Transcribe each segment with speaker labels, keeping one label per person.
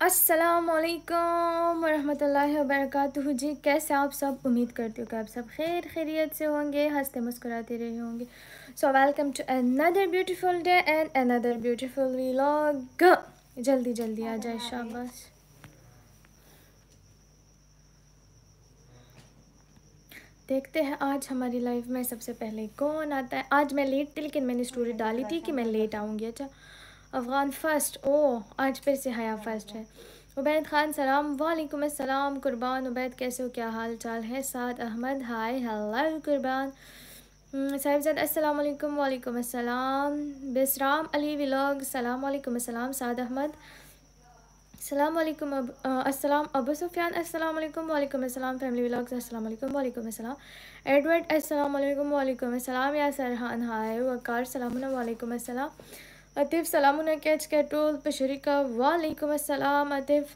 Speaker 1: असलकम वरहमल वरक जी कैसे आप सब उम्मीद करती हूँ कि आप सब खैर खैरियत से होंगे हंसते मुस्कुराते रहे होंगे so welcome to another beautiful day and another beautiful vlog जल्दी जल्दी आ जाए शाबाश देखते हैं आज हमारी लाइफ में सबसे पहले कौन आता है आज मैं लेट थी लेकिन मैंने स्टोरी डाली थी कि मैं लेट आऊँगी अच्छा अफ़गान फ़र्स्ट ओ आज फिर से हया फ़र्स्ट है उबैद खान सलाम वालेकुम अस्सलाम कुर्बान उबैद कैसे हो क्या हाल चाल है साद अहमद हाय हेलो कुर्बान साहिबजाद अस्सलाम वालेकुम वालेकुम अस्सलाम बिसराम अली विलॉग सलाम वालेकुम अस्सलाम साद अहमद सलाम वालेकुम अस्सलाम अबू सुफियान अस्सलाम वालेकुम वालेकुम अस्सलाम फैमिली व्लॉग्स अस्सलाम वालेकुम वालेकुम अस्सलाम एडवर्ड अस्सलाम वालेकुम वालेकुम अस्सलाम या सरहान हाय वकार सलाम वालेकुम अस्सलाम अतिफ़ सलाम कैच कैट्रोल पे शरीका वालेकुम अस्सलाम अतिफ़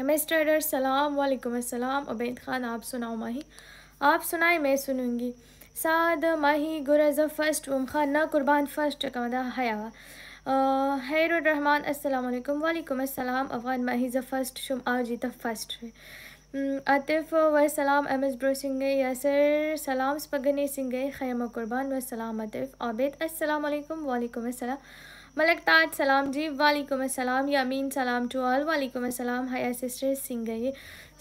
Speaker 1: एम एस ट्रेडर सलाम वालेकुम अस्सलाम अबैद ख़ान आप सुनाओ माही आप सुनाए मैं सुनूंगी साद माही गुरजा फ़र्स्ट वम खान ना कुर्बान फ़र्स्ट कमदा हया हैरमान अस्सलाम वालेकुम वालेकुम अस्सलाम अफगान माही ज़ फर्स्ट शुम आजी द फर्स्ट हम्म, आतिफ़ वसलाम एम एस ब्रो सिंगे यासर सलाम स्पगनी सिंगे खैम कुरबान वसलाम आतिफ़ आबिद अस्सलाम वालेकुम वालेकुम अस्सलाम मलक ताज सलाम जी वालेकुम अस्सलाम यामीन सलाम टू ऑल वालेकुम अस्सलाम हया सिस्टर सिंगे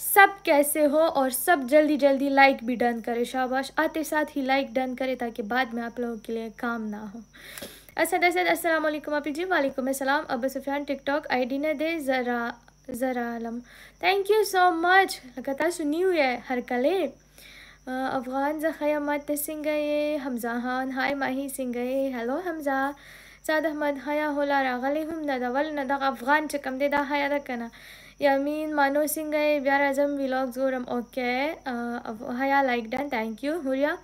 Speaker 1: सब कैसे हो और सब जल्दी जल्दी लाइक भी डन करें शाबाश आते साथ ही लाइक डन करें ताकि बाद में आप लोगों के लिए काम ना हो असद असद असलम आपी जी वालेकुम अस्सलाम अब सुफियान टिकटॉक आईडी न दे ज़रा ज़रा आलम थैंक यू सो मच लगातार सुनी हुई है हर कले अफ़गान ज़ख़या अहमद सिंह गए हमज़ा खान हाय माही सिंह गए हेलो हमज़ा साद अहमद हया होला रागले हम नदवल नदक अफ़गान चकम दे दा हया दकना यामीन मानो सिंह गए ब्यार आजम विलॉग जोरम ओके हया like done thank you Huria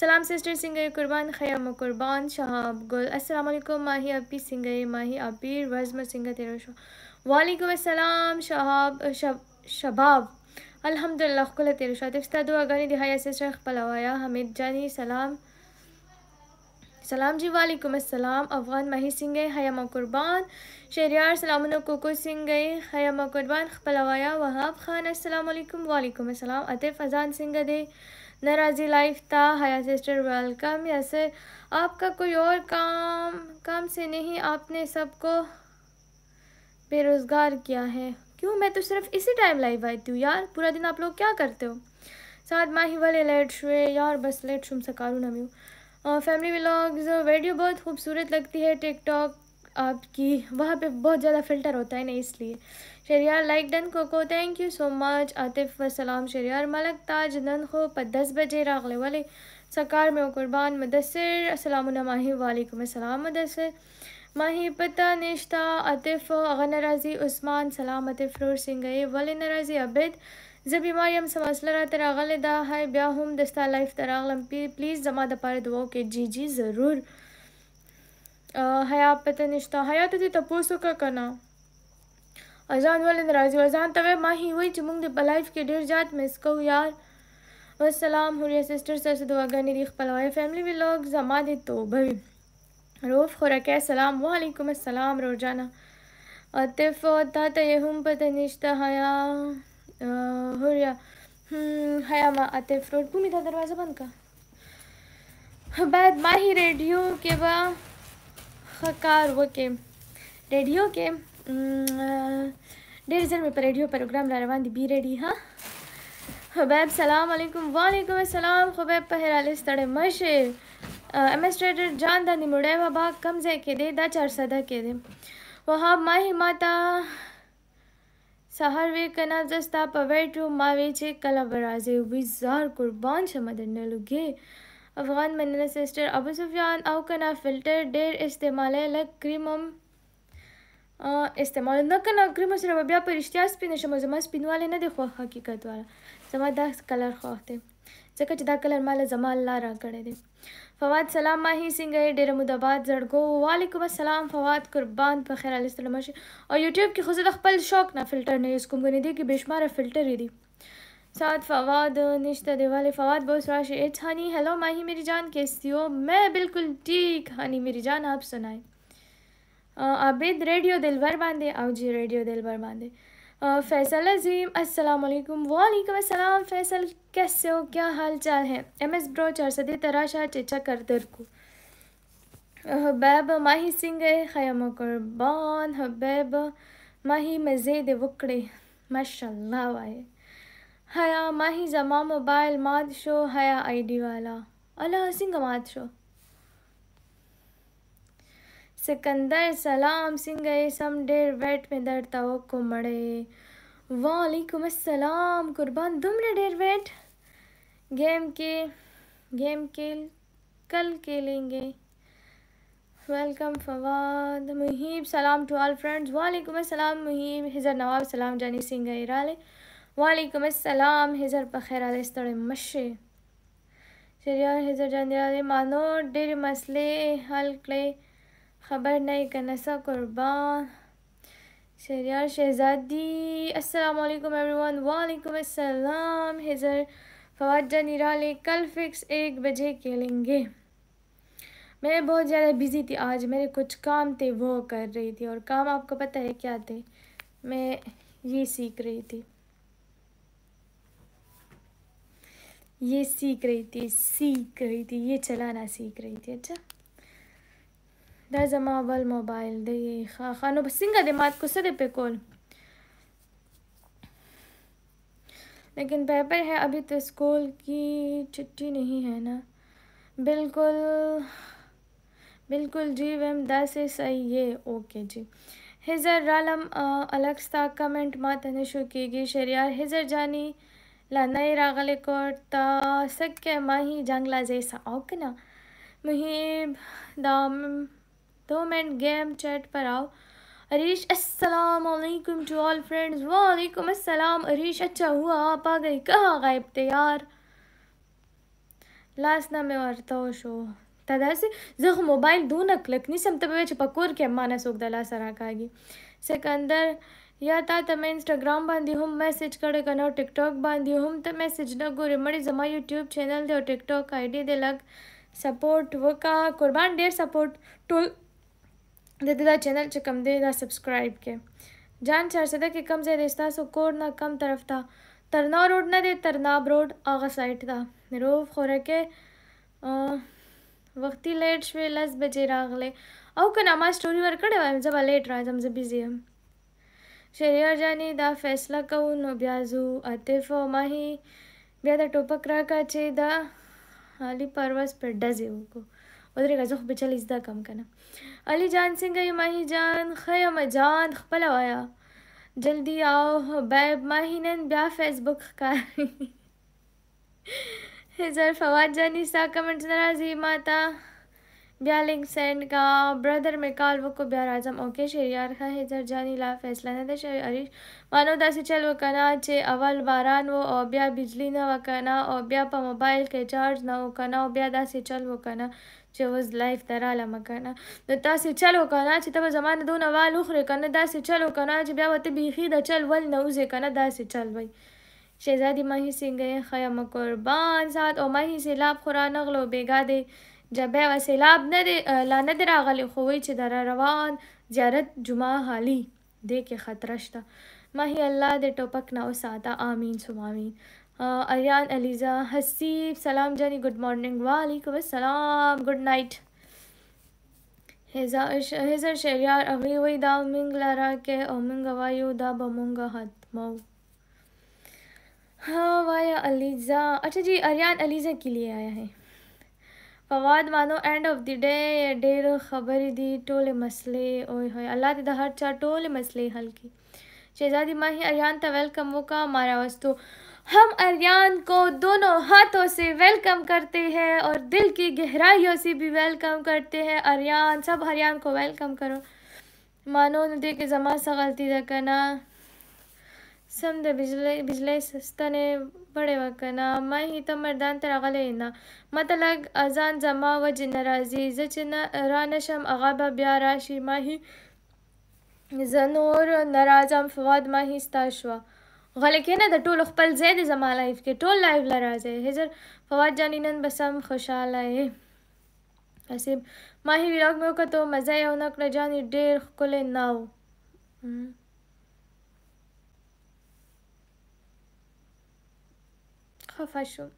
Speaker 1: सलाम सिस्टर सिंह गए कुर्बान खयाम कुर्बान शहाब गुल अस्सलाम माही अपी सिंह गए माही अबीर वजम सिंह तेरा शो वालेकुम अस्सलाम शहाब शबाब अल्हम्दुलिल्लाह खुल तेरे शाद इफ्ताद अगानी दिहाया से शेख पलावाया हमिद जानी सलाम सलाम जी वालेकुम अस्सलाम अफगान माही सिंह गए हयामा कुर्बान शहरियार सलाम कोको सिंह गए हयामा कुर्बान पलवाया वहाब खान अस्सलाम वालेकुम वालेकुम अस्सलाम अतिफ अजान सिंह दे नाराजी लाइफ था हया सिस्टर वेलकम या सर आपका कोई और काम काम से नहीं आपने सबको बेरोज़गार किया है क्यों मैं तो सिर्फ इसी टाइम लाइव आती हूँ यार पूरा दिन आप लोग क्या करते हो साथ माही वाले लेट शुए यार बस लेट शुम सकारू नमी हूँ फैमिली व्लॉग्स वीडियो बहुत खूबसूरत लगती है टिकटॉक आपकी वहाँ पे बहुत ज़्यादा फ़िल्टर होता है ना इसलिए शरियार लाइक डन कोको thank you so much Atif वसलाम शरियार मलक ताज नन खो दस बजे रागले वाले सकार में कुर्बान मदसर असलम वालेकुम असलम मदसर ماهی پتا نشتا عاطف هغه ناراضي عثمان سلام عاطف رور څنګه یې ولې ناراضي عبید زه بیمار یم څه مسله راته راغلې ده هی بیا هم د ستا لایف ته راغلم پلیز زما دپاره دعا وکړې جی جی ضرور حیا پته نشته حیا ته دې تپوس وکړه که نه اذان ولې نه راځي اذان ته وایي ماهي وایي چې موږ د په لایف کې ډېر زیات مس کوو یار وسلام هوریا سسټر سره دعاګانې دي خپلوای فیملی ولاګ زما دې توبه وي रोफ़ खुरक सलाम वालेकुम अस्सलाम रोजाना अतिफ तहम पतनिश्त हया हुरिया हया माँ अतिफ रोड भूमि था दरवाज़ा बंद का बाद माही रेडियो के व खकार के रेडियो के डेढ़ जन में पर रेडियो प्रोग्राम लारवान दी बी रेडी हाँ खबैब सलाम वालेकुम वालेकुम अस्सलाम खबैब पहराले स्थड़े मशे ایم ایس ټریډر جان د نیمړی وبا کم ځای کې دی دا چارسده کې دی وهاب ما هماته سهار وی کنه زستا په ویټو ما وی چې کله برازي وی زار قربان شمه درنه لګي افغان مننه سسټر ابو سفیان او کنه فلټر ډیر استعماله لک کریمم استعمال نه کنه کریم سره بیا په رښتیا سپین شم زما سپینواله نه دی خو حقیقت والا زما دا کلر خوښ دی ځکه چې دا کلر مال زما الله را کړی دی فواد سلام ماهی څنګه یې ډیره موده بعد زړګو وعلیکم السلام فواد قربان په خیر علي سره ماشي او یوټیوب کې خو زه د خپل شوق نه فلټر نه یوز کوم غنې دي کې بشمار فلټر دي साथ फवाद निश्ता दिवाले फवाद बोस राशि एच हनी हेलो माही मेरी जान कैसी हो मैं बिल्कुल ठीक हनी मेरी जान आप सुनाए आबेद रेडियो दिलवर बांधे आओ जी रेडियो दिलवर बांधे फैसल अजीम असलकम वालेकुम अस्सलाम फैसल कैसे हो क्या हाल चाल है एम एस ब्रो चारसदी तराशा चेचा कर दर को हबैब माही सिंह खयाम कुरबान हबैब माही मज़ेद वकड़े माशाल्लाह वाए हया माही जमा मोबाइल माद शो हया आईडी वाला अल्लाह सिंह माद शो सिकंदर सलाम सिंह सम डेर वेट में दर तो कुमड़े वालेकुम अस्सलाम कुर्बान दुमरे डेर वेट गेम के गेम के कल खेलेंगे वेलकम फवाद मुहिब सलाम टू ऑल फ्रेंड्स वालेकुम अस्सलाम मुहिब हिजर नवाब सलाम जानी सिंह इराले वालेकुम अस्सलाम हिजर बखैर आलस्तड़े मशे शरियार हिजर जानी मानो डेर मसले हल्के खबर नहीं कनसा कुर्बान शरियार शहजादी असलकम एवरीवन वालेकुम अस्सलाम हिजर फवाजा निराले कल फिक्स एक बजे के लेंगे मैं बहुत ज़्यादा बिज़ी थी आज मेरे कुछ काम थे वो कर रही थी और काम आपको पता है क्या थे मैं ये सीख रही थी ये सीख रही थी सीख रही थी ये चलाना सीख रही थी अच्छा ده زما اول موبایل دی ښه نو بس څنګه دې مات کو څه دې پې کول लेकिन पेपर है अभी तो स्कूल की छुट्टी नहीं है ना बिल्कुल बिल्कुल जी वैम दस ए सही है ओके जी हिजर रालम अलगस्ता कमेंट मात ने की गई शरियार हिजर जानी ला लानाई रागले कोर्ता सक के माही जंगला जैसा ओके ना मुहिब दाम दो मिनट गेम चैट पर आओ अरीश अस्सलाम वालेकुम टू ऑल फ्रेंड्स वालेकुम अस्सलाम अरीश अच्छा हुआ आप आ गए कहाँ गायब थे यार ಲಾಸ್ಟ್ನ ಮೇ ಅರ್ಥವಶು ತದಾಸಿ ಜಗ್ ಮೊಬೈಲ್ ದೂನಕ್ ಲಕ್ ನಿ ಸಮ್ ತಬೆ ವೆಚ ಪಕೋರ್ ಕೆ ಮಾನ ಸೋಗ್ದಲ ಸರಾಕಾಗಿ ಸಿಕಂದರ್ ಯಾ ತಾ ತಮೆ ಇನ್ಸ್ಟಾಗ್ರಾಮ್ ಬಾಂಧಿ ಹುಮ್ ಮೆಸೇಜ್ ಕಡೆ ಕನೋ ಟಿಕ್ಟಾಕ್ ಬಾಂಧಿ ಹುಮ್ ತ ಮೆಸೇಜ್ ನ ಗುರಿ ಮಡಿ ಜಮಾ ಯೂಟ್ಯೂಬ್ ಚಾನಲ್ ದೆ ಟಿಕ್ಟಾಕ್ ಐಡಿ ದೆ ಲಗ್ ಸಪೋರ್ಟ್ ವಕಾ ಕುರ್ಬಾನ್ ಡೇರ್ ಸಪೋರ್ಟ್ ಟು د دې دا چینل چې کم دی دا سبسکرایب کې جان چارسده کې کم ځای دی ستاسو کور نه کم طرف ته ترنا روډ نه دی ترناب روډ هغه سایټ ده روف خوراکې وختي لیټ شوې لس بجې راغلې او که نه ما سټوري ورکړې وایم زه به لیټ راځم زه بیزي یم شهریار جانې دا فیصله کوو نو بیا ځو عاطف او ماهي بیا دا ټوپک راکړه چې دا علي پرواز پر ډزې وکړو ودرېږه زه خو به چل زده کم که نه علي جان څنګه یې ماهي جان ښه یم جان خپله وایه جلدی آو بیب ماهی نن بیا فیسبوک ښکاري زر فواد جانی ستا کمنټ نه راځي ما ته بیا لنک سینڈ کا برادر مې کال وکړو بیا راځم اوکې شریار ښه هزر جاني لا فیصله نه ده شوې اریش مانو داسې چل وکړه نه چې اول باران و او بیا بجلی نه وه که نه او بیا په موبایل کې چارج نه و که نه او بیا داسې چل وکړه نه چې اوس لایف ته رالمه که نه نو تاسې چل وکړه نه چې ته به زما نه دونه وال وخورې که نه داسې چل وکړه نه چې بیا به ته بیخي د چل ول نه وځې که نه داسې چل وی شهزادی ماهی سینگه خیم قربان سات او ماهی سیلاب خورا نغلو بیگا دی جبه و سیلاب نده لانه در آغلی خوی چه در روان زیارت جمعه حالی دی که خطرش ده ماهی الله د ټوپک نه وساته امين سم امين अरियान अलीज़ा हसीब सलाम जानी गुड मॉर्निंग वालेकुम अस्सलाम गुड नाइट हेज़र शेरियार अभी वही दा उमिंग लारा के उमिंग वायु दा बमुंग हत मऊ हाँ वाया अलीज़ा अच्छा जी अरियान अलीज़ा के लिए आया है फवाद मानो एंड ऑफ द डे डेर खबर दी टोले मसले ओए होए अल्लाह दी हर चार टोले मसले हल की शहजादी माही अरियान तवेल कमो का मारा वस्तु तो हम आर्यन को दोनों हाथों से वेलकम करते हैं और दिल की गहराइयों से भी वेलकम करते हैं आर्यन सब आर्यन को वेलकम करो मानो नदी के जमा सा गलती दा करना समझ बिजले बिजले सस्तने बड़े वकना मैं ही तो मर्दान तेरा गले ना मतलग अजान जमा व जिन राजी जचना रानशम अगाबा ब्या राशि माही زنور نرازم فواد ماهی ستا شوه غل کېنه د ټولو خپل ځای دی زما لایف کې ټول لایف له راځي هزر فواد جانی نن به سم خوشحاله یې اسیم ماهی ویلاګ مې وکړو مزه یې ونه کړه جانی ډېر ښکلی ناو خفه شوم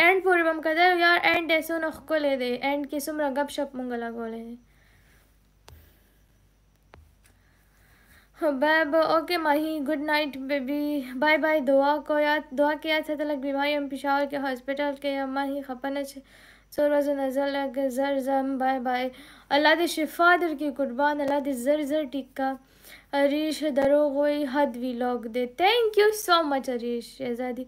Speaker 1: اینډ پورې به م کتل یار اینډ دی څونه ښکلی دی اینډ کې څومره ګپ شپ مونږ لګولی دی तो babe okay Mahi good night baby bye bye दुआ को याद दुआ के याद सतलग बीमारी हम पिशावर के हॉस्पिटल के माही खपन सोर वज नज़र लग जर जम बाय बाय अल्लाह दे शिफा दर की कुर्बान अल्लाह दे जर जर टिक्का अरीश दरो गोई हद वी लोग दे thank you so much Arish Shahzadi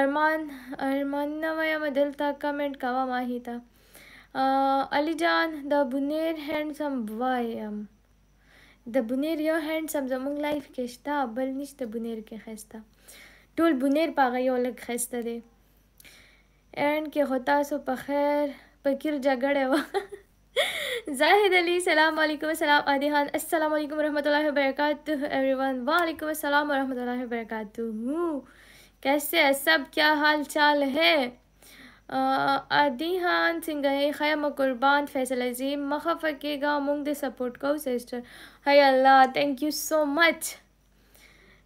Speaker 1: Arman अरमान नवाया मदल था कमेंट कावा माही था अली जान द बुनेर हैंडसम वायम دەبنێر یا هەند سەمزەمونگ لایف کێشتا بەل نیش دەبنێرکێ خێستا ټول بنێر پاغەیۆ لەک خێستە دێ ئێن کێ خۆتاسۆ پەخێر پەکیر جەگەڑەوە जाहिद अली सलाम वालेकुम सलाम आदि खान अस्सलाम वालेकुम रहमतुल्लाहि व बरकातुहू एवरीवन वालेकुम अस्सलाम व रहमतुल्लाहि व बरकातुहू कैसे है सब क्या हाल चाल है عادی خان څنګه خیم قربان فیصل عظیم مخه فکېګا موږ دې سپورټ کوو سسټر هی الله थैंक यू सो मच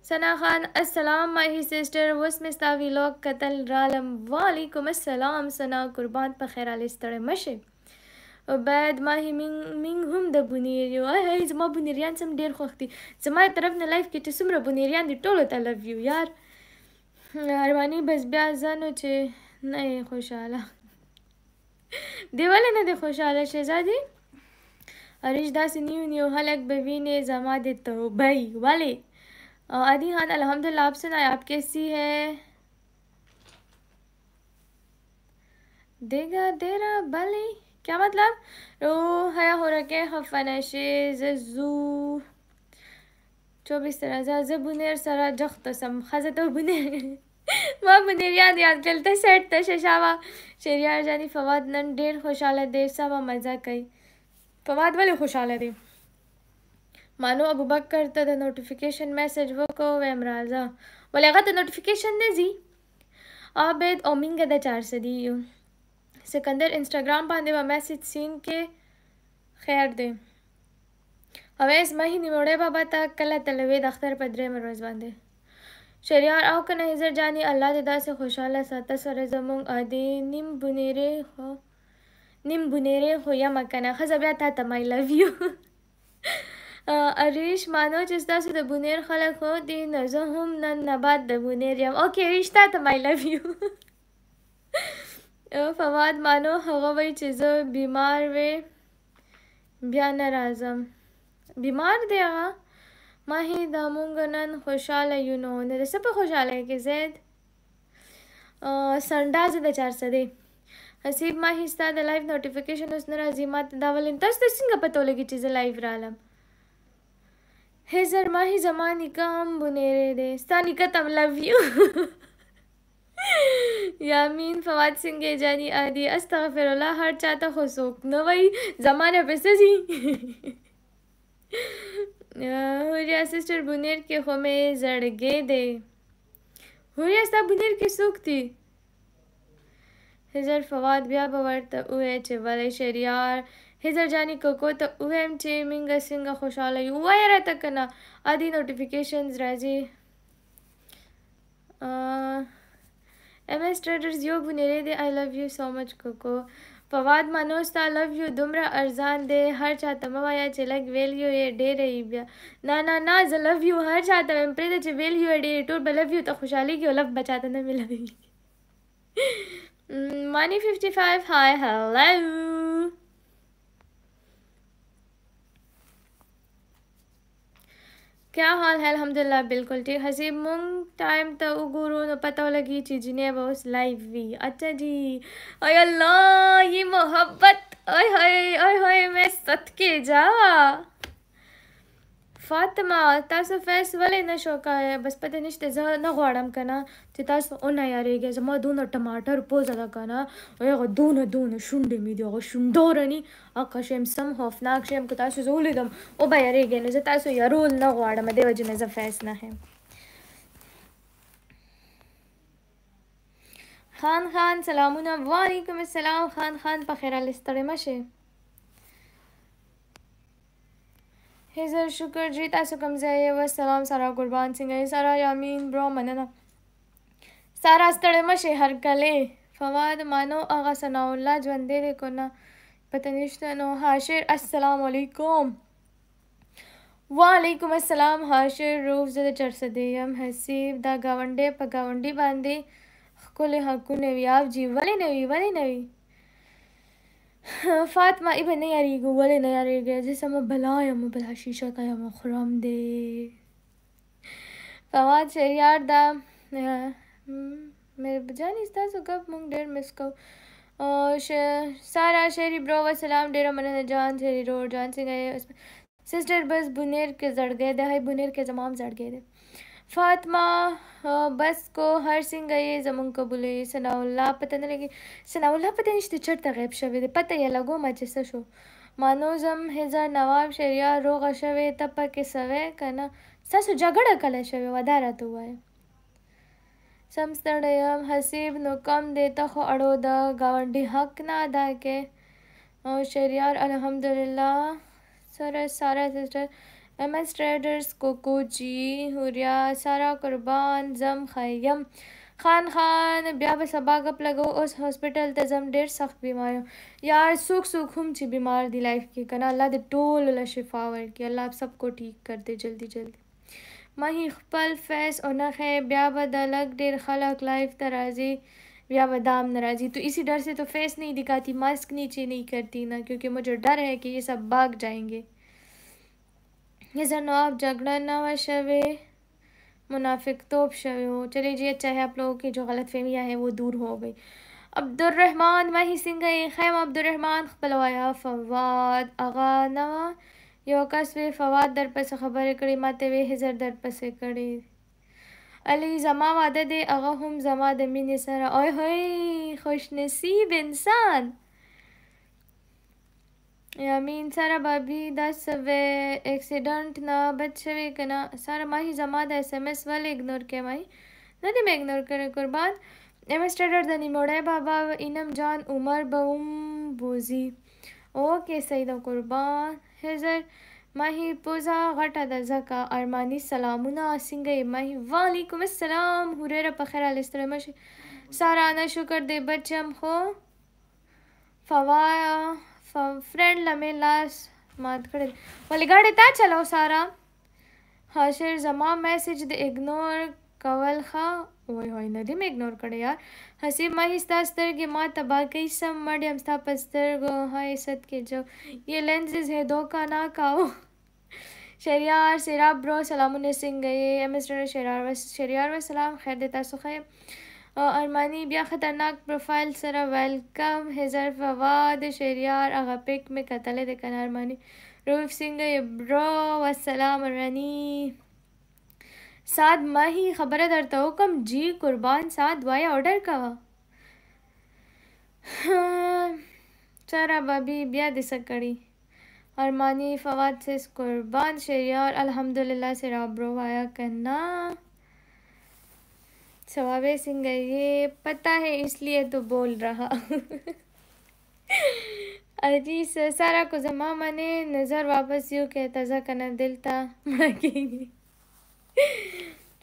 Speaker 1: سنا خان السلام ماهی سسټر اوس مې ستا ویلوګ کتل رالم وعلیکم السلام سنا قربان په خیر علي ستړی مشه عبید ماهی مینږ هم د بونیریو هی زما بونیریان سم ډیر خوښ دي زما طرف نه لایف کې چې څومره بونیریان دي ټولو ته لو یو یار ارماني بس بیا ځانو چې नहीं खुशहाल दे ولې दे खुशहाल शहजादी شهزادي هریش न्यू न्यू हलक هلک به وینې زما د توبهی ولې आदि हाँ अलहमदिल्ला आप सुनाए आप कैसी है देगा देरा बली क्या मतलब रो हया हो रखे हफन जू चौबीस तरह जा जबुनेर सरा जख्त सम खजत बुनेर ما منیریان یاد کړل ته سیټ ته ششاوه شریار جانې فواد نن ډېر خوشحاله دی سبا مزه کوي فواد ولې خوشحاله دی مانو ابوبکر ته د نوټیفیکیشن میسج وکړو ویم راځه ولې هغه ته نوټیفیکیشن نه ځي عابد او مینګه د چار سدي سکندر انسټاګرام باندې و میسج سین کې خیر دی اویس مهینې وړې بابا ته کله تلوي د اختر په درېیمه ورځ باندې شریعار او کنه هزر جانې الله دې داسې خوشاله ساته سره زمونږ عادي نیم بنیرې خو نیم بنیرې خو یمه کنه ښځه بیا تا ته مای لو یو اریش مانو چې ستاسو د بونیر خلک خو دي نو زه هم نن نبات د بونیر یم اوکې اریش تا ته مای لو یو فواد مانو هغه وایي چې زه بیمار وې بیا نه راځم بیمار دی هغه ماهی دا مونږ نن خوشاله یو نو د څه په خوشاله کې زید سنډاز د چار سدي حسیب ماهی ستا د لایف نوټیفیکیشن اوس نه راځي ما ته دا ولې تاسو ته څنګه پته ولګي چې زه لایف رالم هزر ماهی زما نیکه هم بنیرې دی ستا نیکه تم لو یو یامین فواد سنگھ جانی عادی استغفر الله هر چاته خو څوک نه وای زمانه پیسې هوریا سیسټر بونیر کې خو مې زړګې دی هوریا ستا بونیر کې څوک دی هزر فواد بیا به ورته ووایه چې ولی شریار هزر جانې کوکو ته ووایم چې مونږه څنګه خوشحاله یو ووایه راته که نه عادي نوټیفیکیشنز راځي ایم ایس ټریډرز یو بونیرې دی آی لو یو سو مچ کوکو فواد منوج ته لو یو دومره ارزان دی هر چا ته مه وایه چې لږ ویل یو یې ډېره یي بیا نه نه نه زه لو یو هر چا ته وایم پرېږده چې ویل یو یې ډېرې ټول به لو یو ته خوشحالېږي او لف به چا ته نه مې لوېږي مانی ففټي فایو های هلو क्या हाल है अलहमदिल्ला बिल्कुल ठीक हसी मुंग टाइम तो गुरु न तो पता लगी चीज ने बस लाइव भी अच्छा जी अय अल्लाह ये मोहब्बत ओए होए ओए होए मैं सत के जा فاطمه تاسو فیس ولې نشو کوي بس پته نشته زه نه غواړم کنه چې تاسو اونې یاریږي زما دونه ټماټر پوزه ده کنه هغه دونه دونه شونډې مې دي هغه شونډورني هغه شیم سم خوفناک شیم که تاسو زه ولیدم او به یاریږي نو زه تاسو یارول نه غواړم دې وجې نه زه فیس نه یم خان خان سلامونه وعلیکم السلام خان خان په خیر لستړی مشه هزار شکر جی تاسو کوم ځای و سلام سارا قربان څنګه سارا یامین برو مننه سارا ستړې مشه هر کله فواد مانو اغا ثناء الله ژوندې دې کو نه پته نشته نو حاشر السلام علیکم وعلیکم السلام حاشر روف زه د چرسدې یم حسیب دا گاونډې په گاونډي باندې خپل حقونه ویاب جی ولی نوی ولی نوی فاطمة إبن يريق ولن يريق جسم بلا يم بلا شيشة يم दे دي فواد यार दा हम्म, मेरे तरह से कब मुंग डेर मिसको सारा शेरी ब्रो व सलाम डेरा मन जान शेरी रोड जान सिंह सिस्टर बस बुनेर के जड़ गए दे बुनेर के जमाम जड़ गए दे فاطمه بس کو هر څنګه یې زمونږ قبولې ثناء الله پته نه لګي ثناء الله پته نشته چېرته غیب شوی دی پته یې لګوم چې څه شو مانوزم هزار نواب شریار روغه شوی ته پکې سوی که نه ستاسو جګړه کله شوې وه دا راته ووایه سم ستړی یم حسیب نو کم دی ته خو اړو د ګاونډي حق نه ادا کې او شریار الحمدلله سره ساره سسټر एम एस ट्रेडर्स कोको जी हुरिया सारा कुर्बान जम खयम खान खान ब्याह बस सबा गप लगो उस हॉस्पिटल ते जम डेर सख्त बीमार यार सुख सुख हम छी बीमार दी लाइफ की कना अल्लाह दे टोल अल्लाह शिफा वर की अल्लाह आप सबको ठीक कर दे जल्दी जल्दी मही खपल फैस उनख है ब्याह बद अलग डेर खलक लाइफ तराजी या बदाम नाराजी तो इसी डर से तो फेस नहीं दिखाती मास्क नीचे नहीं करती ना क्योंकि मुझे डर है कि ये सब भाग जाएंगे ज़नॉब झगड़ा ना हुआ शवे मुनाफिक तोप शवे हो चले जी अच्छा है आप लोगों की जो गलत फहमियाँ हैं वो दूर हो गई अब्दुलरहमान माही सिंह खैम अब्दुलरहमान पलवाया फवाद अगा नवा یو کس وی فواد در پس خبرې کړې ماته وی هزار در پس کړې علی زما واده دی هغه هم زما د مینې سره اوه هوی خوش نصیب انسان یامین سره بابي دا سوي اکسیډنټ نه بچ شوی کنه سره ماهي زما د اس ام اس ولې اګنور کې ماهي نه دې مې اګنور کړې قربان امیسټریټر د نیموړی بابا اینم جان عمر به هم بوزي اوکې صحیح ده قربان هزر ماهي پوزا غټه ده ځکه ارماني سلامونه څنګه یې ماهي وعلیکم السلام هوریره په خیر الیسترمه سارا نه شکر دې بچم خو فوا فرینډ مې لاس مات کړل ولې ګاډی تا چلاو سارا حاشر زما میسج د اګنور کول ښه وای وای نه دې مې اګنور کړی یار حسیب ما هی ستا سترګې ما تباه کوي سم مړ یم ستا په سترګو های ست کې جو یہ لینزز ہے دھوکا نہ کھاؤ شریار سیراب برو سلامونه څنګه یې ایم ایس شریار شریار وسلام خیر دې تاسو خیر ارماني بیا خطرناک پروفایل سره ویلکم هزار فواد شهریار هغه پیک مې کتلی دی که نه ارماني روف څنګه برو وسلام ارماني سعد ماهی خبره درته وکم جی قربان سعد وای آرډر کوه چرا بابی بیا دې څه کړي ارماني فواد سیس قربان شهریار الحمدلله سرابرو وایا که نه सवाबे सिंगर ये पता है इसलिए तो बोल रहा अजी सारा को जमा माने नज़र वापस यू के तजा करना दिल था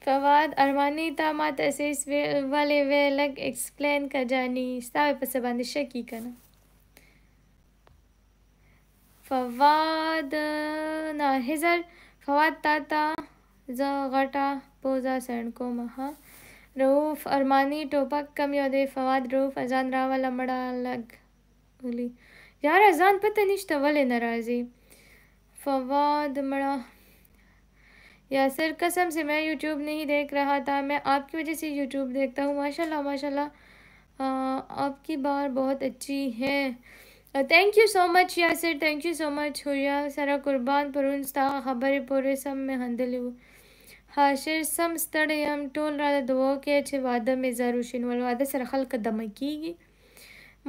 Speaker 1: फवाद अरमानी था मात ऐसे इस वे वाले वे अलग एक्सप्लेन कर जानी सावे पर बंदिश की करना फवाद ना हिजर फवाद ताता जो पोजा सैंड को महा रऊफ़ अरमानी टोपा कम यादे फवाद रऊफ़ अजान रावल अमड़ा अलग बोली यार अजान पता नहीं वाले नाराज़ी फवाद मड़ा या सर कसम से मैं यूट्यूब नहीं देख रहा था मैं आपकी वजह से यूट्यूब देखता हूँ माशाल्लाह माशाल्लाह आपकी बार बहुत अच्छी है thank you so much Yasir thank you so much हुआ सारा कुर्बान परुन खबर पूरे सब में हंदल हूँ حاشر سم ستړی یم ټول را دعا کوي چې واده مې ضرور شي نو واده سره خلک دمه کیږي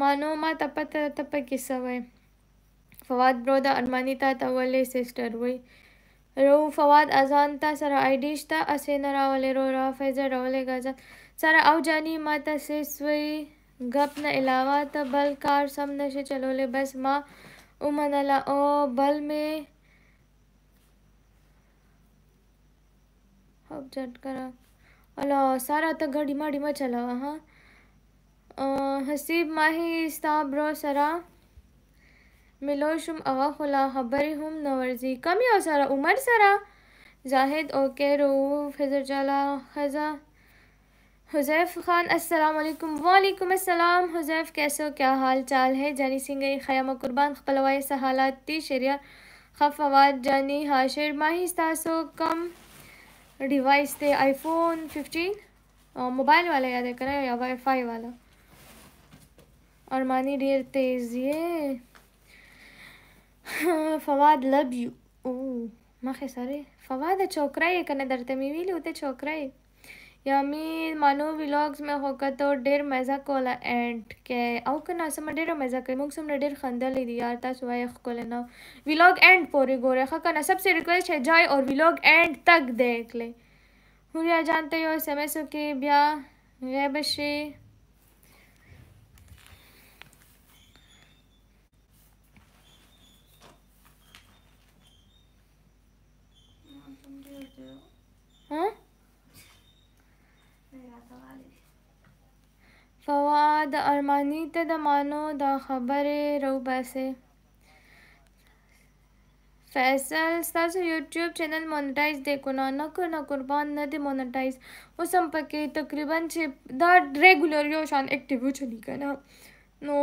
Speaker 1: مانو ما ته پته ته پکې څه وایي فواد برو د ارماني تا ته ولې سسټر وایي رو فواد اذان تا سره آی ډي شته اسې نه راولې رو را فیضه راولېږه ځان سره او جاني ما ته سیس وایي ګپ نه علاوه ته بل کار سم نشي چلولې بس ما ومنله او بل مې अब जट करा अलो सारा तो डिमा डिमा चला हुआ हाँ हसीब माही इस्ताब्रो सरा मिलो शुम अवा खुला हबर हम नवर्जी ही हो सारा उमर सरा जाहिद ओके रूफ हजर जला खजा हुजैफ खान अस्सलाम वालेकुम वालेकुम अस्सलाम हुजैफ कैसे हो क्या हाल चाल है जानी सिंगई खयाम कुर्बान खपलवाई सहालाती शरिया खफवात जानी हाशिर माही स्तासो कम डिवाइस थे आईफोन 15 मोबाइल वाला याद है करा या वाईफाई वाला अरमानी डियर तेज ये फवाद लव यू ओ مخې سره فواده چوکره یې کنه درته مې ویلي و ته چوکره یې یا मी मानू व्लॉग्स में होकर तो ډېر مزه کوله اینډ کې او کنه سم ډېر مزه کوي موږ سم ډېر خندلې دي یار تاسو وای خپل نه व्लॉग एंड پورې ګوره ښه کنه सबसे रिक्वेस्ट है जाए और व्लॉग एंड तक देख ले हुरिया जानते हो एसएमएस کې بیا غیب شي Huh? فواد ارماني ته د مانو دا خبرې روباسي فیصل ستاسو یوټیوب چینل مونټایز دی کو نه نه کو نه قربان نه دی مونټایز اوس هم پکې تقریبا چې دا ریګولر یو شان اکټیو چلی کنه نو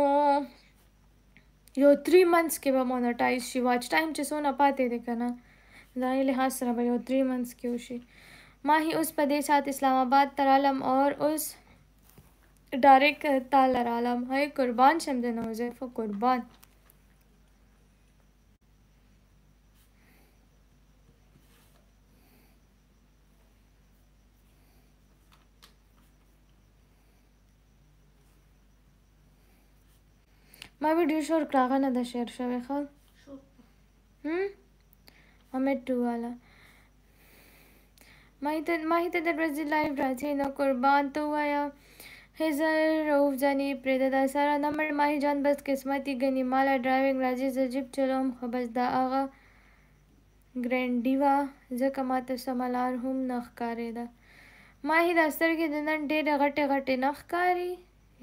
Speaker 1: یو 3 منثس کې به مونټایز شي واچ ټایم چې سونه پاتې دی کنه دا یې لحاظ سره به یو 3 منثس کې وشي ما هی اوس په دې سات اسلام آباد ترالم اور اوس ډایرکت تا لرالم هی قربان شم د نوزیفه قربان ما ویډیو شور کړه نه ده شیر شوی خو هم امه ټو والا ما هیته ما هیته د برازیل لایو راځي نو قربان ته وایا هزار رؤوف جانی پریده دا سارا نمر ماهی جان بس قسمتی گنی مالا ډرایوینګ راځي زه جیب چلوم خو بس دا هغه ګرینډیوا ځکه ماته سمه لار هم نه ښکارېده ماهی دا سترګې د نن ډېرې غټې غټې نه ښکاري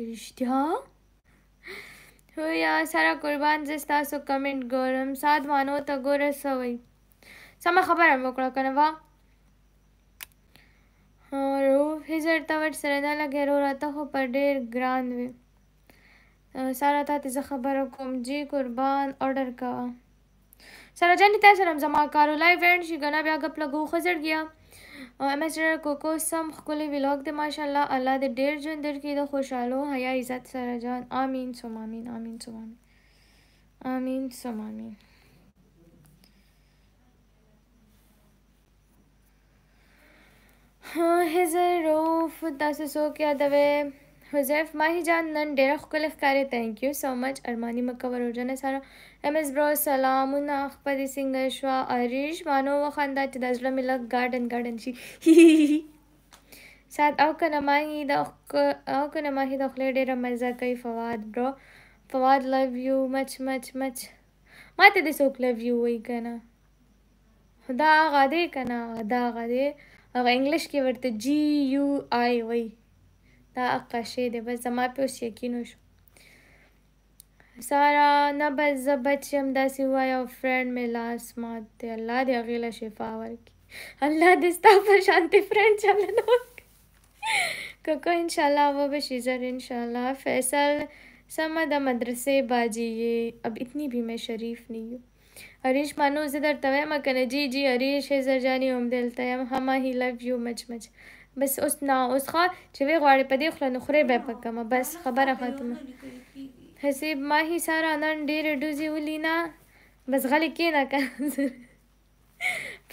Speaker 1: رښتیا هو یا سارا قربان زه ستاسو کمنټ ګورم ساد مانو ته ګوره سوی سمه خبره مې وکړه که نه روح هجر ته ورسره دا لګیا رو راته خو په ډیر ګران وي ساره تا ته زه خبره کوم جی قربان آرډر کوه ساره جانې تاسو سره زما کارو لایو اینډ شي ګنه بیا ګپ لګو ښه زړګیا ایم ایس ډیر کوکو سم ښکلی ویلاګ دی ماشاءالله الله دې ډیر ژوند درکړي د خوشحالو حیا عزت ساره جان آمین سم آمین آمین سم آمین آمین سم آمین حظروف تاسو څوک یادوئ حذیف ماهی جان نن ډېره ښکلی ښکارې تھینک یو سو مچ ارماني مکه وروجنه سره ایم ایس برو سلامونه خپدې څنګه شوه اریش مانو وخندا چې د زړه مې لږ ګارډن ګارډن شي سات او کنه ماهی د او کنه ماهی د خولې ډېره مزه کوي فواد برو فواد لو یو مچ مچ مچ ما ته دې څوک لو یو وایي کنه دا هغه دی کنه دا هغه دی अब इंग्लिश के वर्ते जी यू आई वही ता अक्का शेर है बस जमा पे उस यकीन हो सारा न बस जब बच्चे हम दस हुआ या फ्रेंड में लास माते अल्लाह दे अगला शिफा वर की अल्लाह दिस्ता पर शांति फ्रेंड चलना कोको इंशाल्लाह वो बशीजर इंशाल्लाह फैसल समा मदरसे बाजी ये अब इतनी भी मैं शरीफ नहीं हूँ ಹರೀಶ್ ಮನು ಇಸಿದರ್ತವೆ ಮಕ್ಕನೆ ಜಿ ಜಿ ಹರೀಶ್ ಹೆಸರ್ಜಾನಿ اومدلته یم هم هی لವ್ یو مچ مچ بس اوس نه اوس خو چې وی غواړي په دې خله نخوري به پکمه بس خبره خاتمه حسیب ما هی سارا نن ډېر ډوزي ولینا بس غلی کې نه کړ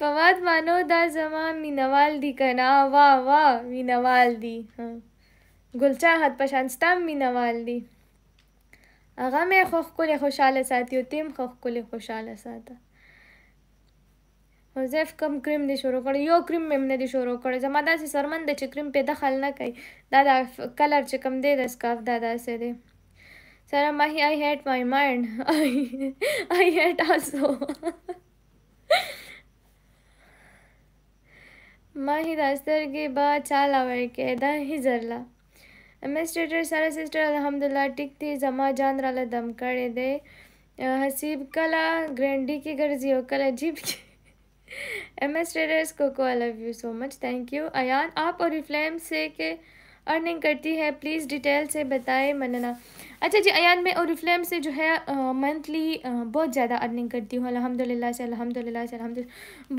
Speaker 1: فواد مانو دا زما مینوال دی کنا وا وا مینوال دی ګلچا حد پشانستا مینوال دی هغه مې خو ښکلې خوشحاله ساتي او تیم خو ښکلې خوشحاله ساته حذیف کم کریم دی شروع کړی یو کریم مې نه دی شروع کړی زما داسې سرمن دی چې کریم پې دخل نه کوي دا دا کلر چې کم دی د سکاف دا داسې دی سره ماهي آی هیټ مای مایند آی هیټ آسو ماهي دا سترګې به چاله ورکې دا هیزرله एडमिनिस्ट्रेटर सारा सिस्टर अलहमदिल्ला टिक थी जमा जान राला दम करे दे हसीब कला ग्रैंडी की गर्जी हो कल अजीब की एडमिनिस्ट्रेटर्स को को I love you so much thank you अन आप और रिफ्लेम से के अर्निंग करती है प्लीज़ डिटेल से बताएं मनना अच्छा जी अन में और रिफ्लेम से जो है मंथली बहुत ज़्यादा अर्निंग करती हूँ ला से अल्हम्दुलिल्लाह से अलहमद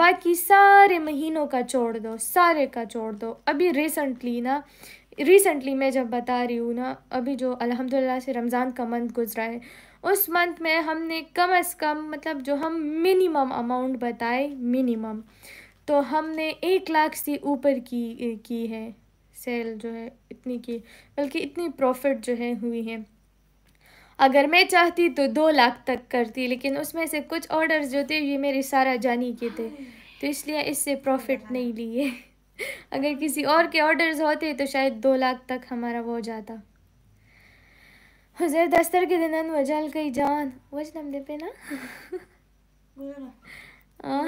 Speaker 1: बाकी सारे महीनों का छोड़ दो सारे का छोड़ दो अभी रिसेंटली ना रिसेंटली मैं जब बता रही हूँ ना अभी जो अल्हम्दुलिल्लाह से रमज़ान का मंथ गुजरा है उस मंथ में हमने कम अज़ कम मतलब जो हम मिनिमम अमाउंट बताए मिनिमम तो हमने एक लाख से ऊपर की की है सेल जो है इतनी की बल्कि इतनी प्रॉफिट जो है हुई है अगर मैं चाहती तो दो लाख तक करती लेकिन उसमें से कुछ ऑर्डर्स जो थे ये मेरे सारा जानी के थे तो इसलिए इससे प्रॉफिट नहीं लिए अगर किसी और के ऑर्डर्स होते तो शायद दो लाख तक हमारा वो जाता हुजैर दस्तर के दिनन वजल कई जान वज दे पे ना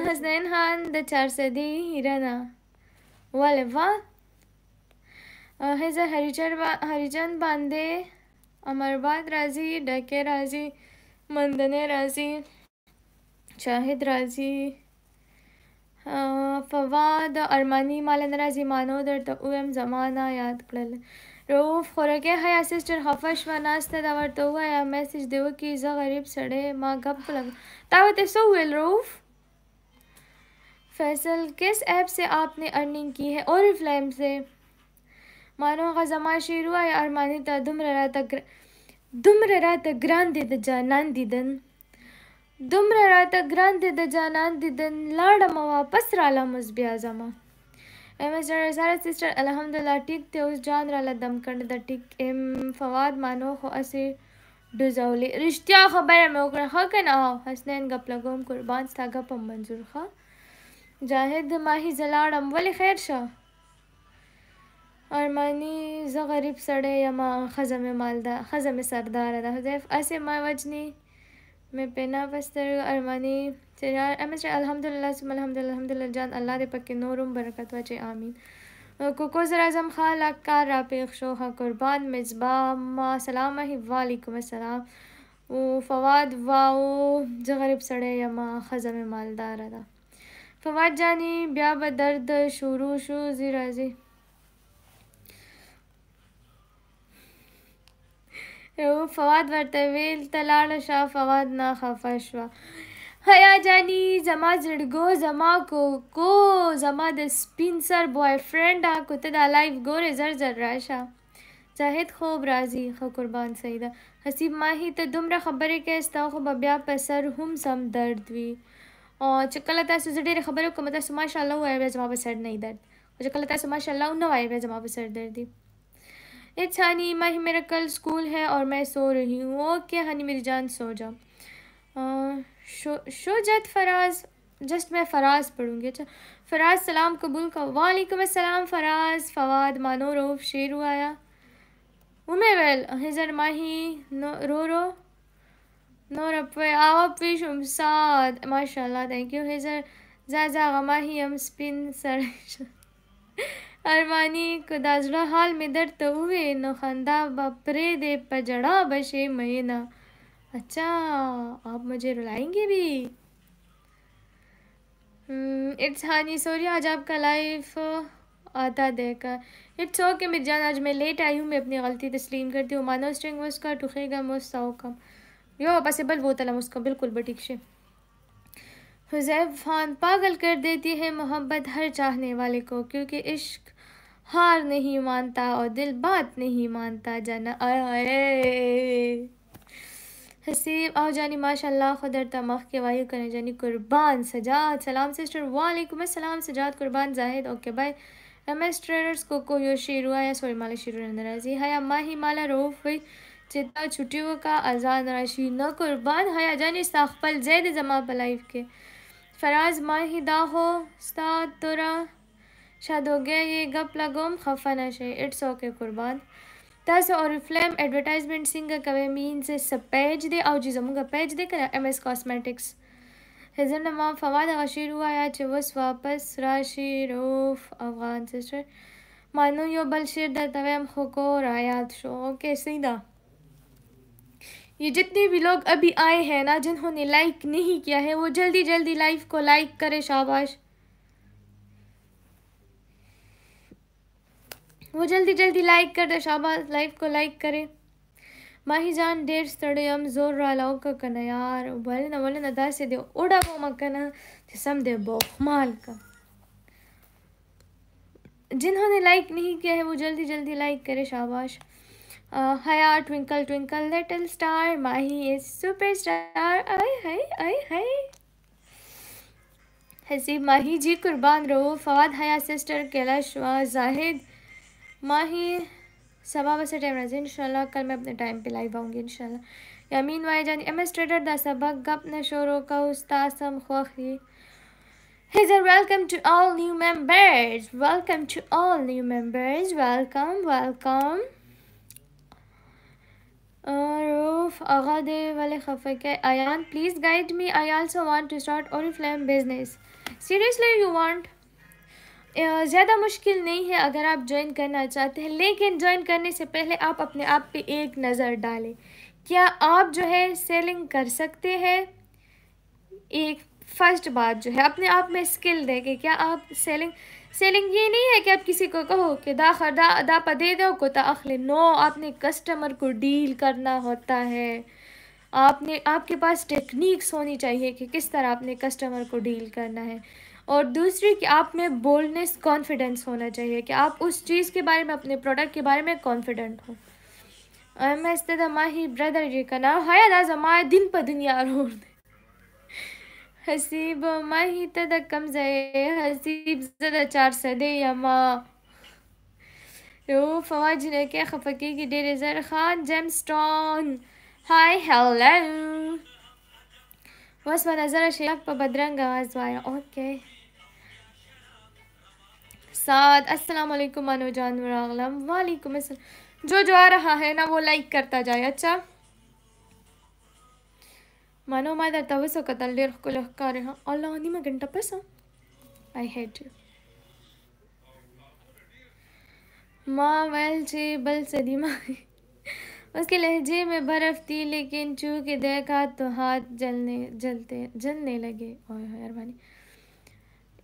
Speaker 1: हसनैन खान द चार सदी हिराना वाले वाह हेजर हरिचर बा, हरिचंद बांदे अमरबाद राजी डके राजी मंदने राजी शाहिद राजी फवाद अरमानी मालंदरा मानो दर एम ज़माना याद करल रऊफ़ खुरके हया सिस्टर हफश व नास्ते दावर तो हुआ या मैसेज देव की ज़ा गरीब सड़े माँ गप लग तावत सो हुए रऊफ़ फैसल किस ऐप से आपने अर्निंग की है और फ्लैम से मानो का जमा शेर हुआ या अरमानी ता दुमररा तक दुमररा तक ग्रान दीद जा दीदन دومره راته ګران دی د جانان دیدن لاړمه واپس رالموس بیا ځمه ایم ایس ډاکټر ساره سیسټر الحمدلله ټیک دی اوس جان راله دم کړ د ټیک ایم فواد مانو خو اسې ډوزولي رښتیا خبره مې وکړه ښه که نه او حسنین ګپ لګوم قربان ستا ګپم منظور ښه جاهد ماهي زه لاړم ولې خیر شه ارماني زه غریب سړی یم ښځه مې مالده ښځه مې سرداره ده حذیف اسې ما وجني مې پینا وستر ارمانی سرار امس الحمدلله سم الحمدلله الحمدلله جان الله دې پکې نورم برکت واچي امين کوکو زرا زم خان لکار را پیښ شو ها قربان مزبا ما سلام علیکم السلام او فواد واو زغریب سړی یما خزم مالدار ده فواد جانی بیا به درد شروع شو زی راځي فواد ورته ویل ته لاړه شه فواد نه خفه شوه حیا جانی زما زړګو زما کوکو زما د سپین سر بوای فرینډ کو ته دا لایف ګورې زر زر راشه زاهد خوب راځي خو قربان سیدا حسیب ماهی ته دومره خبرې کوي ستا خو به بیا په سر هم سم درد وي او چې کله تاسو زه ډېرې خبرې کوم تاسو ماشاءالله وایه بیا زما په سر نه درد او چې کله تاسو ماشاءالله ونه وایه بیا زما په سر درد دی इट्स हनी माही मेरा कल स्कूल है और मैं सो रही हूँ ओके हनी मेरी जान सो जाओ शो जत फराज जस्ट मैं फराज पढ़ूँगी अच्छा फराज सलाम कबूल का वालेकुम अस्सलाम फराज फवाद मानो रोफ शेरू आया उमे वेल हिजर माही नो रो रो नो रपे आवा पिश उमसाद माशाल्लाह थैंक यू हिजर जा जा माही हम स्पिन सर अरवानी कदाजड़ा हाल में दर तो हुए नो बपरे दे पजड़ा बशे महीना अच्छा आप मुझे रुलाएंगे भी हम्म, इट्स हानी सॉरी आज आपका लाइफ आता देखा इट्स ओके मिर्जान आज मैं लेट आई हूँ मैं अपनी गलती तस्लीम करती हूँ मानो स्ट्रिंग टुकेगा टुखेगा कम यो पॉसिबल वो तला मुस्का बिल्कुल बटिक से हुजैब खान पागल कर देती है मोहब्बत हर चाहने वाले को क्योंकि इश्क हार नहीं मानता और दिल बात नहीं मानता जाना हसीब आओ जानी माशाल्लाह खुदर तमख के वाहि करें जानी कुर्बान सजाद सलाम सिस्टर वालेकुम सलाम सजाद कुर्बान Zahid okay bye M S traders को यो शेरू आया सॉरी माला शेरु नंदराजी हया माही माला रोफ चिता छुट्टियों का आज़ाद राशि न कुर्बान हया जानी साखपल जैद जमा पलाइफ के फराज माही दाहो सा तुरा शायद हो गया ये गप लगोम खफा नशे इट्स ओके कुर्बान तस और फ्लैम एडवर्टाइजमेंट सिंग कवे मीन्स इस पैज दे आओ जी जमूंगा पैज दे कर एम एस कॉस्मेटिक्स हिजर नमाम फवाद अशीर हुआ या चिवस वापस राशिरोफ अफगान सिस्टर मानो यो बल शेर दर तवे हम खोको रायात शो ओके सीधा ये जितने भी लोग अभी आए हैं ना जिन्होंने लाइक नहीं किया है वो जल्दी जल्दी लाइव को लाइक करे शाबाश वो जल्दी जल्दी लाइक कर दे शाबाश लाइव को लाइक करे माही जान डेढ़ ना ಜೋರಾಲ ಅವಕನ ಯಾರು ಬಲಿನ ಬಲಿನ ದಾಸಿದೆ ಓಡಾಕೋ ಮಕ್ಕನ ತಿಸಮ್ದೆ का जिन्होंने लाइक नहीं किया है वो जल्दी जल्दी लाइक करे शाबाश Haya twinkle twinkle little star Mahi is super star आई हाय आई हाय हसीब माही जी कुर्बान रहो फवाद हया सिस्टर कैलाश वाह जाहिद माँ ही सवा बसे टाइम रहा इनशाला कल मैं अपने टाइम पे लाइव आऊँगी इनशाला यमीन वाई जानी एम एस द सबक गप ने शोरों का उसम खोखी हिज आर welcome to all new members welcome to all new members welcome welcome वाले खफे के Ayan please guide me I also want to start all फ्लैम बिजनेस सीरियसली यू वॉन्ट ज़्यादा मुश्किल नहीं है अगर आप ज्वाइन करना चाहते हैं लेकिन ज्वाइन करने से पहले आप अपने आप पे एक नज़र डालें क्या आप जो है सेलिंग कर सकते हैं एक फर्स्ट बात जो है अपने आप में स्किल देखें क्या आप सेलिंग सेलिंग ये नहीं है कि आप किसी को कहो कि दा दा दापा दे दो कोता अखले नो आपने कस्टमर को डील करना होता है आपने आपके पास टेक्निक्स होनी चाहिए कि किस तरह आपने कस्टमर को डील करना है और दूसरी कि आप में बोल्डनेस कॉन्फिडेंस होना चाहिए कि आप उस चीज़ के बारे में अपने प्रोडक्ट के बारे में कॉन्फिडेंट हो मैं इस्तेदा माही ब्रदर ये कना हया दाज माए दिन पर दिन यार हो हसीब माही तदा कम जाए हसीब ज़्यादा चार सदे या माँ रो फवाज ने क्या खफकी की डेरे जर खान जेमस्टोन हाय हेलो बस वह नज़र शेख पर बदरंग आवाज़ आया ओके साथ अस्सलाम वालेकुम मानो जानवर आलम वालेकुम जो जो आ रहा है ना वो लाइक करता जाए अच्छा मानो मादर तवसो कतल लिर को कर रहा अल्लाह नी मैं घंटा पसा आई हेट यू माँ वेल जी बल सदी माँ उसके लहजे में बर्फ थी लेकिन चूके देखा तो हाथ जलने जलते जलने लगे और हरवानी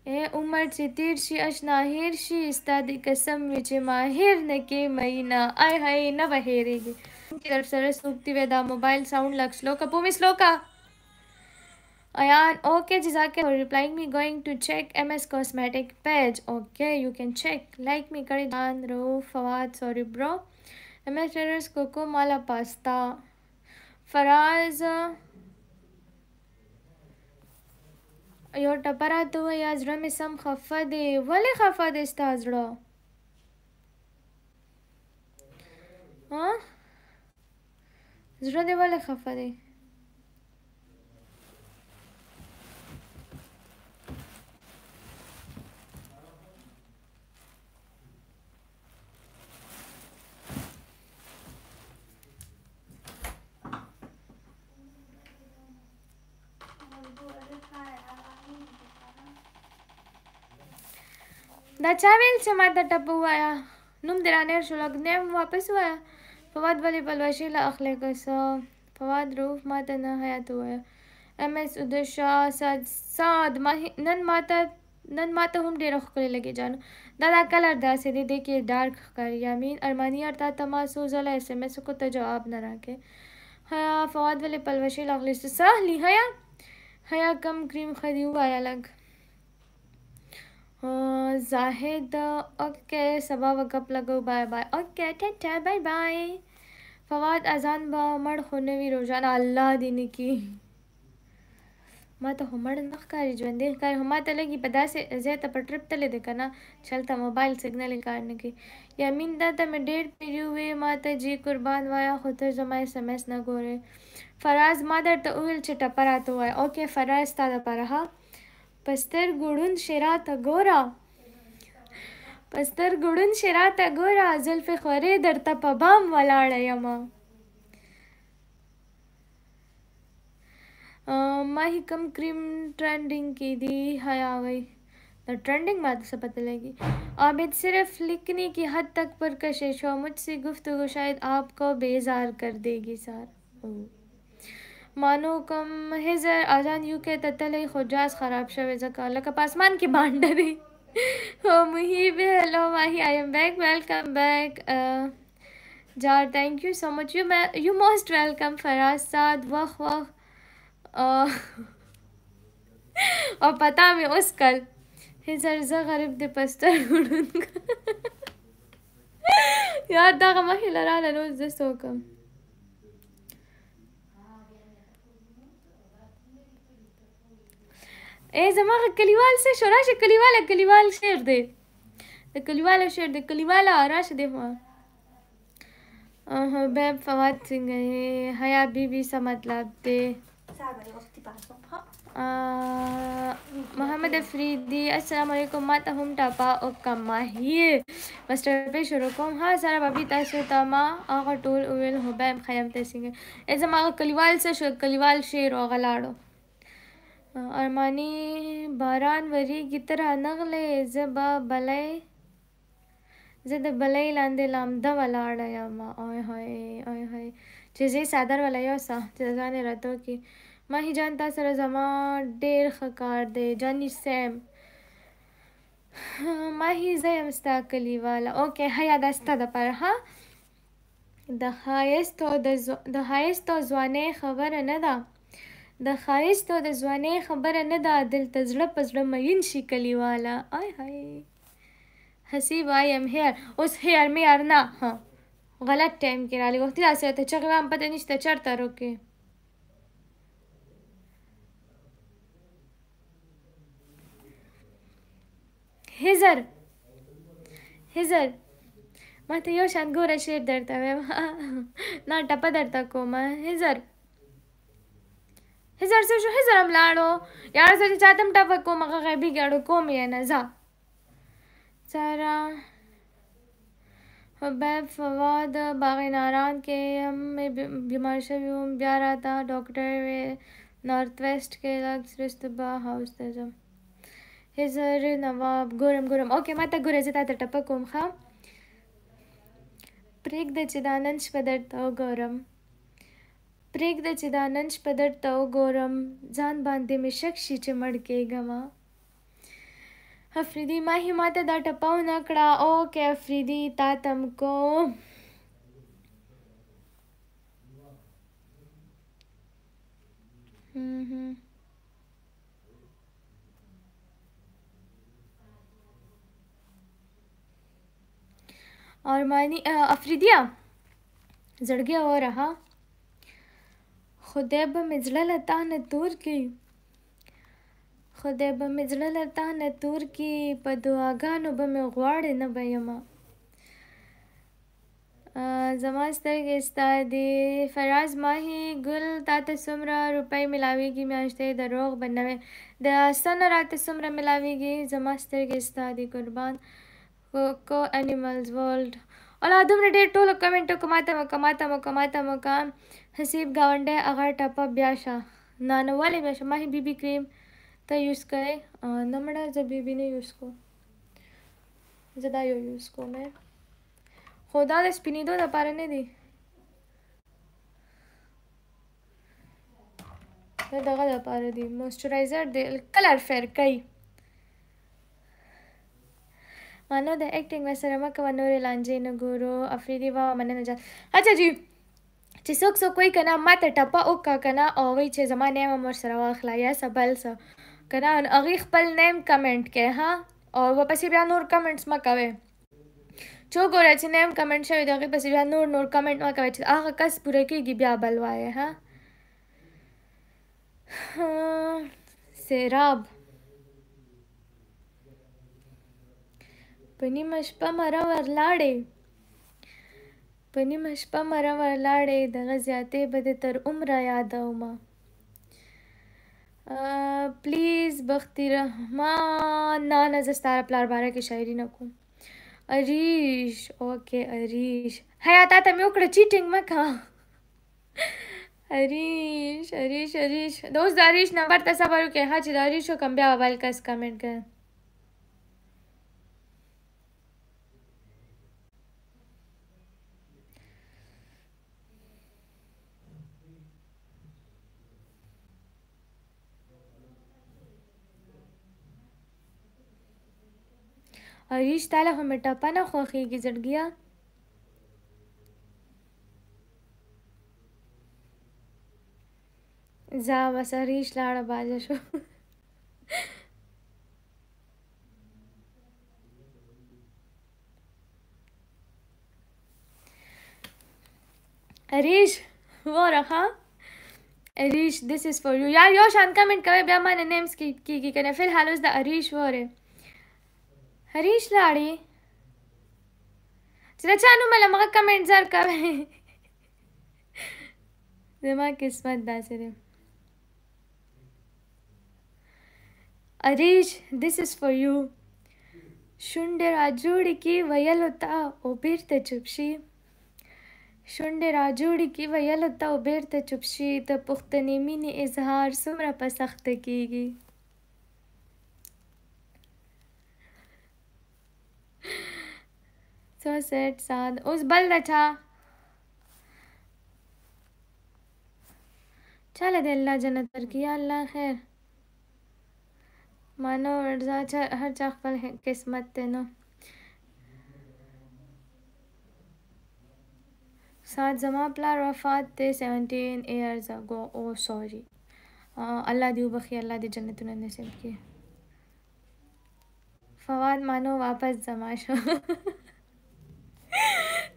Speaker 1: ए उमर से तिर शि अशना हिर शि इस्तादी कसम विच माहिर न के मईना आय हाय न वहेरे गे तरफ सरस उगती वेदा मोबाइल साउंड लग स्लो कपू मिस स्लो का अयान ओके जिजाके for replying me going to check MS cosmetic page okay you can check like मी करे जान रो Fawad sorry bro M S टेरस कोको माला पास्ता फराज یو ټپه راته ووایه زړه مې سم خفه دی ولې خفه دی ستا زړه زړه دې ولې خفه دی चावेल से माता टप्पू आया नुम दिराने और शुलक ने वापस हुआ फवाद वाली बलवशीला अखले को सो फवाद रूफ माता न हयात हुआ एम एस उदय साद साद माही नन माता नन माता हम डेरा खुले लगे जानो दादा कलर दा से दे देखिए डार्क कर यामीन अरमानी अर्था तमा सोजला एस एम एस को तजवाब तो रखे हया फवाद वाले पलवशीला अखले से सह ली हया हया कम क्रीम खरी हुआ अलग زاهد اوکی سبا وګپ لګو بای بای اوکی ټټا بای بای فواد اذان به مړ خو نه وي روزانه الله دې نه کی ما ته همړ نه ښکاري ژوندې ښکاري هما ته لګي په داسې ځای ته په ټرپ تللی دی که نه چلته موبایل سګنل یې کار نه کوي یامین دا ته مې ډېر پیري وې ما ته جی قربان وایه خو ته زما اس ام اس نه ګورې فراز ما درته وویل چې ټپه راته ووایه اوکې فراز ستا دپاره ها پستر ګړوند شرا ته ګورا پستر ګړوند شرا ته ګورا زلف خورې درته په بام ولاړه یم ما هی کم کریم ټرینډینګ کې دی حیا وای د ٹرینڈنگ بات سے پتہ لگی عابد صرف لکھنے کی حد تک پرکشش ہو مجھ سے گفتگو شاید آپ کو بیزار کر دے گی سار مانو کوم هزر اذان یو کې تتلې خو جاز خراب شوی ځکه لکه پاسمان کې باندې دی هو محیب هلو ماهی آی ایم بیک ویلکم بیک جار تھینک یو سو مچ یو یو موسٹ ویلکم فراز سعد وخ وخ او پتا مې اوس کل هزر زه غریب د پستر وړونکو یار دغه مخې لراله نو زه څوک اے زما کلیوال څه شو راشه کلیواله کلیوال شعر دی د کلیواله شعر دی کلیواله راشه دی حبیب فواد څنګه یې حیا بیبي څه مطلب دی محمد افریدی السلام علیکم ما ته هم ټاپا او کماهی مستر په شروع کوم ها سره بابي تاسو ته ما هغه ټول ویل حبیب خیام ته څنګه ای زما کلیوال څه شو کلیوال شعر او غلاړو ارماني باران وریږي ته رانغلې زه به بلۍ زه د بلۍ لاندې لامده ولاړه یم اوی هوی اوی هوی چې زه صدر ولی اوسه چې ځان یې راته وکړي ماهي جان تا سره زما ډېر ښه کار دی جان یې سیم ماهي زه یم ستا کلیواله اوکې حیا دا ستا دپاره ها د ښایستو د ځوانۍ خبره نه ده د ښایست او د ځوانۍ خبره نه ده دلته زړه په زړه مین شي کلیواله آی های حسیب آی ایم هیر اوس هیر می ار نه غلط ټایم کې رالی وختي داسې ته چغې وام پته نشته چرته روکې هزر هزر ما ته یو شان ګوره شعر درته وایم نه ټپه درته کومه هزر هزار څه شو هزار هم لاړو یار زه چې چاته هم ټفه کوم هغه غیبي ګاډو کوم یې نه ځه سارا حبیب فواد باغ ناران کې هم بیمار شوی وم بیا راته ډاکټر وې نارت ویسٹ کې لږ رستبا هاوس ته ځم هزار نواب ګورم ګورم اوکې ما ته ګوره زه تا ته ټپه کوم ښه پرېږده چې دا نن شپه درته وګورم प्रेग्द चिदानंश पदर्थव गोरम जान बांधे मिशक च मडके गवा अफ्रिदी माही माता दाट पाहुनाकडा ओके अफ्रिदी तात अमको Mm-hmm. और मानी अफरीदिया जड़ गया हो रहा خدای به مې زړه له تا نه تور کړي خدای به مې زړه له تا نه تور کړي په دعاګانو به مې غواړې نه به یمه زما سترګې ستا د فراز ماهي ګل تاته څومره روپۍ میلاویږي میاشتې دروغ به نه وې د ستنه راته څومره میلاویږي زما سترګې ستا د قربان کو انیملز ورلډ اولا دومره ډېر ټولو کمنټو کماته مکه ماته مکه ماته مکه حسیب گاونډی هغه ټپه بیا شه نانه ولې بیا شه ماهی بیبي کریم ته یوز کوي نه مړه زه بیبي نه یوز کوم زه دا یو یوز کوم خو دا د سپینېدو دپاره نه دی دا دغه دپاره دی موسچرایزر دی کلر فیر کوي مانو د ایکټینګ ورسره مه کوه نورې لانجې نه ګورو افریدي وه مننه جات اچھا جی چې څوک څوک وای کنه ماته ټپه وکا کنه او وای چې زما نیم مر سره واخلا یا سبل سه کنه هغه خپل نیم کمنټ کې ها او واپسې بیا نور کمنټس ما کوي چو ګوره چې نیم کمنټ شوی دغه پسې بیا نور نور کمنټ ما کوي چې هغه کس پوره کېږي بیا بل وایه ها سیراب په نیمه شپه مره ورلاړې په نیمه شپه مره ولاړې دغه زیاتې به دې تر عمره یادومه پلیز بختی رحمان نه نه زه ستا پلار باره کې شاعري نه کوم اریش اوکې اریش حیا تا ته مې وکړه چیټینګ مه کوه اریش اریش اریش د اوس د اریش نمبر ته صبر وکړې ها چې د اریش وکم بیا بل کس کمنټ کړه هریش تا له هم ټپه نه خوښیږي زړګیه ځه بس هریش لاړه بازه شو هریش وره ها اریش this is for you یار یو شان کمنټ کوي بیا ما نه نیمز کیږي کنه فل حال اوس د اریش وره हरीश लाड़े رچانو مله مغه کمنټ زر کوي زما قسمت داسې دی اریش this is for you شونډې راجوړې کې ویلو ته او بیرته چوپ شي شونډې راجوړې کې ویلو ته او بیرته چوپ شي د پښتنې مینې اظهار څومره په سخته کیږي सड़सठ सात उस बल रचा चल दे अल्लाह जन्नत पर किया अल्लाह खैर मानो रजा हर चाक पर किस्मत तेनो सात जमा प्ला रफात ते सेवनटीन ईयर्स अगो ओ सॉरी अल्लाह दियो बखी अल्लाह दी जन्नत उन्होंने नसीब की फवाद मानो वापस जमा शो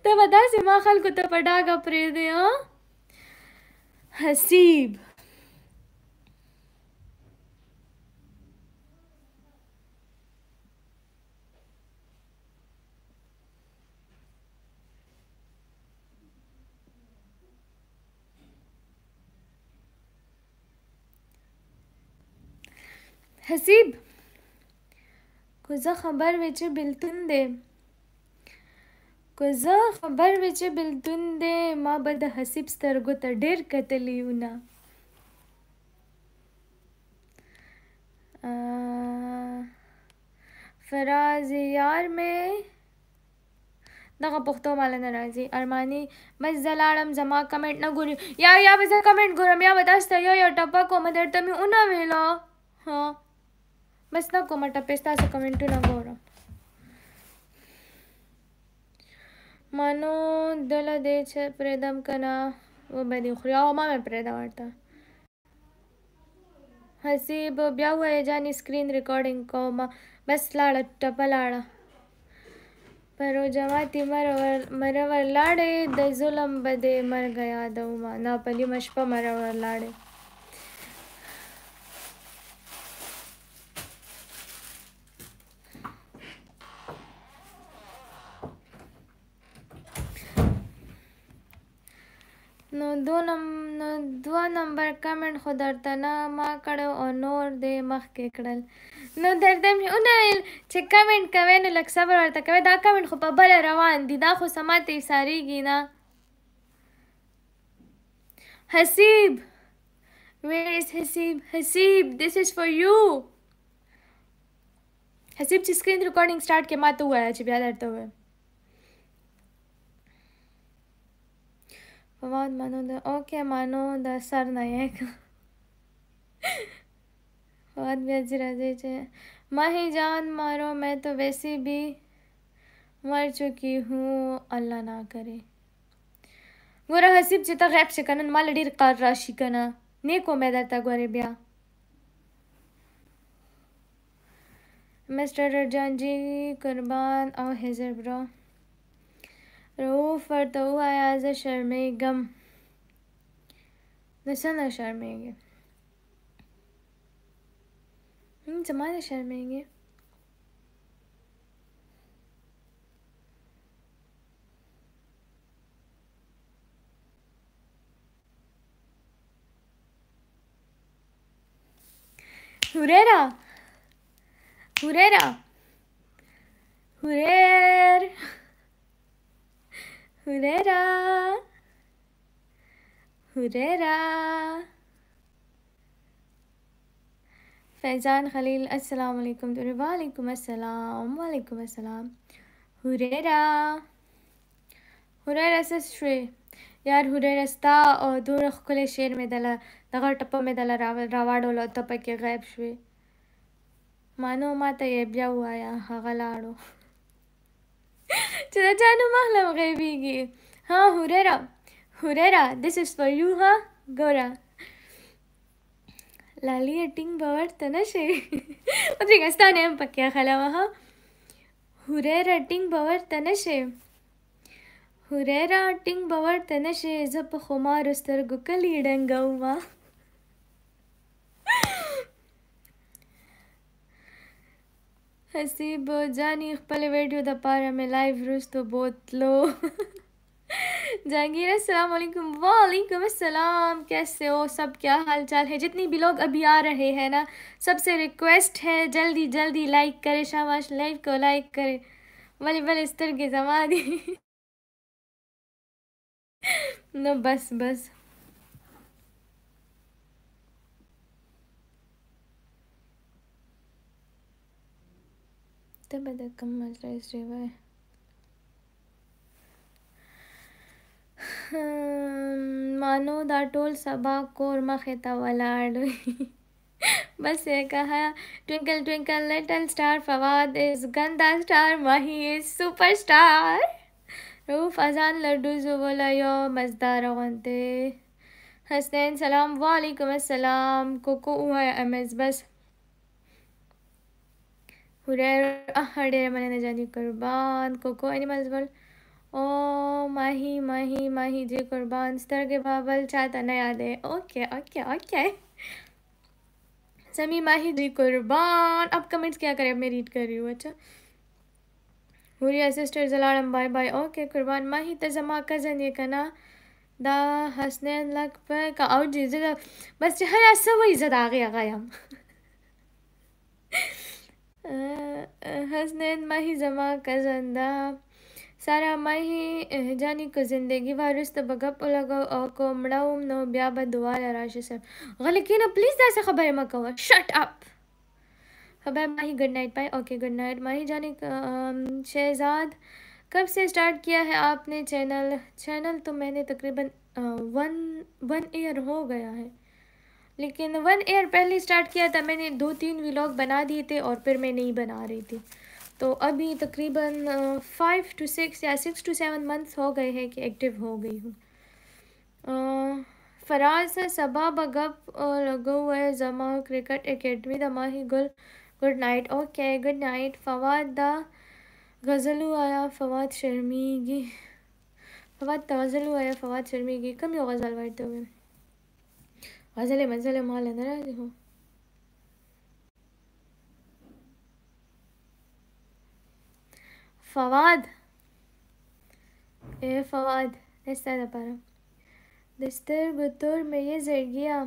Speaker 1: ته به داسې ما خلکو ته په ډاګه پرېږدې حسیب حسیب کو زه خبر وې چې بلتون دی که زه خبر وې چې بلتون دی ما به د حسیب سترګو ته ډېر کتلی ونه فراز یار مې دغه پښتو مال نه راځي ارمانی بس زه لاړم زما کمنټ نه ګوري یا یا به زه کمنټ ګورم یا به تاسو ته یو یو ټپه کوم درته مې ونه ویلو ها بس نه کومه ټپې ستاسو کمنټونه ګورم منو دله دی چې پرېږدم که نه وبه دې خوري او ما مې پرېږده ورته حسیب بیا ووایه جانې سکرین ریکارډینګ کوم بس لاړه ټپه لاړه پرو جماعتي مرور مرور لاړې د ظلم به دې مرګ یادومه ناپلیمه شپه مرور لاړې نو دو نم نو دوه نمبر کمنټ خو درته نه ما کړو او نور دې مخکې کړل نو درته مې ونه ویل چې کمنټ کوې نو لږ صبر ورته کوې دا کمنټ خو په بله روان دي دا خو سماتې سارېږي نه حسیب Where is Hasib? Hasib, this is for you. حسیب چې سکرین ریکارډینګ سٹارټ کې ماته وایي چې بیا درته وایم فواز منو اوكي منو ده صرنا ياك Fawad भी अच्छी रह माही जान मारो मैं तो वैसे भी मर चुकी हूँ अल्लाह ना करे गोरा हसीब चिता गैप शिकन माल डीर कार राशि कना नेको मैं दरता गोरे ब्या मिस्टर रजान जी कुर्बान और हेजर ब्रो रऊफ़ फ़रतो आयाज शर्म गम नसन शर्मेंगे ज़माने हम्म, शर्मेंगे हुरेरा हुरेरा हुरेर Hurera. Hurera. فیضان خلیل السلام علیکم تو وعلیکم السلام وعلیکم السلام هوریرا هوریرا سسری یار هوریرا ستا او دور خکل شیر می دله دغه ټپه می دله راواړولو ته پکې غیب شوې مانو ما ته یې بیا ووایه هغه لاړو چې د چا نوم اخلم غیبیږي ها هورره هورره this is for you ها ګوره لالی ټینګ به ورته نه شي ودرېږه ستا نه یم پکې اخلمه ها هورره ټینګ به ورته نه شي هوریرا ټینګ به ورته نه شي زه په خمارو سترګو کلي ډنګومه हसीब जानी खपल वीडियो द पारा में लाइव रुस तो बहुत लो जहांगीर अस्सलाम वालेकुम वालेकुम अस्सलाम कैसे हो सब क्या हाल चाल है जितनी भी लोग अभी आ रहे हैं ना सबसे रिक्वेस्ट है जल्दी जल्दी लाइक करे शाबाश लाइव को लाइक करे वाले वाले इस तरह के जमा दी नो बस बस affected by the commercialized river. मानो दा टोल सबा कोरमा खेता वाला बस ये कहा twinkle twinkle little star Fawad is गंदा star Mahi is super star रूफ अजान लड्डू जो बोला यो मजदार वनते हसनैन सलाम वालेकुम अस्सलाम कोको हुआ एम एस बस Hureiro Ahadere Manana Jani Kurban Coco Animals ओ माही माही माही जी कुर्बान स्तर के बाबल चाहता न याद है ओके ओके ओके समी माही जी कुर्बान अब कमेंट्स क्या करें मैं रीड कर रही हूँ अच्छा हुरिया सिस्टर जलालम बाय बाय ओके कुर्बान माही तजमा कजन ये कना दा हसनैन लक पर का आउट जी बस यार ऐसा वही ज़्यादा आ गया हम हसनैन माही जमा कजंदा सारा माही जानी को जिंदगी वारिस्त बगप लगो को मड़ाउम नो ब्या बदुआ राशि सर गलकी ना प्लीज ऐसे खबर मत कहो शट अप खबर Mahi good night bye okay good night Mahi जानी शहजाद कब से स्टार्ट किया है आपने चैनल चैनल तो मैंने तकरीबन वन वन ईयर हो गया है लेकिन वन ईयर पहले स्टार्ट किया था मैंने दो तीन व्लॉग बना दिए थे और फिर मैं नहीं बना रही थी तो अभी तकरीबन फाइव टू सिक्स या सिक्स टू सेवन मंथ्स हो गए हैं कि एक्टिव हो गई हूँ फराज सबा बगप लगो हुआ है जमा क्रिकेट एकेडमी दमा ही गुल good night okay good night Fawad द गज़लू आया फवाद शर्मीगी फवाद तवज़ल आया फवाद शर्मीगी कम ही गज़ल वाइट हुए मंजिल मंजिल माल अंदर आ जाऊँ फवाद ए फवाद नेस्ता पारा दस्तर गुतुर में ये जड़ गया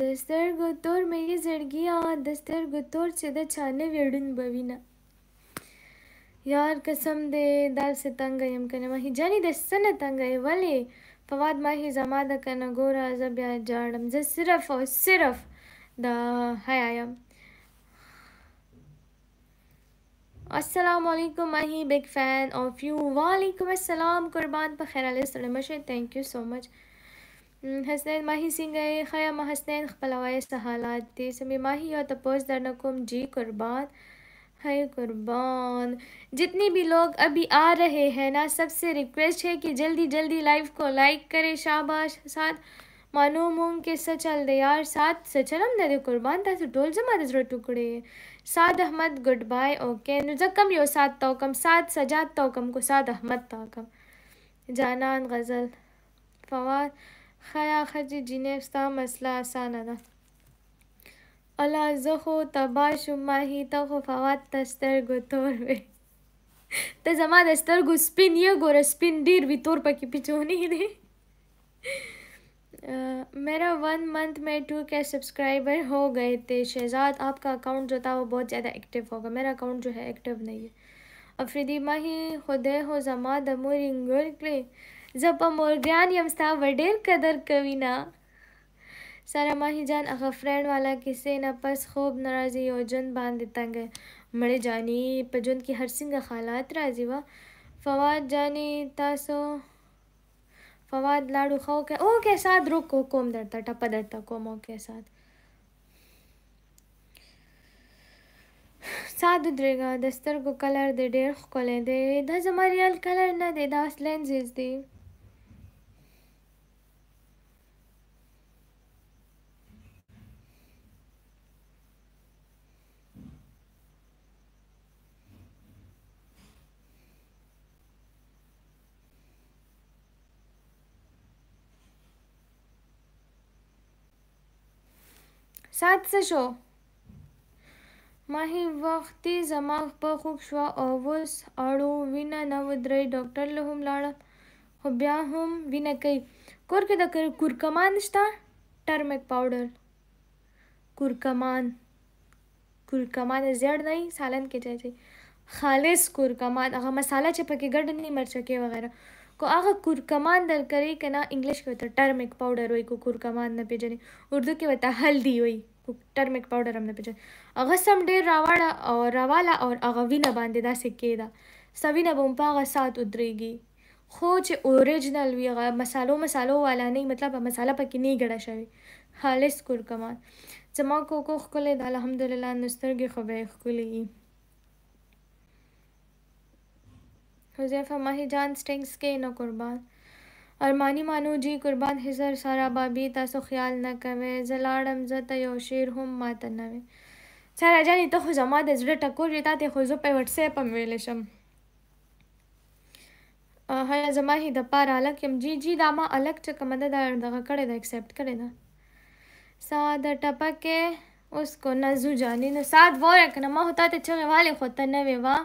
Speaker 1: दस्तर गुतुर में ये जड़ गया दस्तर गुतुर सीधे छाने वेड़न बवीना यार कसम दे दाल से तंग गए हम कहने वही जानी दस्तर न तंग गए वाले फवाद माही जमादा कना गोरा जब जाड़म जे सिर्फ और सिर्फ द हयाम Aslam Mahi big fan of you वालेकुम अस्सलाम कुर्बान पर खैर मशे thank you so much Hasnain Mahi सिंह खयाम हसनैन पलावाए सहालात समी माही और तपोज दरनकुम जी कुर्बान है कुर्बान जितने भी लोग अभी आ रहे हैं ना सबसे रिक्वेस्ट है कि जल्दी जल्दी लाइव को लाइक करें शाबाश साथ मूंग के सचल दयार साथ हम दे कुर्बान तासु टोल जमा दस टुकड़े Saad Ahmad good bye okay नुजकम यो सात तोकम सात सजाद तोकम को साद अहमद तोकम जानान गज़ल फवाद खया खजी जिनेब मसला आसान अदा ألا زخو تباشم ماهی تخو فوات تسترگو تور وی ته زما د سترګو سپین یې ګوره سپین ډیر وي تور پکې پیچونی دی मेरा वन मंथ में टू के सब्सक्राइबर हो गए थे शहजाद आपका अकाउंट जो था वो बहुत ज़्यादा एक्टिव होगा मेरा अकाउंट जो है एक्टिव नहीं है अफरीदी माही खुदे हो जमा दमोरिंग जब अमोर ज्ञान यमस्ता वडेर कदर कविना سره ماهی جان هغه فرینډ والا کیسې نه پس خوب ناراضي او جن باندې تنګ مړې جانې په جون کې هر څنګه حالات راځي وه فواد جانې تاسو فواد لاړو خو کې او کې سات روکو کوم درته ټپ درته کوم او کې سات ساده درګه د سترګو کلر دی ډېر ښکلی دی دا زما ریال کلر نه دی دا سلینزز دی ساعت څه شو؟ ماهی وختي زما پښه خوږ شوه او اوس اړو وینه نه ودرې ډاکټر له هم لاړم خو بیا هم وینه کوي کور کې د کورکمان شته ټرمک پاوډر کورکمان کورکمان زیړ نه سالن کې چای خالص کورکمان هغه مساله چې پکې ګډ نه مرچکې وغیره کو هغه کورکمان درکړي کنه انګلیش کې وته ټرمک پاوډر وای کو کورکمان نه پیژني اردو کې وته هلدی وای ټرمک پاوډر هم نه پېژن هغه سم ډېر راوړه او راواله او هغه وینه باندې داسې کېده سوینه به هم په هغه سات ودرېږي خو چې اوریجنل وي هغه مسالو مسالو والا نه مطلب مساله پکې نه ګډه شوې خالص کورکمان زما کوکو ښکلی ده الحمدلله نو سترګې خو به یې ښکلي حذیفه ماهی جان سټینګس کې نه قربان ارماني مانو جي قربان حصر سارا بابي تاسو خیال نه کوي زه لاړم زه ته یو شعر هم ماته نه وي سارا جانې ته خو زما د زړه ټکور دی تا ته خو زه په وټساپ هم ویلی شم هیا زما هی د پاره الک یم جی جی دا ما الک چې کومه ده دغه کړې ده ایکسپټ کړې ده ساده ټپکې اوس کو نزو جانې نو ساد وره کنه ما هو تا ته چغې والې خو ته نه وې وه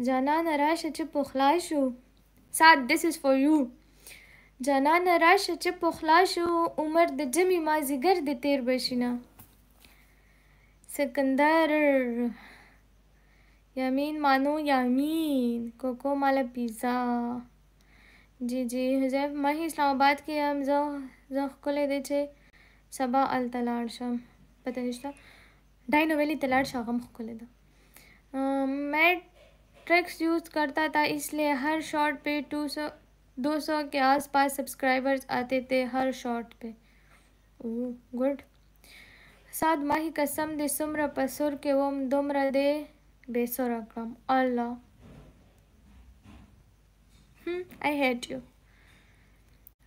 Speaker 1: جانانه راشه چې پخلا شو سات this is for you جانانه راشه چې پخلا شو عمر د جمی مازیګر د تیر بشینه سکندر یمین مانو یمین کوکو مالا پیزا جی جی حذیف ماهی اسلام آباد کې هم زه زه ښکلی دی چې سبا هلته لاړ شم پته نشته ډاینو ویلي ته لاړ شه هغه هم ښکلی ده میټ tricks use करता था इसलिए हर शॉट पे टू सौ दो सौ के आसपास सब्सक्राइबर्स आते थे हर शॉट पे गुड सात माही कसम दे सुम्र पसुर के ओम दुमर दे बेसुर अक्रम अल्लाह आई हेट यू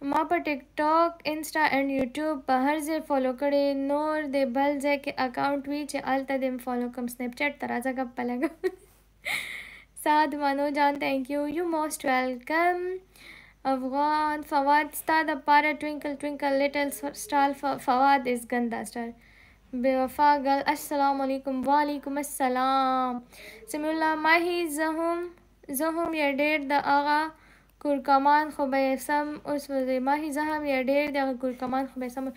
Speaker 1: माँ पर टिकटॉक इंस्टा एंड यूट्यूब पर हर जे फॉलो करे नोर दे बल जे के अकाउंट भी चे अल तदेम फॉलो कम स्नैपचैट तराजा का पलगा استاد منو جان thank you you most welcome افغان فواد ستا د پاره ټوینکل ټوینکل لیټل سټار فواد از ګندا سټار بے وفا گل السلام علیکم وعلیکم السلام سمی الله ماهی زهم زهم یا ډیر د اغا کورکمان خو به سم اوس وزي ماهی زهم یا ډیر د اغا کورکمان خو به سم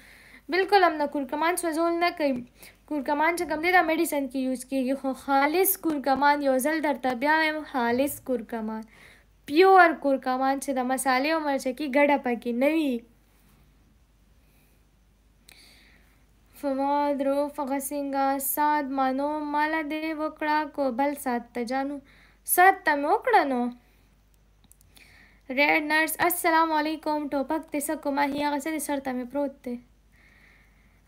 Speaker 1: بالکل هم نه کورکمان سوزول نه کوي کورکمان چې کوم دی دا میډیسن کې یوز کیږي خو خالص کورکمان یو ځل درته بیا وایم خالص کورکمان پیور کورکمان چې د مسالې او مرچکي ګډه پکې نه وي فواد رو فغسنګا ساد مانو مالا دې وکړه کو بل سات ته جانو سات ته مې وکړه نو ریډ نرس السلام علیکم ټوپک تیسه کومه هي هغه څه دې سر ته مې پروت دی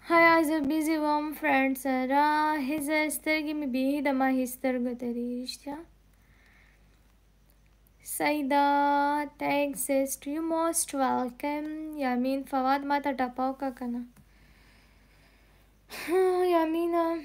Speaker 1: Hayazibizivum friends ra hizestergimi bihidama histergoterishya. Saida, thanks sister, you most welcome. Yamin Fawad mata tapau kakana. Yamina.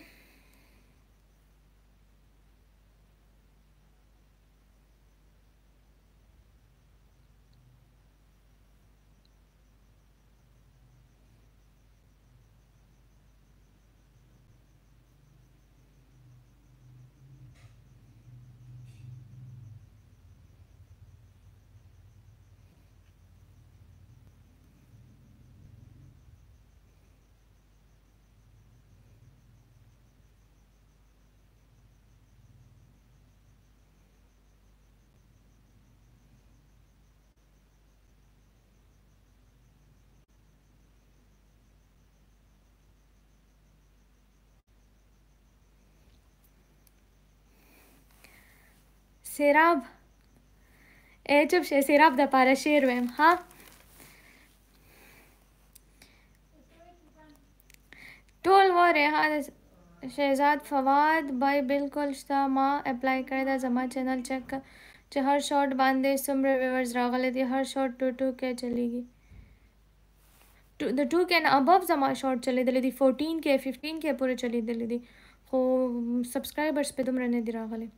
Speaker 1: سیراب ای چپ شه سیراب د پاره شعر ویم ها ټول وره ها شهزاد فواد بای بالکل شته ما اپلای کړی دا زما چینل چک چې هر شاٹ باندې څومره ویورز راغلي دي هر شاٹ ټو ټو کې چلیږي د ټو کې نه ابب زما شاٹ چلیدلی دي فورټین کې ففټین کې پورې چلیدلی دي خو سبسکرایبرز په دومره نه دي راغلي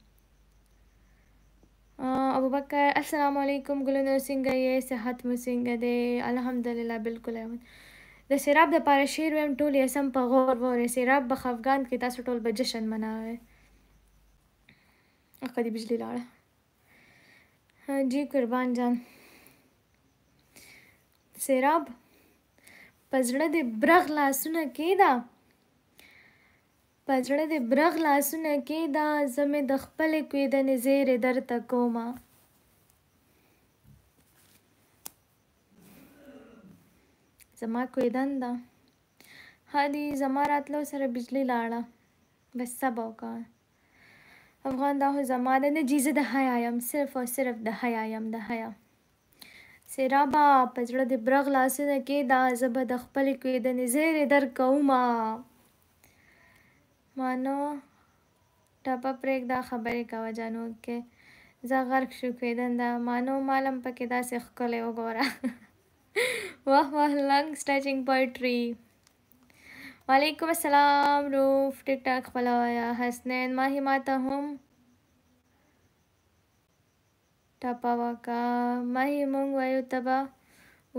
Speaker 1: ابو بکر السلام علیکم ګلونه څنګه یې صحت مو څنګه دی الحمدلله بالکل ایمن د سیراب د پاره شیر ویم ټول یې سم په غور وره سیراب په افغان کې تاسو ټول به جشن مناوي اخه دی بجلی لاړه جی قربان جان سیراب پزړه د برغ لاسونه کې دا په زړه د برغ لاسونه کې دا زمې د خپلې کوېدنې زیرې درته کومه زما کوېدن ده هادي زما راتلو سره بجلی لاړه بس سبا وکړه افغان دا خو زما ده نه جی زه د حیا یم صرف او صرف د حیا یم د حیا سیرابه په زړه د برغ لاسونه کې دا زه به د خپلې کوېدنې زیرې در کومه مانو ټپه پرېږده خبرې کوه جانو کې زه غرق شو کېدنده مانو مالم پکې داسې ښکلی وګوره واه واه لنګ سټیچینګ پوئټري वालेकुम अस्सलाम रूफ टिक टाक फलाया हसनैन माही माता हम टपावा का माही मुंग वायु तबा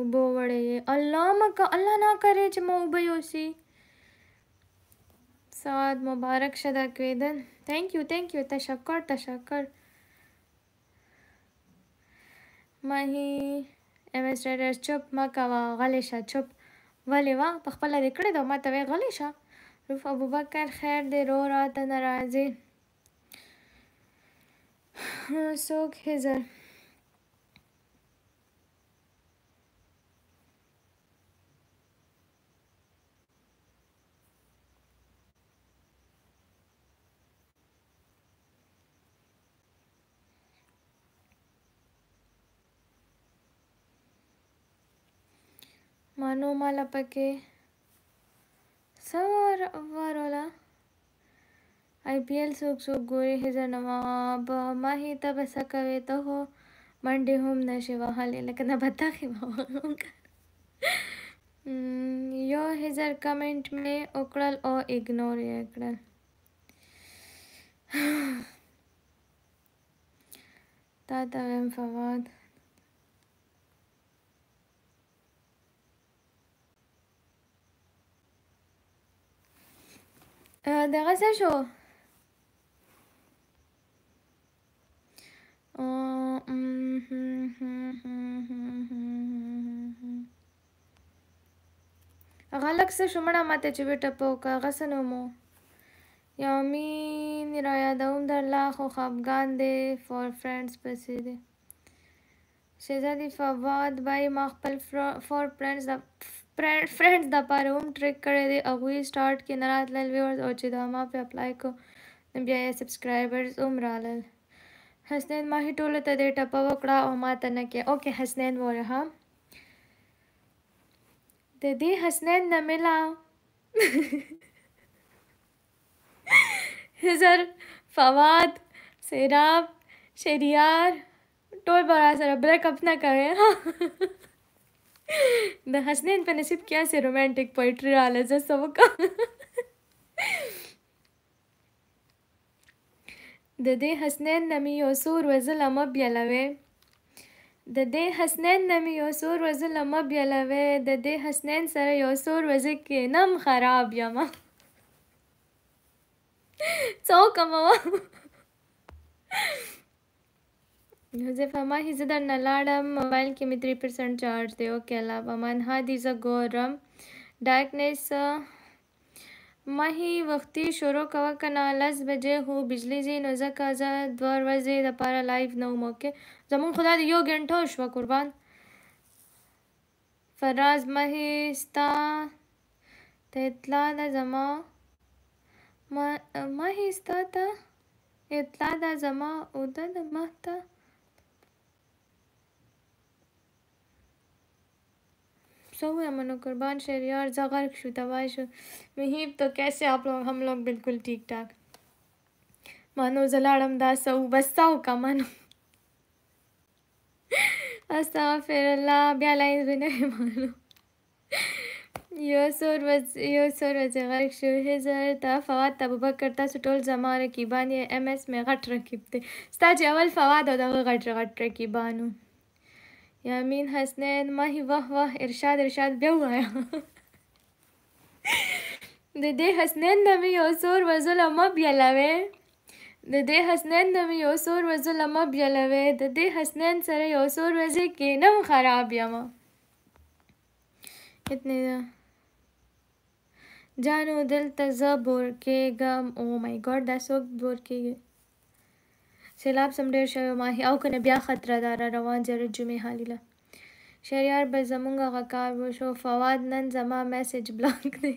Speaker 1: उबो वड़े अल्लाह मका अल्लाह ना करे जमा उबयोसी سعد مبارک شدک ویدن تhank you thank you تشکر تشکر ماهی ام اس ریډر چپ ما کوا غلی شه چپ ولی وا په خپل دې کړې دا ما ته وی غلی شه روف ابوبکر خیر دې رو راته ناراضي څوک هزر மனோமால பக்கே سوار وارولا آی پی ایل څوک څوک ګوري هزار نواب ما هی ته بس کوي ته هو منډه هم نشي وهلې لکه نه بتا خي یو هزار کمنټ می وکړل او اګنور یې کړل تا ته ویم فواد دغه څه شو غلق څه شو مړه ماته چې وټپو که هغه څه نومو یومین را یادوم در الله خو خفګان دی فور فرینډس پسې دی شهزادي فواد بای ما خپل فور فرینډس फ्रेंड्स दपा रूम ट्रिक करे दे अगुई स्टार्ट के नरात लल व्यूअर्स और चिदामा पे अप्लाई को नबिया सब्सक्राइबर्स उमराल हसनैन माही टोल तदे टपा वकड़ा उमा के ओके हसनैन वो रहा दीदी हसनैन न मिला हिजर फवाद सेराब शेरियार टोल बड़ा सारा ब्रेकअप ना करे हाँ د حسنین په نصیب کې اسې رومانټیک پوئټري رااله زه څه وکړم د دې حسنین نه مې یو څو روزله مه بیلوې د دې حسنین نه مې یو څو روزله مه بیلوې د دې حسنین سره یو څو ورځې کې نم خراب یم څه وکړم Joseph Aman, he said that Nalaram mobile ki me 3% charge de. Okay, Allah Aman. Ha, these are Goram. Darkness. Uh, ماهی وختي شروع کوه کنه لس بجې هو بجلی ځي نو ځکه زه دوه ورځې دپاره لایف نه وم اوکې زمونږ خدا د یو ګنټه شوه قربان فراز ماهی ستا ته اطلاع ده زما ماهی ستا ته اطلاع ده زما اوده د مه ته सोया मनो कुर्बान शहरियार ज़ा गर्क शु तबाह शु मुहिब तो कैसे आप लोग हम लोग बिल्कुल ठीक ठाक मानो जलाड़म दा सऊ बस साऊ का मानो असा फिर अल्लाह ब्या लाइन भी नहीं मानो यो सोर वज यो सोर वज गर्क शु हिजर ता फवाद ता बुबकर ता सुटोल जमा रकीबान ये एमएस में घट रकीब थे स्ता जवल फवाद हो दा घट घट रकीबानू یامین حسنین ماهی واه واه ارشاد ارشاد بیا ووایه د دې حسنین نه مې یو سور وزله مه بیالوې د دې حسنین نه مې یو سور وزله مه بیالوې د دې حسنین سره یو سور وزې کینم خراب یم اتنی ده جانو دلته زه بور کېږم او oh مای ګاډ دا څوک بور کېږي سیلاب سمډیر شوی ماهي او کنه بیا خطر دار روان جره جمعه حالیله شریار به زمونږ غکار وشو فواد नन जमा मैसेज ब्लॉक दे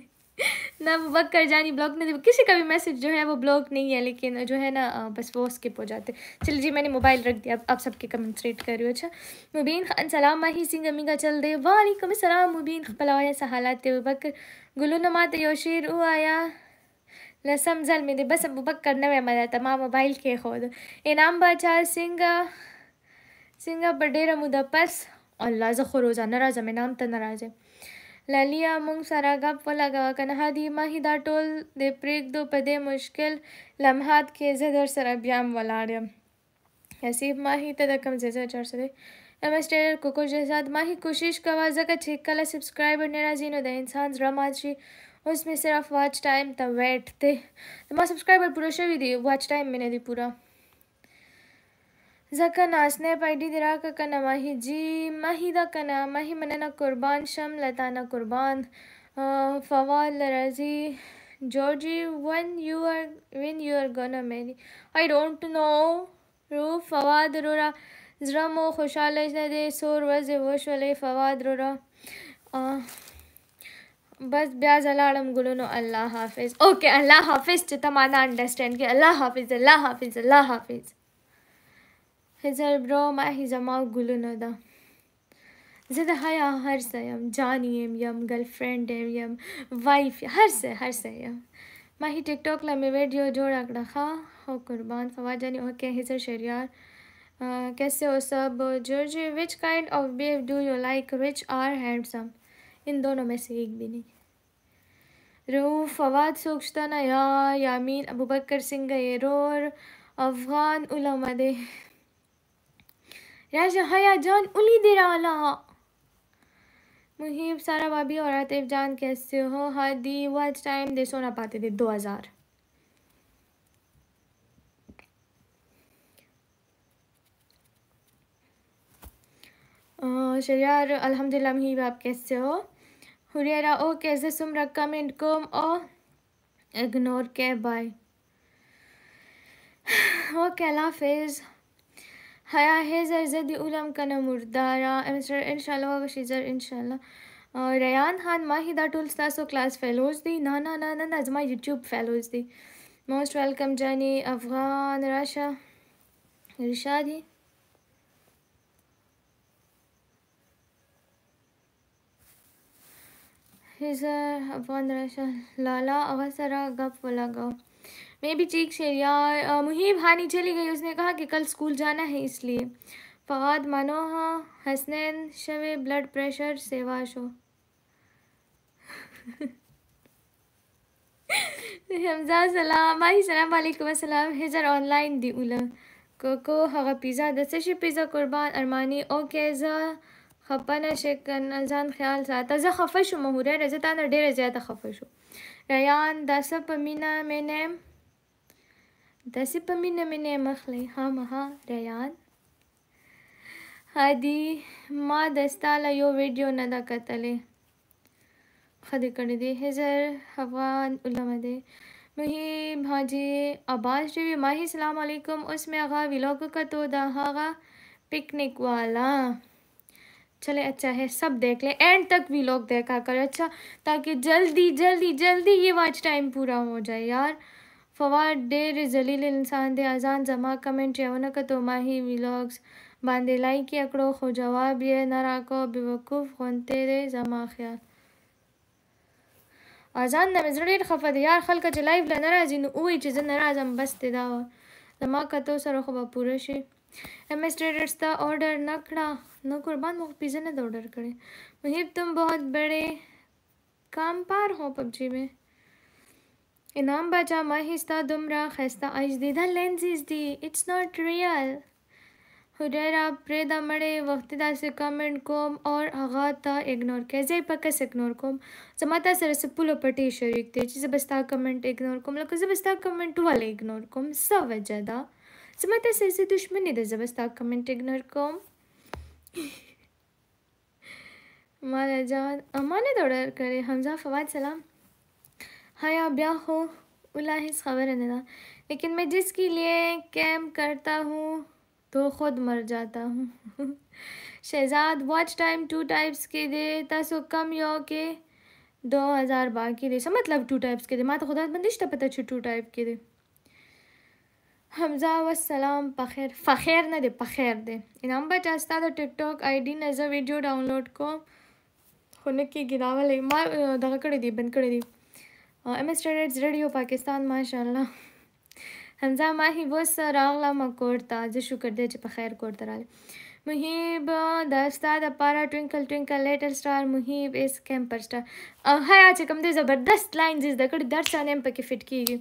Speaker 1: ना वो वक्त कर जानी ब्लॉक नहीं किसी का भी मैसेज जो है वो ब्लॉक नहीं है लेकिन जो है ना बस वो स्किप हो जाते चलिए जी मैंने मोबाइल रख दिया आप सबके कमेंट्स रीड कर रही हो अच्छा मुबीन खान सलाम माही सिंह अमी का चल दे वालेकुम सलाम मुबीन पलाया सहालाते वक्त गुलू नमाते योशीर उ आया لسم ځل مې د بس ابوبکر نوې مده ما موبایل کېښود انعام باچا څنګه څنګه په ډېره موده پس الله زه خو روزانه راځم انعام ته نه راځم لالیا مونږ سره ګپ ولګوه که نه دي ماهي دا ټول د پرېږدو په دې مشکل لمحات کې زه در سره بیا هم ولاړ یم یسیب ماهي ته د کوم ځای ځای چر سره ایم ایس ټیلر کوکو شهزاد ماهي کوشش کوه ځکه چې کله سبسکرایبر نه راځي نو د انسان زړه مات شي उसमें सिर्फ वॉच टाइम त वेट ते त मां सब्सक्राइबर पूरो शवी दी वॉच टाइम मैंने दी पूरा زکه ناسنه پایډی دی راک کنه ماهی جی ماهی دا کنه ماهی مننه قربان شم لتانه قربان فوال رزی Georgie when you are when you are gonna marry I don't know رو فواد رورا زړه مو خوشاله نه دی سور وځي وشولې فواد رورا बस ब्याज अलाड़म गुलनो अल्लाह हाफिज़ ओके अल्लाह हाफिज़ चिता माना अंडरस्टैंड कि अल्लाह हाफिज़ अल्लाह हाफिज़ अल्लाह हाफिज़ हिजर ब्रो मा हिजमा गुलो दा ज़िद हया हर सयम जानी एम यम गर्ल फ्रेंड एम यम वाइफ हर से हर सयम माही टिकटॉक में वीडियो जोड़ा अकड़ा खा हो कुर्बान जानी ओके हिजर शेर यार कैसे हो सब जो जो which kind of behave do you like which are handsome इन दोनों में से एक भी नहीं रऊफ फवाद सोचता यार यामीन अबू बकर सिंह गैरो और अफगान उलमा दे राजा हया जान उली दे दिराला मुहिब सारा भाभी और आतिफ जान कैसे हो हादी वाच टाइम दे सोना पाते थे दो हज़ार शरियार अल्हम्दुलिल्लाह मुहिब आप कैसे हो हुरेरा ओ कैसे सुम रकमेंड कोम ओ इग्नोर के बाय ओ कैला फेज हया हेजर जदि उलम कन मुर्दारा एमसर इंशाल्लाह वशीजर इंशाल्लाह रयान हान माही दा टूल्स दा सो क्लास फेलोज दी ना ना ना ना ना जमा YouTube fellows the most welcome जानी अफगान राशा दी लाला अगसरा गप गप मैं भी चीख शेरिया मुहिब हानी चली गई उसने कहा कि कल स्कूल जाना है इसलिए फवाद मनोह हसनैन शवे ब्लड प्रेशर सेवा शो हमजा सलाम माही सलाम वालेकुम अस्सलाम हिजर ऑनलाइन दी उला कोको हवा पिज़्ज़ा दस पिज़्ज़ा कुर्बान अरमानी ओके خپه نه شي کنه ځان خیال ساته زه خفه شوم هورې زه تا نه ډېره زیاته خفه شوم ریان داسه په مینه مینم داسې په مینه مینه مخلی هم ها ریان هادي ما دستا له یو ویډیو نه دا کتلې خدي کړي دي هزر هوا علماء دي مهي بھاجي عباس جی ماہی السلام علیکم اس میں آغا ویلوگ کا تو دا آغا پکنک والا चले अच्छा है सब देख ले एंड तक भी लोग देखा कर अच्छा ताकि जल्दी जल्दी जल्दी ये वॉच टाइम पूरा हो जाए यार फवाद डेर जलील इंसान दे अजान जमा कमेंट यवन का तो माही व्लॉग्स बांधे लाइक या कड़ो खो जवाब ये न राखो बेवकूफ़ खोनते रे जमा ख्याल اذان نه مې زړه ډېر خفه دی یار خلک چې لایف له نه راځي نو ووایي چې زه نه راځم بس دی دا زما کتو سره خو به پوره شي एमेस्ट्रेटर्स था ऑर्डर नखड़ा न कुर्बान मुख पिज़्ज़ा ने तो ऑर्डर करे मुहिब तुम बहुत बड़े काम पार हो पबजी में इनाम बचा माहिस्ता दुमरा खैस्ता आइज दीदा lens is the it's not real हुडेरा प्रेदा मड़े वक्त से कमेंट कोम और आगा था इग्नोर कैसे पक इग्नोर कोम जमाता सर से पुलो पटे शरीक थे जिसे बस्ता कमेंट इग्नोर कोम लको बस्ता कमेंट वाले इग्नोर कोम सब वजह Sımata sesi düşmeni de zebestak kommentignorkom. हमारा जान अमानत ऑर्डर करे हमजा फवाद सलाम हया ब्या हो उलाहिस खबर ना लेकिन मैं जिसके लिए कैम्प करता हूँ तो ख़ुद मर जाता हूँ शहजाद वॉच टाइम टू टाइप्स के दे तसो कम यो के दो हज़ार बाकी दे मतलब टू टाइप्स के दे माँ तो खुदा बंदिश तो पता छू टू टाइप के दे حمزه والسلام پخیر فخیر نه دی پخیر دی انعام بچا ستا د ټیک ټاک آی ډي نه زه ویډیو ډاونلوډ کوم خو نه کېږي راولی ما دغه کړی دی بند کړی دی ایم ایس ټریډز ریډیو پاکستان ماشاءالله حمزه ماهی بس راغلم کور ته زه شکر دی چې په خیر کور ته راغلی محیب د ستا د پارا ټوینکل ټوینکل لیټل سټار محیب اس کیمپر سټار هیا چې کوم دی زبردست لاینز زده کړې درس ان پکې فټ کېږي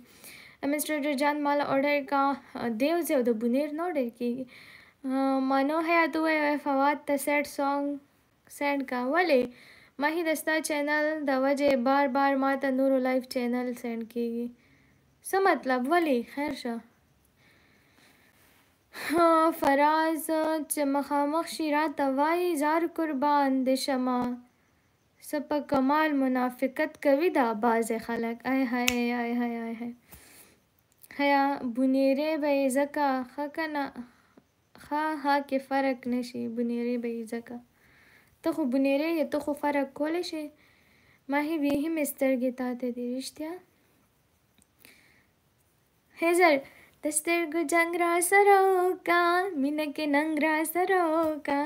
Speaker 1: administrator Can mala order ka dev zev da bunir no order ki mano hai atu e fawat ta set song send ka wale mahi dasta channel da waje bar bar ma ta nuru live channel send ki څه مطلب ولی خیر شه فراز چې مخامخ شي راته وایي زار قربان د شما څه په کمال منافقت کوي دا بعضې خلک آی های آی های آی های حیا بونیرې به یې ځکه ښه کنه ښه ها کې فرق نشي بونیرې به یې ځکه ته خو بونیرې یې ته خو فرق کولی شي ماهی وی هم سترګې تاته دي رښتیا هزر د سترګو جنگ را سره وکا مینه کې ننګ را سره وکا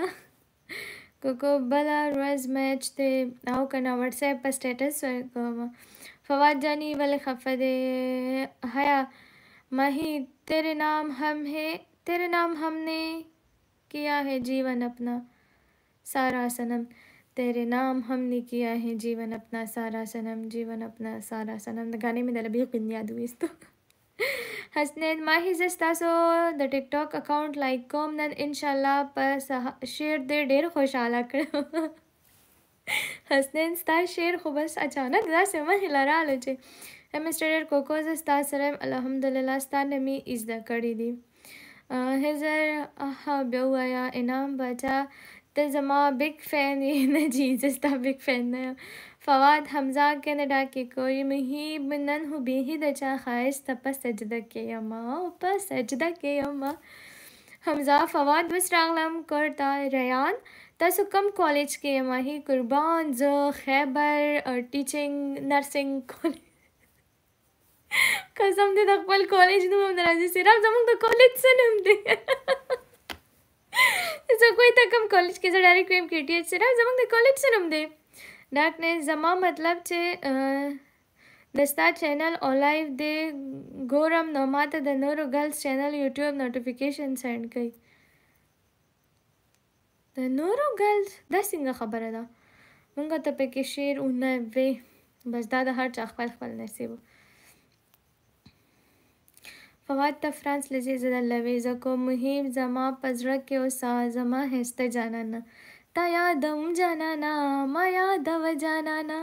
Speaker 1: کوکو بلا ورځ میچ دی او که نه وټسایپ په سټېټس ورکوم فواد جاني ولې خفه دی حیا मही तेरे नाम हम है तेरे नाम हमने किया है जीवन अपना सारा सनम तेरे नाम हमने किया है जीवन अपना सारा सनम जीवन अपना सारा सनम गाने में त्याला बिलकुल याद हुईस तू हसनेन माही जस्तासो द टिकटॉक अकाउंट लाइक कॉम नन इनशाला पर शेर दे ढेर खुशहाला कर हसनेन शेर खुबस अचानक दस सेमन रहा Demonstrated Kokoza Star Sarem Alhamdulillah Star मी is the Karidi. Hezar Aha Bewaya Inam Bata तजमा बिग फैन ये नजीज इसका बिग फैन है फवाद हमजा कनाडा के कोई मुहिब नन हु बेहिद अचा ख्वाहिश तप सजदा के अम्मा उप सजदा के अम्मा हमजा फवाद बसरागलम करता रयान तसुकम कॉलेज के अम्मा कुर्बान जो खैबर और टीचिंग नर्सिंग कॉलेज قسم دې د خپل کالج نوم هم نه راځي صرف زموږ د کالج څه نوم دی زه کوی ته کوم کالج کې زه ډایرکټ وایم کې ټي ایچ صرف زموږ د کالج څه نوم دی ډارکنیس زما مطلب چې د ستا چینل اولایو دی ګورم نو ماته د نورو ګرلز چینل یوټیوب نوټیفیکیشن سینډ کوي د نورو ګرلز دا څنګه خبره ده مونږ ته پکې شعر ونه وې بس دا د هر چا خپل خپل نصیب و फ़वाद तफ़रांस लजीज़ल्लवेज़को मुहिम जमा पजरक पजरके उसा जमा हेस्ते जानाना तया दम जाना जानाना माया दव जाना ना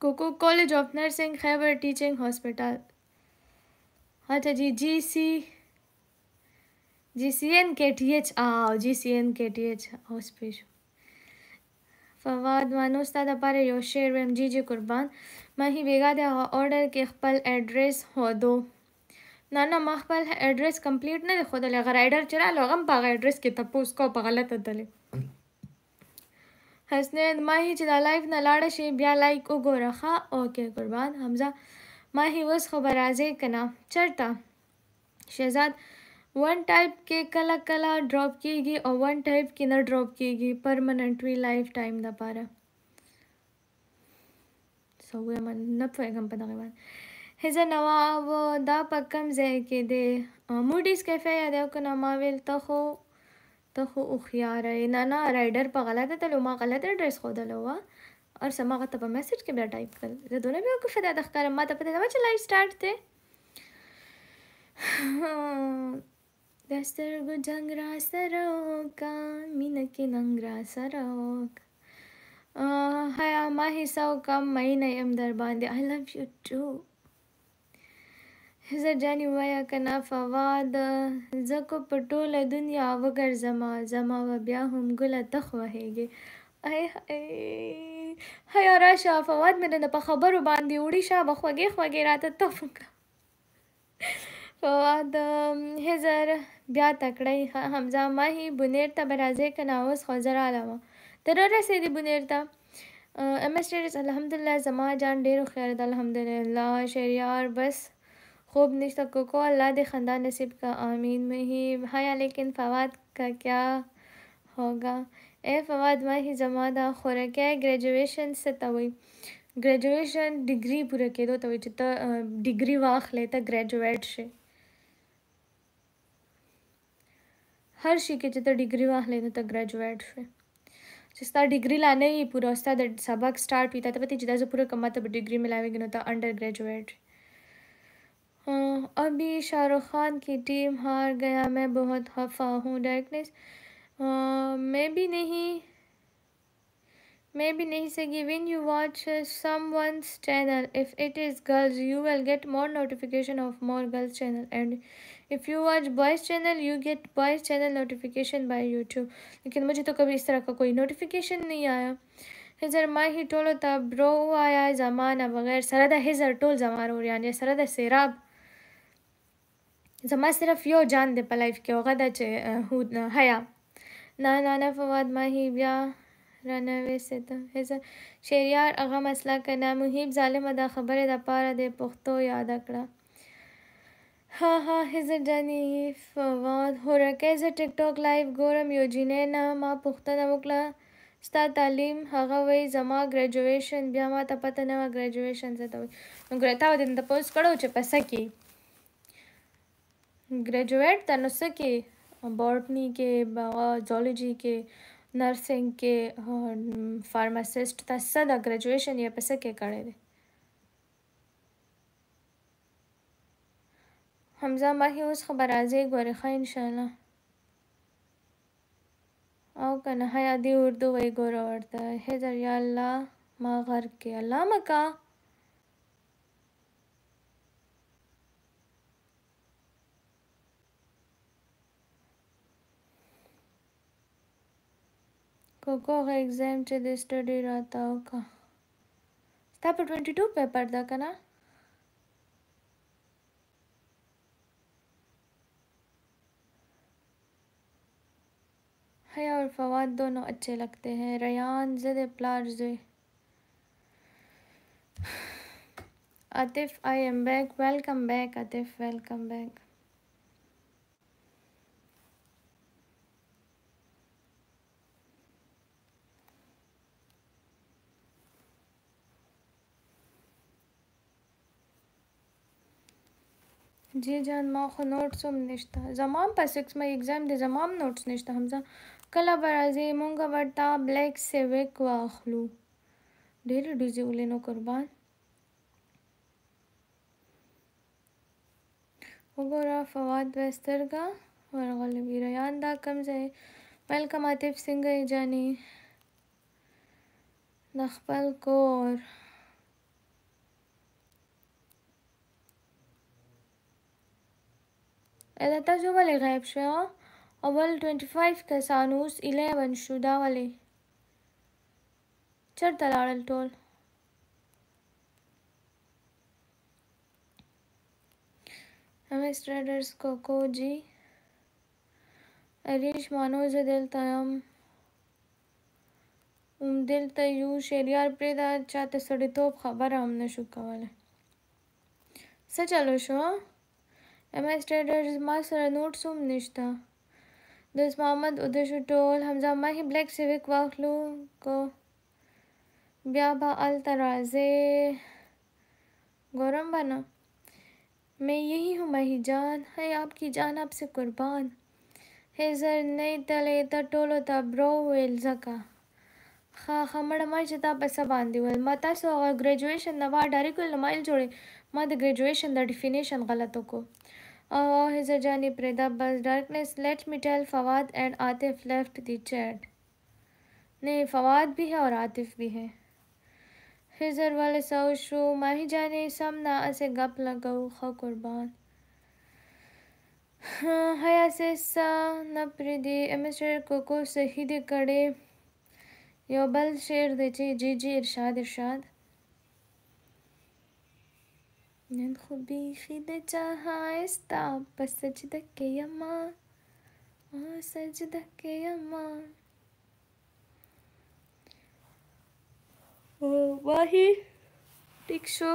Speaker 1: Coco college of nursing Khyber teaching hospital अच्छा जी G C G C N K T H आओ G C N K T H hospital Fawad मानोस्ताद अपारे योशेर वेम जी जी कुर्बान ماهی بیګا د اورډر کې خپل اډرس هودو نه نه ما خپل اډرس کمپلیټ نه دی خودلی هغه رایډر چې راغلی هغه هم په هغه اډرس کې تپوس کو په غلطه تللی حسنین ماهی چې دا لایف نه لاړه شي بیا لایک وګوره ښه اوکې قربان حمزه ماهی اوس خو به راځې که نه چېرته شهزاد ون ټایپ کې کله کله ډراپ کیږي او ون ټایپ کې نه ډراپ کیږي پرمننټ وي لایف ټایم دپاره تصور من نه پوهېږم په دغه باندې هزه نواب دا په کم ځای کې دی موډیز کیفه یاد یو کنه ما ویل ته خو ته خو هوښیار یې نه نه رایډر په غلطه تلو ما غلط اډرس ښودلو وه اور سما هغه ته په میسج کې بیا ټایپ کړل زه دونه بیا وکړه دا د ښکاره ما ته پته نه وه چې لایف سټارټ دی د سترګو جنګ را سره وکړه مینه کې ننګ را سره وکړه ما حصہ و کم مین ایم در باندې I love you too زه جاني وایا کنا فواد زه کو په ټوله دنیا وګرځما زما و بیا هم ګله تخ وهېږي ای ای هیا راشه فواد مې نه په خبرو باندې وړي شه بخوږې خوږې راته تفکه فواد هزر بیا تکړی حمزه ماهی بنیر ته به راځې که نه اوس خو زه رالمه تر رسېدې بنیر ته ام ایس ډیریس الحمدلله زما جان ډیرو خیر ده الحمدلله شهریار بس خوب نشته کوکو الله دې خندا نصیب کا آمین میں ہی ہایا لیکن فواد کا کیا ہوگا اے فواد ما ہی زما دا خوراکه گریجویشن ستوي گریجویشن ډیګري پوره کېدو ته چې ته ډیګري واخلې ته گریجویټ شې هر شي کې چې ته ډیګري واخلې نو ته گریجویټ شې सिस्ता डिग्री लाने ही पूरा उसका सबक स्टार्ट तो जिदा से पूरा कमा तब डिग्री मेळावी घेवन वता अंडर ग्रेजुएट अभी शाहरुख खान की टीम हार गया मैं बहुत खफा हूँ डायरेक्टनेस हाँ, मैं भी नहीं मैं भी नहीं से when you watch someone's channel if it is girls you will get more notification of more girls channel and if you watch boys channel you get boys channel notification by YouTube लेकिन मुझे तो कभी इस तरह का कोई notification नहीं आया हिजर माय ही टोलो तब ब्रो आया ज़माना बगैर सरदा हिजर टोल जमा रो यानी सरदा सेराब जमा सिर्फ यो जान दे पलाइफ के वगदा चे हया ना नाना फवाद माही ब्या रनवे से तम शेर यार अगा मसला करना मुहिब जालिम अदा खबर अदा पारा दे पुख्तो याद अकड़ा हाँ हाँ हिजर जानी फवाद हो رکز ټیک ټاک لایف ګورم یو جینې نه ما پوښتنه وکړه ستا تعلیم هغه وای زما ګریجویشن بیا ما ته پته نه و ګریجویشن څه ته وای نو ګره تا ودن ته پوس کړو چې پسه کې ګریجویټ ته نو څه کې بوټنی کې زولوجي کې نرسنګ کې فارماسیسټ ته څه د ګریجویشن یې پسه کې کړی دی حمزه ماهي اوس خو به راځي ګورې ښه انشاءالله او که نه یا دې اردو وایي ګوره ورته حیدر یا الله ما غر کې الله مکا کوکو غا اگزام چې د سټډي راته وکړه ستا په 22 پیپر ده که نه हया और फवाद दोनों अच्छे लगते हैं रयान जद प्लारजे Atif I am back welcome back Atif welcome back जी जान मां खो नोट्स हम निश्ता जमाम पर सिक्स में एग्जाम दे जमाम नोट्स निश्ता हमजा کله به راځي مونږ ورته بلیک سیویک واخلو ډېر ډیزی ولینو قربان وګوره فواد وسترګا ورغلی وي ریان دا کم ځای ویلکم عاطف څنګه جانې د خپل کور ادا تاسو ولې غایب شوه Awal 25 Casanus 11 Shudavale Chertaladal toll MS Traders Kokoji Arish Manoj Adel Tayam ઉમદેલ તયુ શેરિયાર પ્રેદા ચાતે સડી તો ખબર અમને શું કહેવાય સર ચાલો છો એમ એસ ટ્રેડર્સમાં સર નોટ્સ ઉમ નિષ્ઠા Does मोहम्मद उदेश टोल Hamza Mahi Black Civic Waklu ko Biaba Al Taraze गौरम Bana मैं यही हूँ माही जान है आपकी जान आपसे कुर्बान है जर नहीं तले त टोलो त ब्रो एल्जका हाँ खमड़ माई चिता पैसा बांधी हुए मता सो ग्रेजुएशन नवा डारी को लमाइल जोड़े मत ग्रेजुएशन द डिफिनेशन गलतों को Oh, his Ajani Preda burst darkness. Let me tell Fawad and Atif left the chat. नहीं फवाद भी है और आतिफ भी है हिजर वाले सऊशु माही जाने सम ना ऐसे गप लगाऊ ख कुर्बान हाँ, हया से सा न प्रिदि एम शेर कोको सही दे कड़े यो बल शेर दे जी जी इरशाद इरशाद نن خو بیخي د چا ستا په سجده کې یما سجده کې یما واهی ټیک شو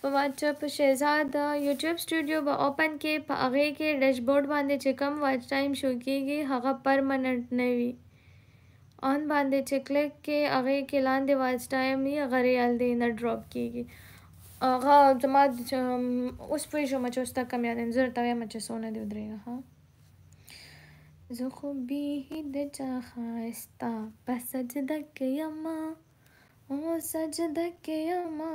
Speaker 1: په واچ په شهزاد یوټیوب سټوډیو به اوپن کې په هغه کې ډیشبورډ باندې چې کم واچ ټایم شو کېږي هغه پرمننت نه وي آن باندې چې کلیک کې هغه کې لاندې واچ ټایم یې غریال دی نه ډراپ کېږي هغه زما اوس پوه شوم چې اوس تا کم یادم زه درته وایم چې څونه دې ودرېږه ها زه خو بیخي د چا ښایسته په سجده کې یمه او سجده کې یمه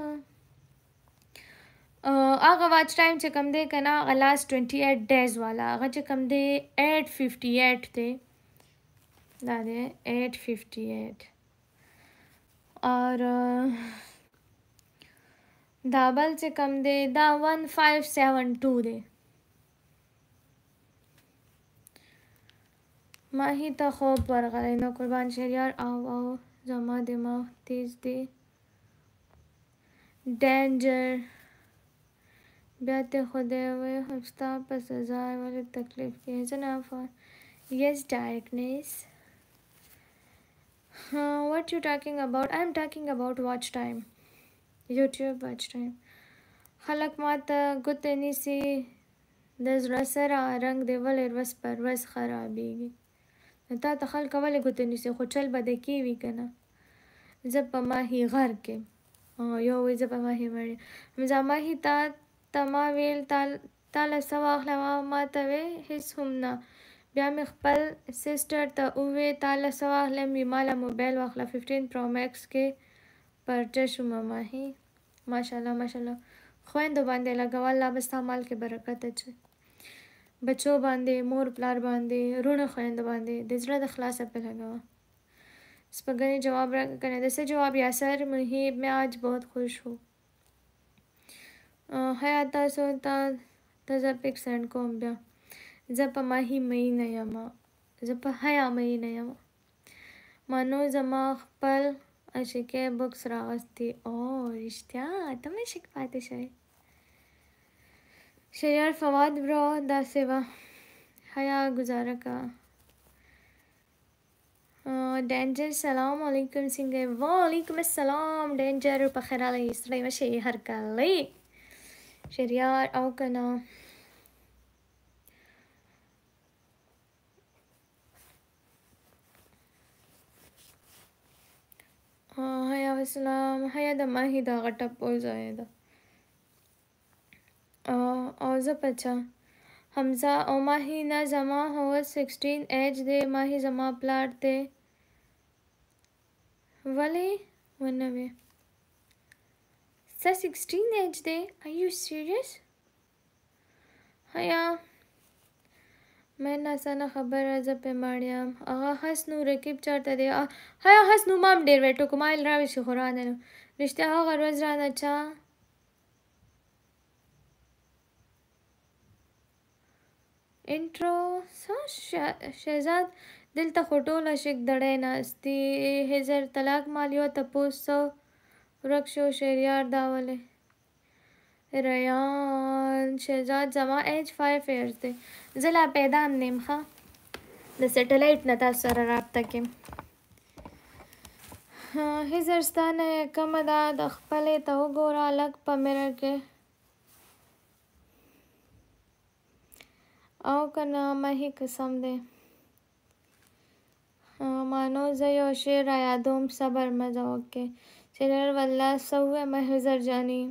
Speaker 1: هغه واچ ټایم چې کم دی که نه هغه لاست ټوینټي ایټ ډیز والا هغه چې کم دی ایټ ففټي ایټ دی دا دی ایټ ففټي ایټ اور डबल से कम दे दा वन फाइव सेवन टू दे माही तो खूब बरकरार ना कुर्बान शहर आओ आओ जमा दिमाग तेज दे डेंजर ब्याते खुदे हुए हफ्ता पर सजाए वाले तकलीफ के जनाफा यस डायरेक्टनेस हाँ what you you about I am talking about watch time یوټیوب واچ ټایم خلک ماته ګوتې نیسي د زړه سره رنګ دی ولې ورځ پر ورځ خرابېږي نو تا ته خلک ولې ګوتې نیسي خو چل به د کې وي که نه زه په ماهي غر کې یو وایي زه په ماهي مړې همزه ماهي تا ته ما ویل تا له څه واخله ما ته وې هېڅ هم نه بیا مې خپل سسټر ته ووې تا له څه واخله مې ما له موبایل واخله ففټین پرو میکس کې پر جشو مماهی ماشاءالله ماشاءالله خويندو باندې لګول لا بس مال کې برکت اچي بچو باندې مور پلار باندې رونه خويندو باندې د زړه د خلاصه په لګوا سپګنی جواب راکنه دسه جواب یا سر محیب میں آج بہت خوش ہوں حیا تاسو ته تزه پک سند کوم بیا زه په ماهی مې نه یم زه په حیا مې نه یم مانو زما خپل अशे के बुक्स राव आसती ओ इश्त्या आतां मागीर शिकपा तशें शयार फवाद ब्रो दा सेवा हया गुजारा का डेंजर सलाम अलैकुम सिंगे वालेकुम सलाम डेंजर पखरा बखैर عليه السلام شي هركلي شريار आओ كنا هيا اسلام هيا د ماهي دا غټه پوز ده او زه پچا حمزه او ماهي نه زما هو 16 ایج دی ماهي زما پلار دی ولی ونه وی سه 16 ایج دی are you serious هيا من ناسانه خبره زه پیماړ یم هغه هس نو رقیب چېرته دی هیا هس نو مام ډېر وی ټوکمایل راوي شي خو رانه نو رښتیا هغه ورځ رانه چا انټرو شهزاد دلته خو ټوله شک دړی ناستي هزر طلاق مالیو تپوس ورک شو شهریار دا ولې ریان شجاعت زما ایج فایف ایئرز دی زه لا پیدا هم نیم ښه د سیټلایټ نه تاسو سره رابطه کې هیزر ستا نه کمه ده د خپلې ته وګوره لږ په میرر کې او که نه مهی قسم دی مانو زه یو شعر را یادوم صبر مزه وکې چې والله څه ووایم هزر جانې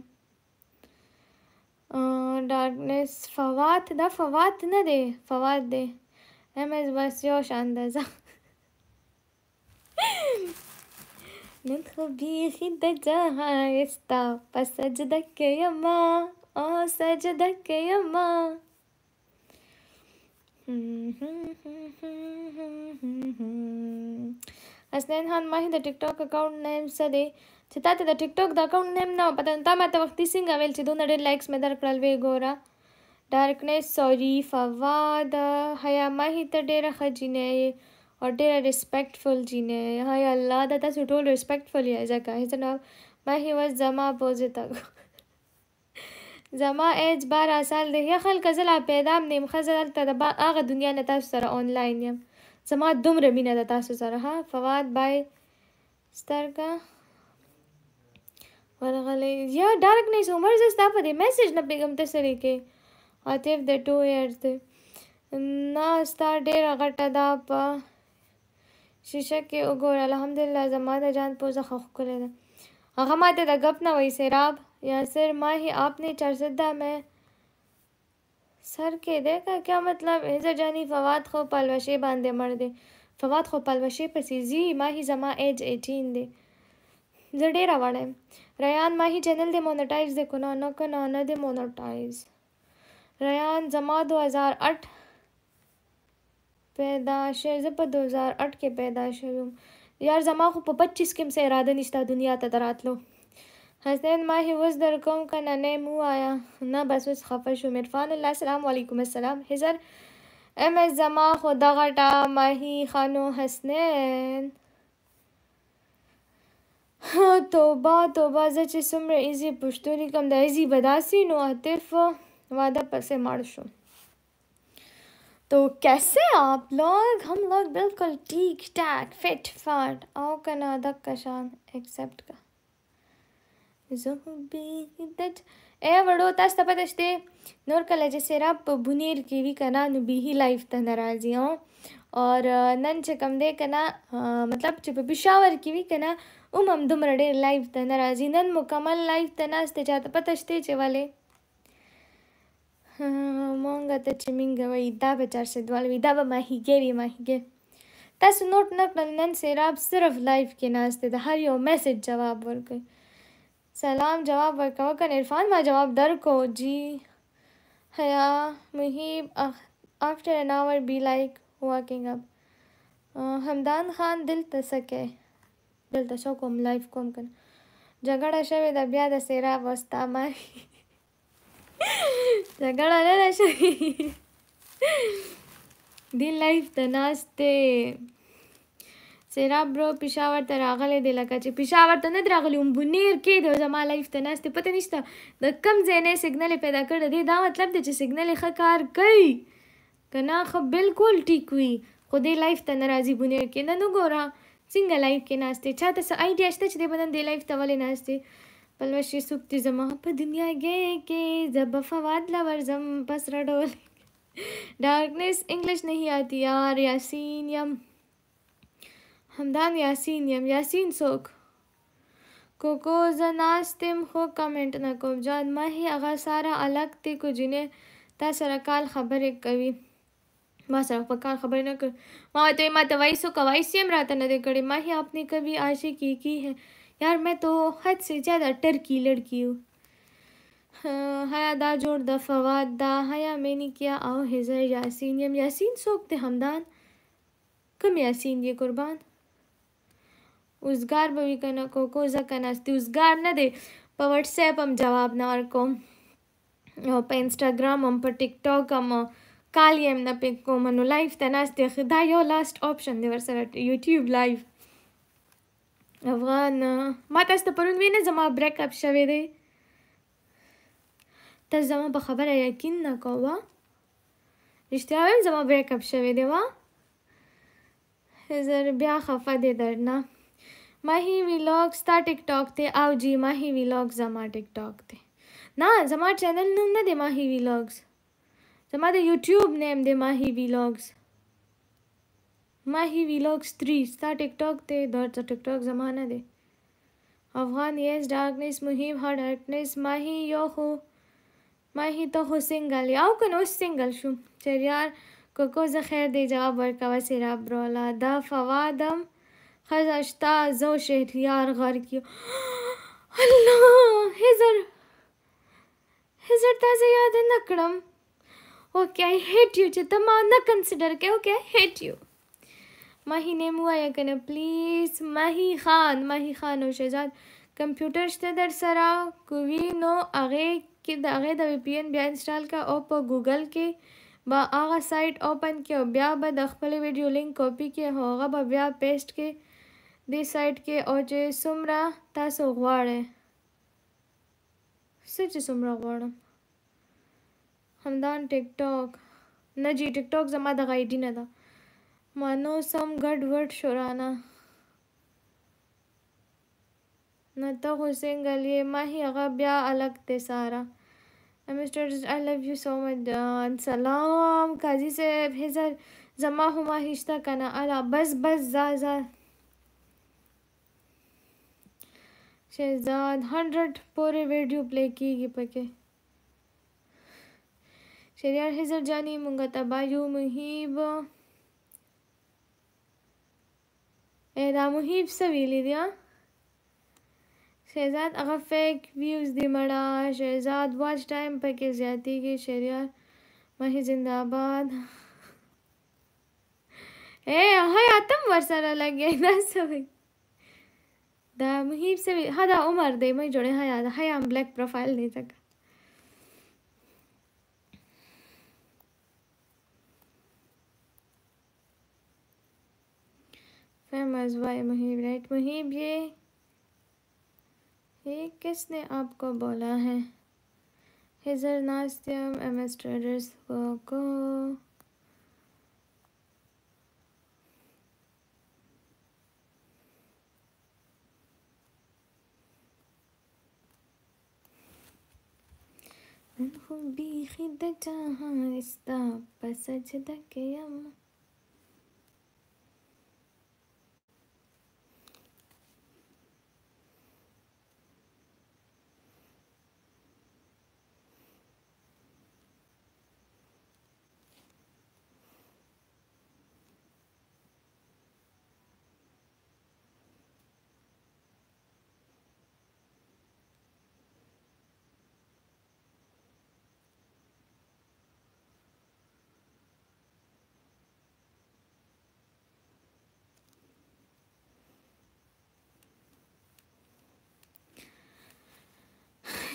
Speaker 1: darkness فوات ده فوات نه دی فوات دی همز بس یوش اندازه ندخل بيخي دجاها يستا فسجدك يما اه سجدك يما Hasnain Khan Mahi the TikTok account name सदे چې تا ته د ټیک ټاک د اکاونټ نیم نه پته تا ما ته وختي څنګه ویل چې دونه ډېر لایکس مې درکړل وی ګوره ډارکنس سوري فواد حیا ماهی ته ډېره ښه جینۍ یې اور ډېره ریسپیکټفل جینۍ یې هیا الله دا تاسو ټول ریسپیکټفل یې ځکه هیڅ ماهی وز زما پوزې ته زما ایج بارہ سال دی یا خلک زه لا پیدا م نیم ښه زه دلته د هغه دنیا نه تاسو سره آنلاین یم زما دومره مینه ده تاسو سره ها فواد بای سترګه ورغلی یا ډارک نه عمر زه ستا په دې میسج نه پوهېږم ته څه لیکې عاطف د ټو ایرز دی نه ستا ډېره غټه ده په شیشه کې وګوره الحمدلله زما د جان پوزه ښه ښکلې ده هغه ماته د ګپ نه وایي سیراب یاسر ماهی आपने चरसदा में سر کې دیکھا کیا مطلب عزه جانی فواد خو پلوشې باندې مړ دی فواد خو پلوشې پسې ځي ماهی زما ایج ایټین دی زه ډېره وړه یم ريان ما هي چینل demonetize دے کنانا کنانا demonetize ریان زما دو ہزار اٹھ پیدائش زه په 2008 کې پیدا شوم یار زما خو په 25 کې مې اراده نشته دنیا ته دراتلو حسین ما هی وز در کوم کنه نه مو آیا نه بس وس خفه شو عرفان الله السلام علیکم السلام حزر ام زما خو دغه ټا ماهی خانو حسنین توبا توبا زچ سمر ایزی پشتونی کم دا ایزی بداسی نو عطف वादा पसे मारशो तो कैसे आप लोग हम लोग बिल्कुल ठीक ठाक फिट फाट आओ कना का कशान एक्सेप्ट का ए वडो तास तपत असते नोर कल कलाचे सेराप बुनेर केवी कना भी ही लाइफ तंदराजी हो और नन चकम दे कना मतलब चुप पिशावर भी कना उमम दुमरडे लाईव्ह तनरा झिनन मुकामाल लाईव्ह तनास त्याच्या आतपत असते जेवाले हाँ, मोंग त्याचे मिंग वई दाबे चारशे द्वालवी दाबा माही गेवी माही गे त्यास नोट नकल नन से राब सिर्फ लाइव के नास्ते था हर यो मैसेज जवाब वर गई सलाम जवाब वर का वकन इरफान मा जवाब दर को जी हया मुहीब after an hour be like walking up Hamdan Khan दिल तसक है دلته څه کوم لایف کوم کنه جګړه شوې ده بیا د سیراب وستا ما جګړه نه ده شوې دی لایف ته ناستې سیراب برو پېښور ته راغلی دی لکه چې پېښور ته نه دی راغلی بونیر کې دی زما لایف ته ناستې پته نشته د کم ځای نه سګنل پیدا کړی دی دا مطلب دی چې سګنل یې ښه کار کوي که نه ښه بالکل ټیک وي خو دی لایف ته نه راځي بونیر کې نه نو ګوره څنګه لایف کې ناستې چاته څه آیډیا شته چې دی بدن دې لایف ته ولې ناستې پلوشې سوکتې زما په دنیا کې کې زب فواد لا ورزم پس رډول ډارکنس انګلیش نه آتی یار یاسین یم همدان یاسین یم یاسین څوک کوکو زه ناستم خو کمنټ نه کوم جان ما هی هغه ساره الګ دی کو جنې تا سره کال خبرې کوي માસા પકાણ ખબર ન કર માં તો એમાં તો વાઈસો का વાઈસી એમ रहता नदी कड़ी माही आपने कभी आशिकी की की है यार मैं तो हद से ज़्यादा टर की लड़की हूँ हया हाँ, दा जोड़ द फवाद दा हया मैंने किया आओ हिजर यासीन यम यासीन सोखते हमदान कम यासीन ये कुर्बान उसगार बवी कना को कोजा कनास्ती उसगार न दे पर व्हाट्सएप हम जवाब ना और को पे इंस्टाग्राम हम पर टिकटॉक हम کال یې نه پې کوم نو لایف ته ناستې خو دا یو لاست آپشن دی ورسره یوټیوب لایف افغان ما تاسو ته پرون وینه زما بریک اپ شوی دی تاسو زما په خبره یقین نه کوه رښتیا وایم زما بریک اپ شوی دی وا زر بیا خفه دی درنه ماهی ویلاګ ستا ټیک ټاک دی او جی ماهی ویلاګ زما ټیک ټاک دی نه زما چینل نوم نه دی ماهی ویلاګز زما د یوټیوب نیم دی ماهی ویلاګز ماهی ویلاګز 3 ستا ټیک ټاک دی دا د ټیک ټاک زمانہ دی افغان یس ډارکنس مهم ها ډارکنس ماهی یو خو ماهی ته خو سنگل یاو کنه اوس سنگل شو چر یار کوکو زه خیر دی جواب ورکوه سیراب راله دا فوادم ښځه شته زه شهریار غرق یو الله هزر هزر تا زه یاده نه کړم ओके आई हेट यू चितम ना कंसिडर के okay I hate you Mahi name हुआ या कने प्लीज माही खान माही खान او شهزاد کمپیوټر شته در سره کوي نو هغه کې د هغه د وی پی ان بیا انسټال کا او په ګوګل کې با هغه سایت اوپن کې او بیا به د خپل ویډیو لینک کاپی کې هغه به بیا پیسټ کې دې سایت کې او چې سمرا تاسو غواړئ څه چې سمرا غواړم همدان ټیک ټاک نه جی ټیک ټاک زما دغه آی ډي نه ده مانو سم ګډ وډ شورانه نه ته خو سنګل یې ما هی هغه بیا الګ دی سارا مسٹر آئی لو یو سو مچ سلام قاضی صاحب ہے سر زما ہما ہشتہ کنا الا بس بس زا زا شہزاد ہنڈریڈ پورے ویڈیو پلے کی گی پکے شریار حزر جانی مونږه تبایو محیب اے دا محیب څه ویلی دی شهزاد هغه فیک ویوز دی مړه شهزاد واچ ټایم پکې زیاتیږي شریار مهی زنده باد اے هی اتم ورسره لګې دا سوي دا محیب سوي ها دا عمر دی مې جوړه هيا دا هيا ام بلیک پروفایل دی تک मजवाए महीब राइट महीब ये ये किसने आपको बोला है हिजर नास्तम एम एस ट्रेडर्स को, को من خوبی रिश्ता جهان استا پس جده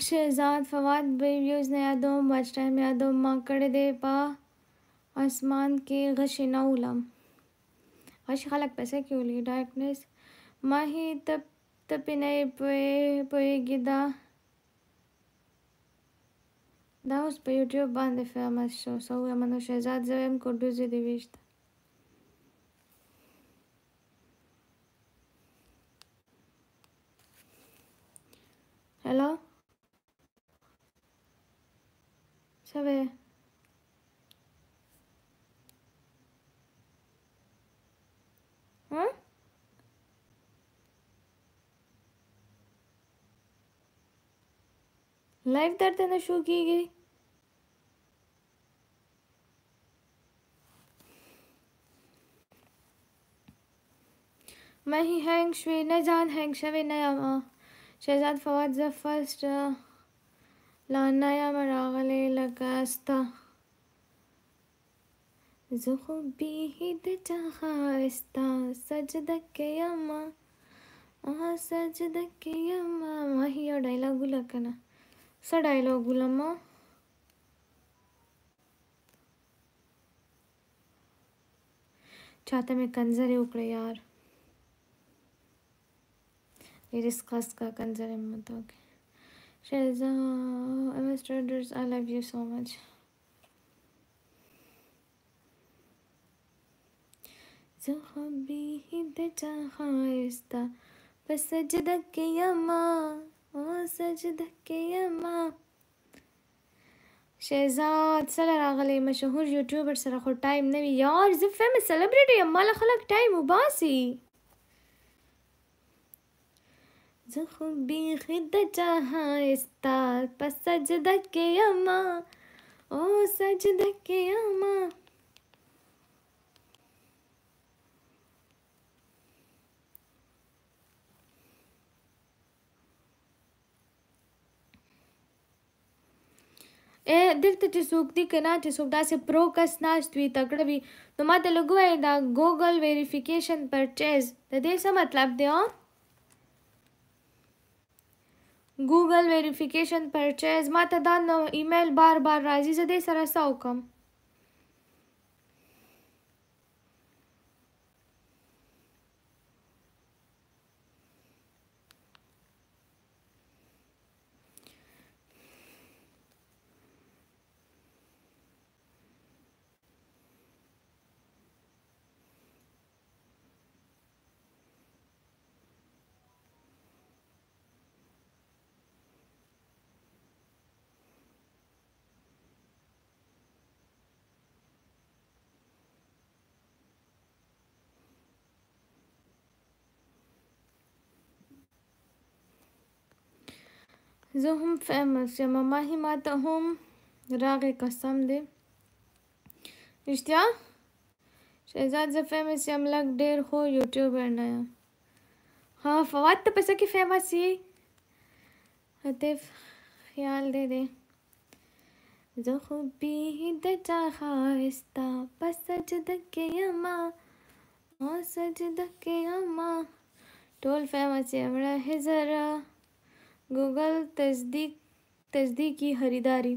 Speaker 1: شهزاد فواد بریوز نه یادوم بادشاہ مې یادوم ما کړې دی په اسمان کې غشي نه ولم غش خلک پیسې کې ولي ډارکنس ما هی تپ تپ نه پوي پويږي دا دا اوس په یوټیوب باندې فیمس شو سو یمنو شهزاد زویم کوډوزي دی ویشت Hello? सब है हाँ लाइव दर्द ने शुरू की गई मैं ही हैंग श्वे न जान हैंग शवे नया Shahzad Fawad the first لانا یم راغلی لکه ستا زه خو بیخي د چا ښایسته سجده کې یم آه سجده کې یم ماهي یو ډایلاګ وله که نه څه ډایلاګ ولمه چاته مې کنځرې وکړې یار ډېرې سکس کا کنځرې مې ماته وکړې Reza, MS Traders, I love you so much. زه خو بېخي د چا ښایسته په سجده کې یمه او سجده کې یمه شهزاد سره راغلی مشهور یوټیوبر سره خو ټایم نه وي یار زه فیمس سیلبریټي یم ماله خلک ټایم وباسي زخم بیخد جہاں استار پس سجدہ کے اما او سجدہ کے اما دلته چې څوک دي کنه چې څوک داسې پرو کس ناشت وي تکړه وي نو ماته لږ وایي دا ګوګل ویریفیکیشن پرچیز د دې څه مطلب دی ګوګل ویریفیکیشن پرچیز ما ته دا نو ایمیل بار بار راځي زه دې سره څه وکم زه هم فیمس یم اما ما ته هم راغی قسم دی رښتیا شهزاد زه فیمس یم لږ ډېر خو یوټیوبر نه یم ها فواد ته پسه کې فیمس یې حتیف خیال دی دی زه خو بیهده چا ښایسته په سجده کې یمه او سجده کې یمه ټول فیمس یم ړه هزره Google तस्दीक तस्दीक की खरीदारी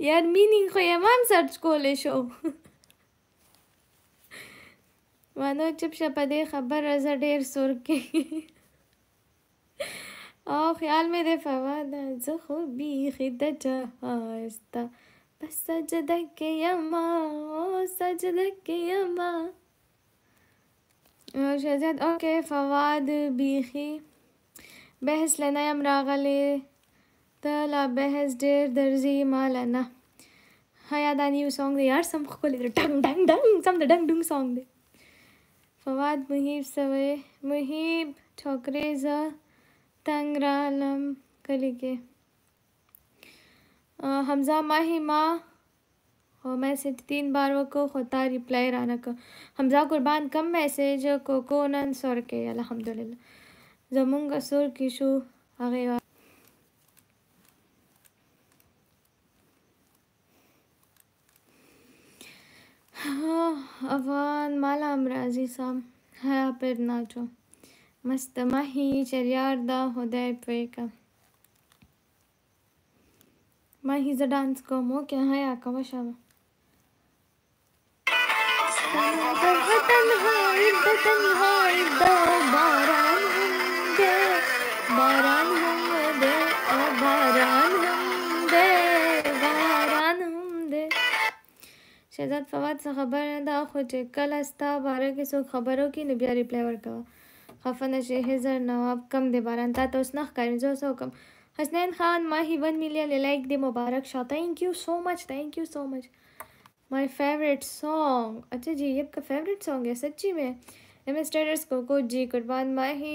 Speaker 1: यार मीनिंग खो एम सर्च को ले शो مانو چپ شپه دې خبر راځه ډېر سور کې او خیال مې د فواد زه خو بیخي د جهاستا بس سجده کې یما سجده کې یما شهزاد اوکې فواد بیخي بحث لنه یم راغلی ته لا بحث ډېر درځي ما لنه هیا دا نیو سانګ دی یار سم ښکلی دی ډنګ ډنګ ډنګ سم د ډنګ ډنګ سانګ دی فواد محیب سوی محیب ٹھوکرې زه تنگ رالم کلی کې حمزه ماهی ما मैसेज तीन बार वो को होता रिप्लाई राना को हमजा कुर्बान कम मैसेज को को नन सौर के अलहमदुल्ला जमुंग असुर किशु अगे हाँ, अवान माला अमराजी साम हया पर नाचो मस्त माही चरियार दा होदय पे का माही ज डांस को मो क्या हया वशा به تنهایی به تنهایی به باران هم ده باران هم ده او باران هم ده باران هم ده شهزاد فواد څه خبره ده خو چې کله ستا باره کې څوک خبرو کې نو بیا ریپلای ورکوه خفه نشي هزر نواب کم دی باران تا ته اوس نه ښکاري زه اوس وکم حسنین خان ماهی ون میلیون لایک دی مبارک شاه تھینک یو سو مچ تھینک یو سو مچ माई फेवरेट सॉन्ग अच्छा जी ये आपका फेवरेट सॉन्ग है सच्ची में एम एस टेरर्स को को जी कुर्बान माही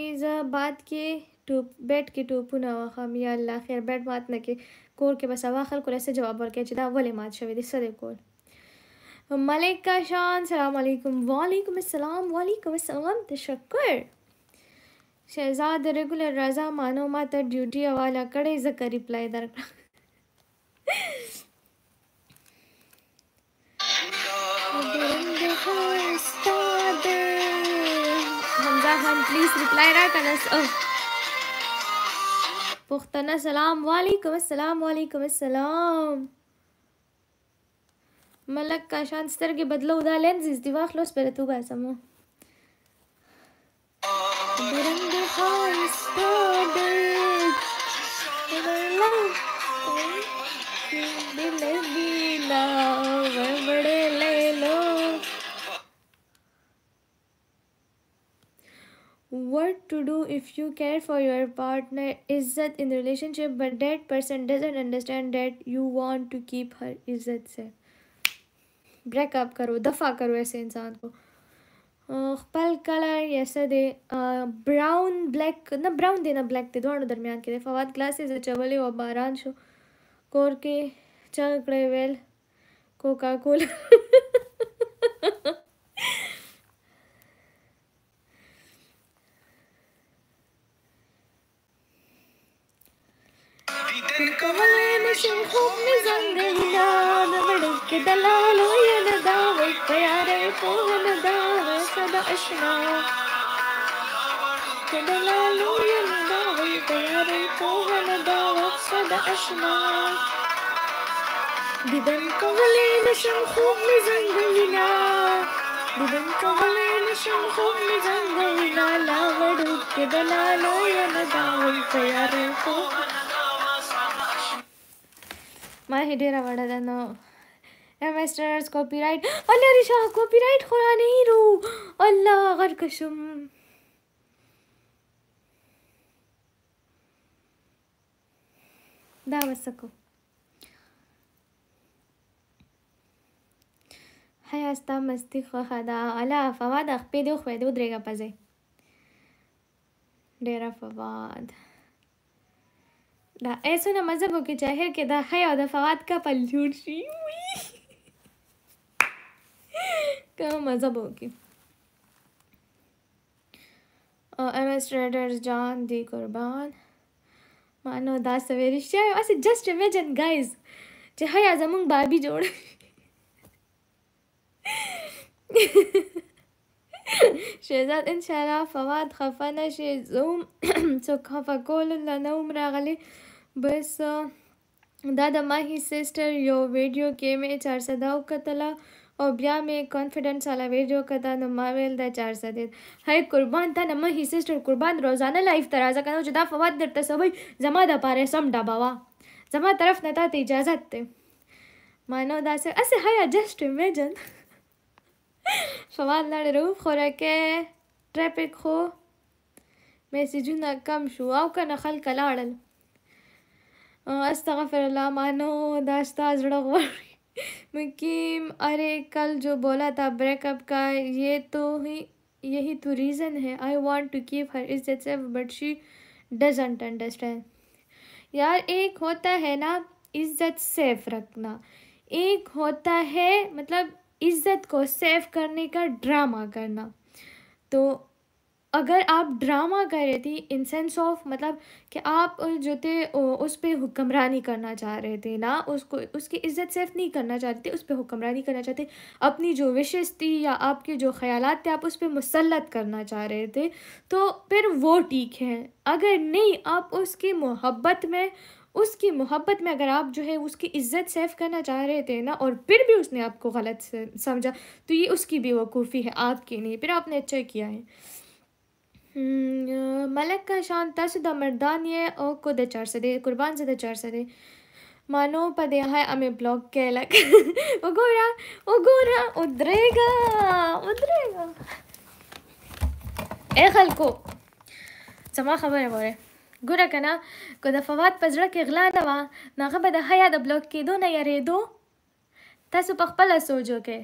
Speaker 1: बात के टू बैठ के टू ना वखम या खैर बैठ बात न के कोर के बस अवाखल को ऐसे जवाब और कहचिदा वले मात शवेद सदे कोर मलिक का शान सलामकुम वालेकुम वालेकुम अस्सलाम वालेकुम अस्सलाम तशक्कुर शहजाद रेगुलर रजा मानो माता ड्यूटी वाला कड़े जकर रिप्लाई दर House father. حمزه خان پلیز ریپلای را کنه پښتنه سلام علیکم السلام علیکم السلام ملک کا شان سترګې بدلو دا لینز از دی واخلو سپره تو باسمو برنده خواست دارد what to do if you care for your partner izzat in the relationship but that person doesn't understand that you want to keep her izzat से ब्रेकअप करो दफ़ा करो ऐसे इंसान को खपल कलर ऐसे दे ब्राउन ब्लैक ना ब्राउन देना ब्लैक दे दोनों दरमियान के दे फवाद ग्लासेस चवले और बारान शो कोर के चकड़े वेल कोका कोला
Speaker 2: கவலைன சிங்கம் நிசங்கைதான்
Speaker 1: விடுக்குதலாலோ எனதாவை தயாரே போனதாவ சதா அஷ்னா கடலாலோ எனதாவை தயாரே போனதாவ சதா அஷ்னா بدن قولين شمخوب مزنگوینا بدن قولين شمخوب مزنگوینا لا ورد کدلالو یندا وی تیارے پو ماهی ډیره وړه ده نو امسترز کاپی رایټ الله ریشا کاپی رایټ خورا نه رو الله غرق شم دا وسکو حیا ستا مستی خوښه ده اله فواد خپې دې وخوې دې ودرېږه پځې ډېره فواد د ایسونه مذهبو کې جاهر کې د خی او د فواد کپل جوړ شي کوم مذهبو کې او ام اس ریډرز جان دی قربان مانو دا سویری شي او اس جسٹ امیجن گایز چې هيا زمون بابي جوړ شهزاد ان شاء الله فواد خفه نشي زوم څوک خفه کول نه نوم راغلي بس دا د ما هی سیسټر یو ویډیو کې مې چار صدا وکتله او بیا مې کانفیډنس والا ویډیو کدا نو ما ویل دا 400 دي هاي قربان ته مې هي سیستر قربان روزانه لایف ترازه کنه چې دا فواد درته سوي زما د پاره سم ډباوا زما طرف نه ته اجازه ته مانو دا سه اسه هاي جسټ امیجن فواد لړ روف خوراکه ټرافیک خو میسیجونه کم شو او کنه خلک لاړل अं, अस्तगफिरुल्लाह मानो दास्ता जड़ा मुकीम अरे कल जो बोला था ब्रेकअप का ये तो ही यही तो रीज़न है I want to keep her is self but she doesn't understand यार एक होता है ना इज्जत सेफ रखना एक होता है मतलब इज्जत को सेफ करने का ड्रामा करना तो अगर आप ड्रामा कर रहे थे इन सेंस ऑफ मतलब कि आप जो थे उस पर हुक्मरानी करना चाह रहे थे ना उसको उसकी इज्जत सिर्फ नहीं करना चाहते थे उस पर हुक्मरानी करना चाहते अपनी जो विशेष थी या आपके जो ख्याल थे आप उस पर मुसलत करना चाह रहे थे तो फिर वो ठीक है अगर नहीं आप उसकी मोहब्बत में उसकी मोहब्बत में अगर आप जो है उसकी इज्जत सेफ करना चाह रहे थे ना और फिर भी उसने आपको गलत समझा तो ये उसकी बेवकूफ़ी है आपकी नहीं फिर आपने अच्छा किया है ملک کشان تاسو د مردان یې او کو د چار سدې قربان زه د چار سدې مانو په دې هاي امې بلوک کې لک وګورا وګورا ودرېګا ودرېګا اے خلکو زما خبره وره ګوره کنه کو د فواد په زړه کې غلا نه وه نو هغه به د حیا د بلوک کېدو نه یریدو تاسو په خپله سوچ وکړئ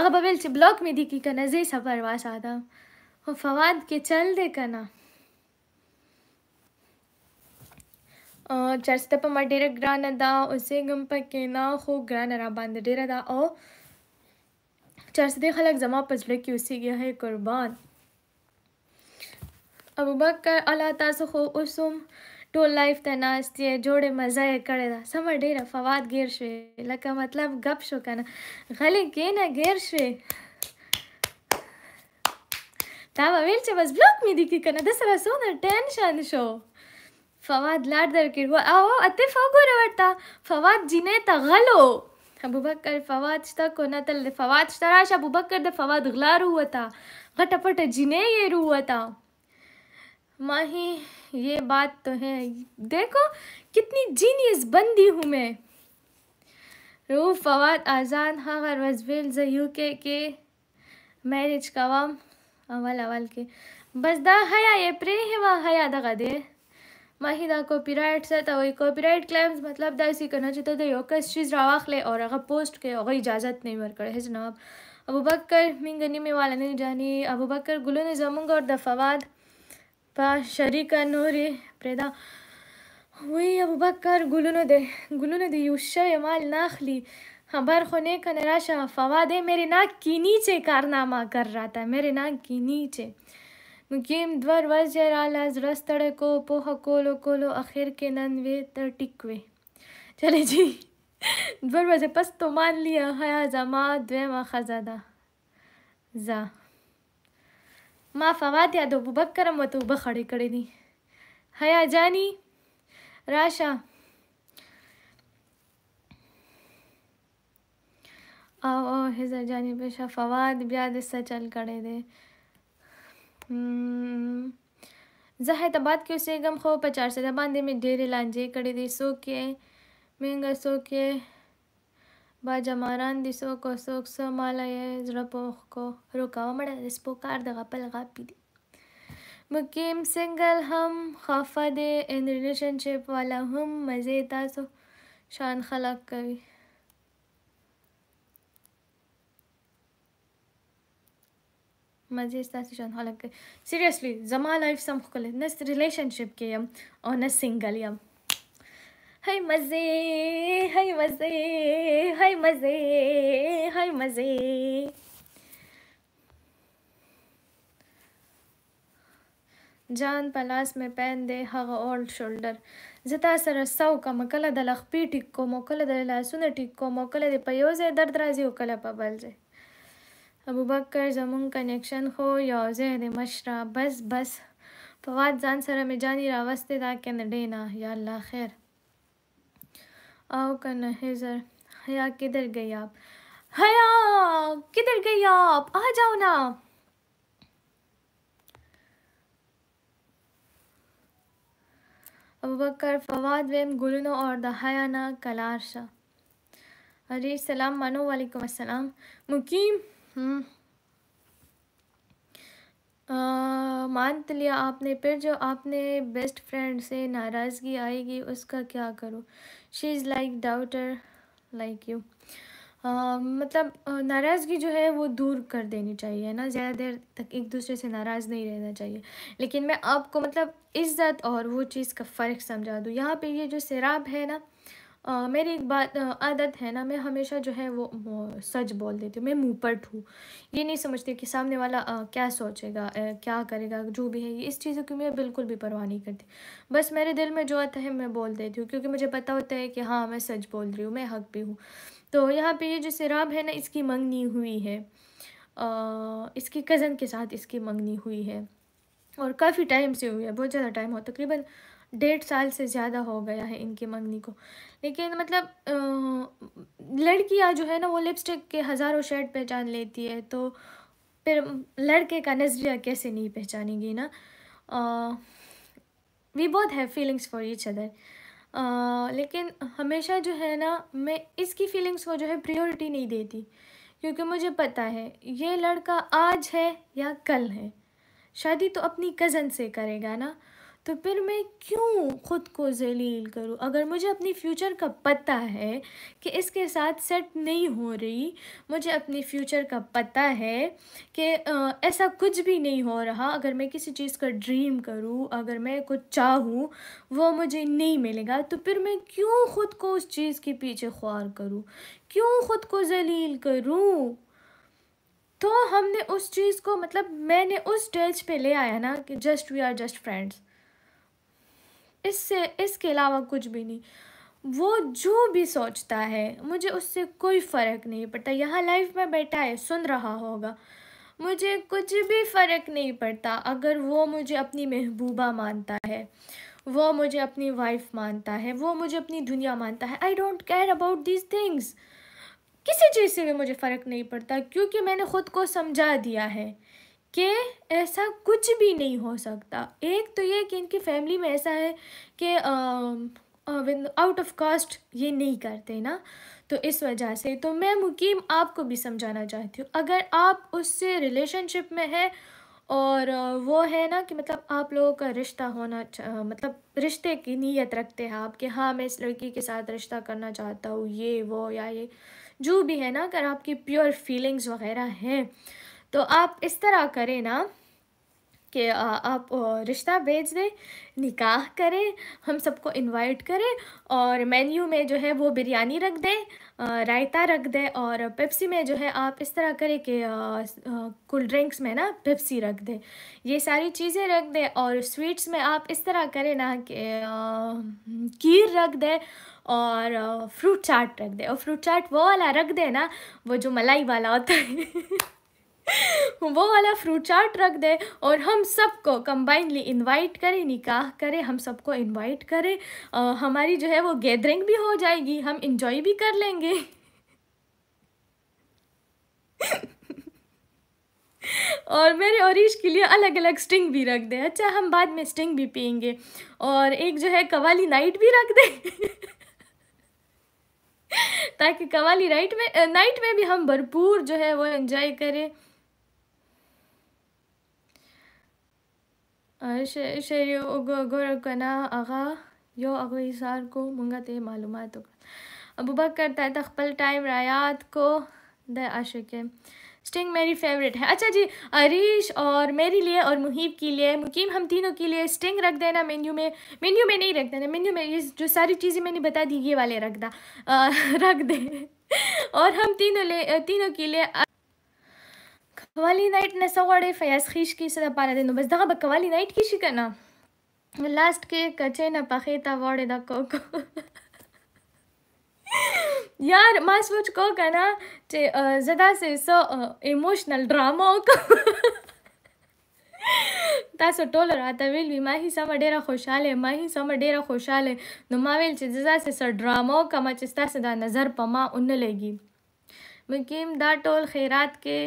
Speaker 1: هغه به ویل چې بلوک مې دي کې که نه ځې سفر واساده फवाद के चल दे कना چرسته په ما ډیره ګرانه ده اوسېږم پکې نه خو ګرانه راباندې ډیره ده او چرسدي خلک زما په زړه کې اوسېږي هی قربان ابوبکر الله تاسو خو اوس هم ټول لایف ته ناست یې جوړې مزه یې کړې ده سمه ډیره فواد ګیر شوې لکه مطلب ګپ شو کنه غلې کېنه ګیر شوې Tava block me diki kana dasara sona tension show. Fawad लाड दरकीर हुआ आओ अते फगोर आवडता फवाद जिने तगलो अबू बकर फवाद श्ता कोना तल फवाद श्तराश अबू बकर द फवाद गलार हुआ था घटपट जिने ये हुआ था माही ये बात तो है देखो कितनी जीनियस बंदी हूँ मैं रू फवाद आज़ान हाँ गरवजबिल ज यू के के मैरिज कवाम اول اول کې بس دا حیا یې پرې هوا حیا دغه دی ماهی دا کاپی رایټ څه ته وایي کاپی رایټ کلیمز مطلب دا سی کنه چې ته د یو کس چیز راواخلې او هغه پوسټ کې هغه اجازت نه ورکړې هیڅ نواب ابوبکر منګ نیمه والا نه جانی ابوبکر ګلونه زمونږ او د فواد په شریکه نورې پردا وی ابوبکر ګلونه دې ګلونه دې یو شی مال ناخلی खबर होने का निराश फवाद है मेरे नाक की नीचे कारनामा कर रहा था मेरे नाक की नीचे मुकीम द्वर वजर आलाज रस्तड़ को पोह कोलो कोलो आखिर के ननवे तर टिकवे चले जी द्वर वजह पस तो मान लिया हया जमा द्वेमा खजादा जा ما فوات یا د ابوبکر متوبه خړې کړې دي حیا جانی راشه او او حزر جانب شفوات بیا د سچل کړي دي زه حیدرآباد کې اوسېږم خو په چار سده باندې مې ډېرې لانجې کړې دي څوک یې مینګه څوک یې باجماران دي څوک او څوک څه ماله یې زړه پوخ کو روکاوه مړه د سپو کار د غپل غاپي دي مقیم سنگل هم خفه دی ان ریلیشنشپ والا هم مزې تاسو شان خلق کوي مزه ستاسو شان خلک سیریسلی زما لایف سم خپل نه ریلیشنشپ کې يم او نه سنگل يم هاي مزه هاي مزه هاي مزه هاي مزه جان پلاس مې پین دی هغه اولډ شولډر زه تا سره سو کوم کله د لخپې ټیک کوم کله د لاسونه ټیک کوم کله د په یو ځای درد راځي او کله په بل ځای ابوبکر زمونږ کنیکشن خو یو ځای دی مشره بس بس فواد ځان سره مې جانې راوستې دا کینډې نه یا الله خیر आओ करना है ज़र हया किधर गई आप हया किधर गई आप आ जाओ ना अबूबकर फवाद वेम गुलनो और दहाया ना कलारशा अरे सलाम मानो वालेकुम अस्सलाम मुकीम हम्म। मान तो लिया आपने फिर जो आपने बेस्ट फ्रेंड से नाराज़गी आएगी उसका क्या करो she is like daughter like you मतलब नाराज़गी जो है वो दूर कर देनी चाहिए ना ज़्यादा देर तक एक दूसरे से नाराज़ नहीं रहना चाहिए लेकिन मैं आपको मतलब इज़्ज़त और वो चीज़ का फ़र्क समझा दूँ यहाँ पे ये जो शराब है ना आ, मेरी एक बात आदत है ना मैं हमेशा जो है वो, वो सच बोल देती हूँ मैं मुँह पर हूँ ये नहीं समझती कि सामने वाला आ, क्या सोचेगा आ, क्या करेगा जो भी है ये इस चीज़ों की मैं बिल्कुल भी परवाह नहीं करती बस मेरे दिल में जो आता है मैं बोल देती हूँ क्योंकि मुझे पता होता है कि हाँ मैं सच बोल रही हूँ मैं हक भी हूँ तो यहाँ पे ये जो शराब है ना इसकी मंगनी हुई है आ, इसकी कज़न के साथ इसकी मंगनी हुई है और काफ़ी टाइम से हुई है बहुत ज़्यादा टाइम हो तकरीबन तो डेढ़ साल से ज़्यादा हो गया है इनकी मंगनी को लेकिन मतलब लड़कियां जो है ना वो लिपस्टिक के हज़ारों शेड पहचान लेती है तो फिर लड़के का नज़रिया कैसे नहीं पहचानेगी ना वी बहुत है फीलिंग्स फॉर ईच अदर लेकिन हमेशा जो है ना मैं इसकी फीलिंग्स को जो है प्रियोरिटी नहीं देती क्योंकि मुझे पता है ये लड़का आज है या कल है शादी तो अपनी कज़न से करेगा ना तो फिर मैं क्यों ख़ुद को जलील करूं अगर मुझे अपनी फ्यूचर का पता है कि इसके साथ सेट नहीं हो रही मुझे अपनी फ्यूचर का पता है कि ऐसा कुछ भी नहीं हो रहा अगर मैं किसी चीज़ का ड्रीम करूं अगर मैं कुछ चाहूं वो मुझे नहीं मिलेगा तो फिर मैं क्यों ख़ुद को उस चीज़ के पीछे ख्वार करूं क्यों ख़ुद को जलील करूँ तो हमने उस चीज़ को मतलब मैंने उस स्टेज पे ले आया ना कि just we are just friends इससे इसके अलावा कुछ भी नहीं वो जो भी सोचता है मुझे उससे कोई फ़र्क नहीं पड़ता यहाँ लाइफ में बैठा है सुन रहा होगा मुझे कुछ भी फ़र्क नहीं पड़ता अगर वो मुझे अपनी महबूबा मानता है वो मुझे अपनी वाइफ मानता है वो मुझे अपनी दुनिया मानता है I don't care about these things किसी चीज़ से भी मुझे फ़र्क नहीं पड़ता क्योंकि मैंने ख़ुद को समझा दिया है कि ऐसा कुछ भी नहीं हो सकता एक तो ये कि इनकी फैमिली में ऐसा है कि आउट ऑफ कास्ट ये नहीं करते ना तो इस वजह से तो मैं मुकीम आपको भी समझाना चाहती हूँ अगर आप उससे रिलेशनशिप में हैं और वो है ना कि मतलब आप लोगों का रिश्ता होना मतलब रिश्ते की नीयत रखते हैं आप कि हाँ मैं इस लड़की के साथ रिश्ता करना चाहता हूँ ये वो या ये जो भी है ना अगर आपकी प्योर फीलिंग्स वगैरह हैं तो आप इस तरह करें ना कि आप रिश्ता भेज दें निकाह करें हम सबको इनवाइट करें और मेन्यू में जो है वो बिरयानी रख दें रायता रख दें और पेप्सी में जो है आप इस तरह करें कि कोल्ड ड्रिंक्स में ना पेप्सी रख दें ये सारी चीज़ें रख दें और स्वीट्स में आप इस तरह करें ना कि खीर रख दें और फ्रूट चाट रख दें और फ्रूट चाट वो वाला रख दें ना वो जो मलाई वाला होता है वो वाला फ्रूट चाट रख दे और हम सबको कंबाइनली इनवाइट करें निकाह करें हम सबको इनवाइट करें आ, हमारी जो है वो गैदरिंग भी हो जाएगी हम इंजॉय भी कर लेंगे और मेरे औरिश के लिए अलग अलग स्टिंग भी रख दें अच्छा हम बाद में स्टिंग भी पियेंगे और एक जो है कवाली नाइट भी रख दें ताकि कवाली नाइट में नाइट में भी हम भरपूर जो है वो एंजॉय करें शेर गोरकना आगा यो अगसार को मालूम मालूमात अबू करता है अखबल टाइम रायात को द आशिक स्टिंग मेरी फेवरेट है अच्छा जी अरीश और मेरे लिए और मुहिब के लिए मुकीम हम तीनों के लिए स्टिंग रख देना मेन्यू में मेन्यू में नहीं रख देना मेन्यू में ये जो सारी चीज़ें मैंने बता दी ये वाले रख दा आ, रख दे और हम तीनों ले तीनों के लिए والی نایټ نه څه غواړې فیاض خیش کې څه دپاره دی نو بس دغه به که والی نایټ کې شي که نه لاست کې کچې نه پخې ته واړې د کوکو یار ما سوچ کو که نه چې زه داسې څه ایموشنل ډراما وکړم تاسو ټول راته ویل ما هی سم ډیره خوشاله ما هی سم ډیره خوشاله نو ما ویل چې زدا سه سر ډراما کوم چې تاسو دا نظر په ما اون لګي مګیم دا ټول خیرات کې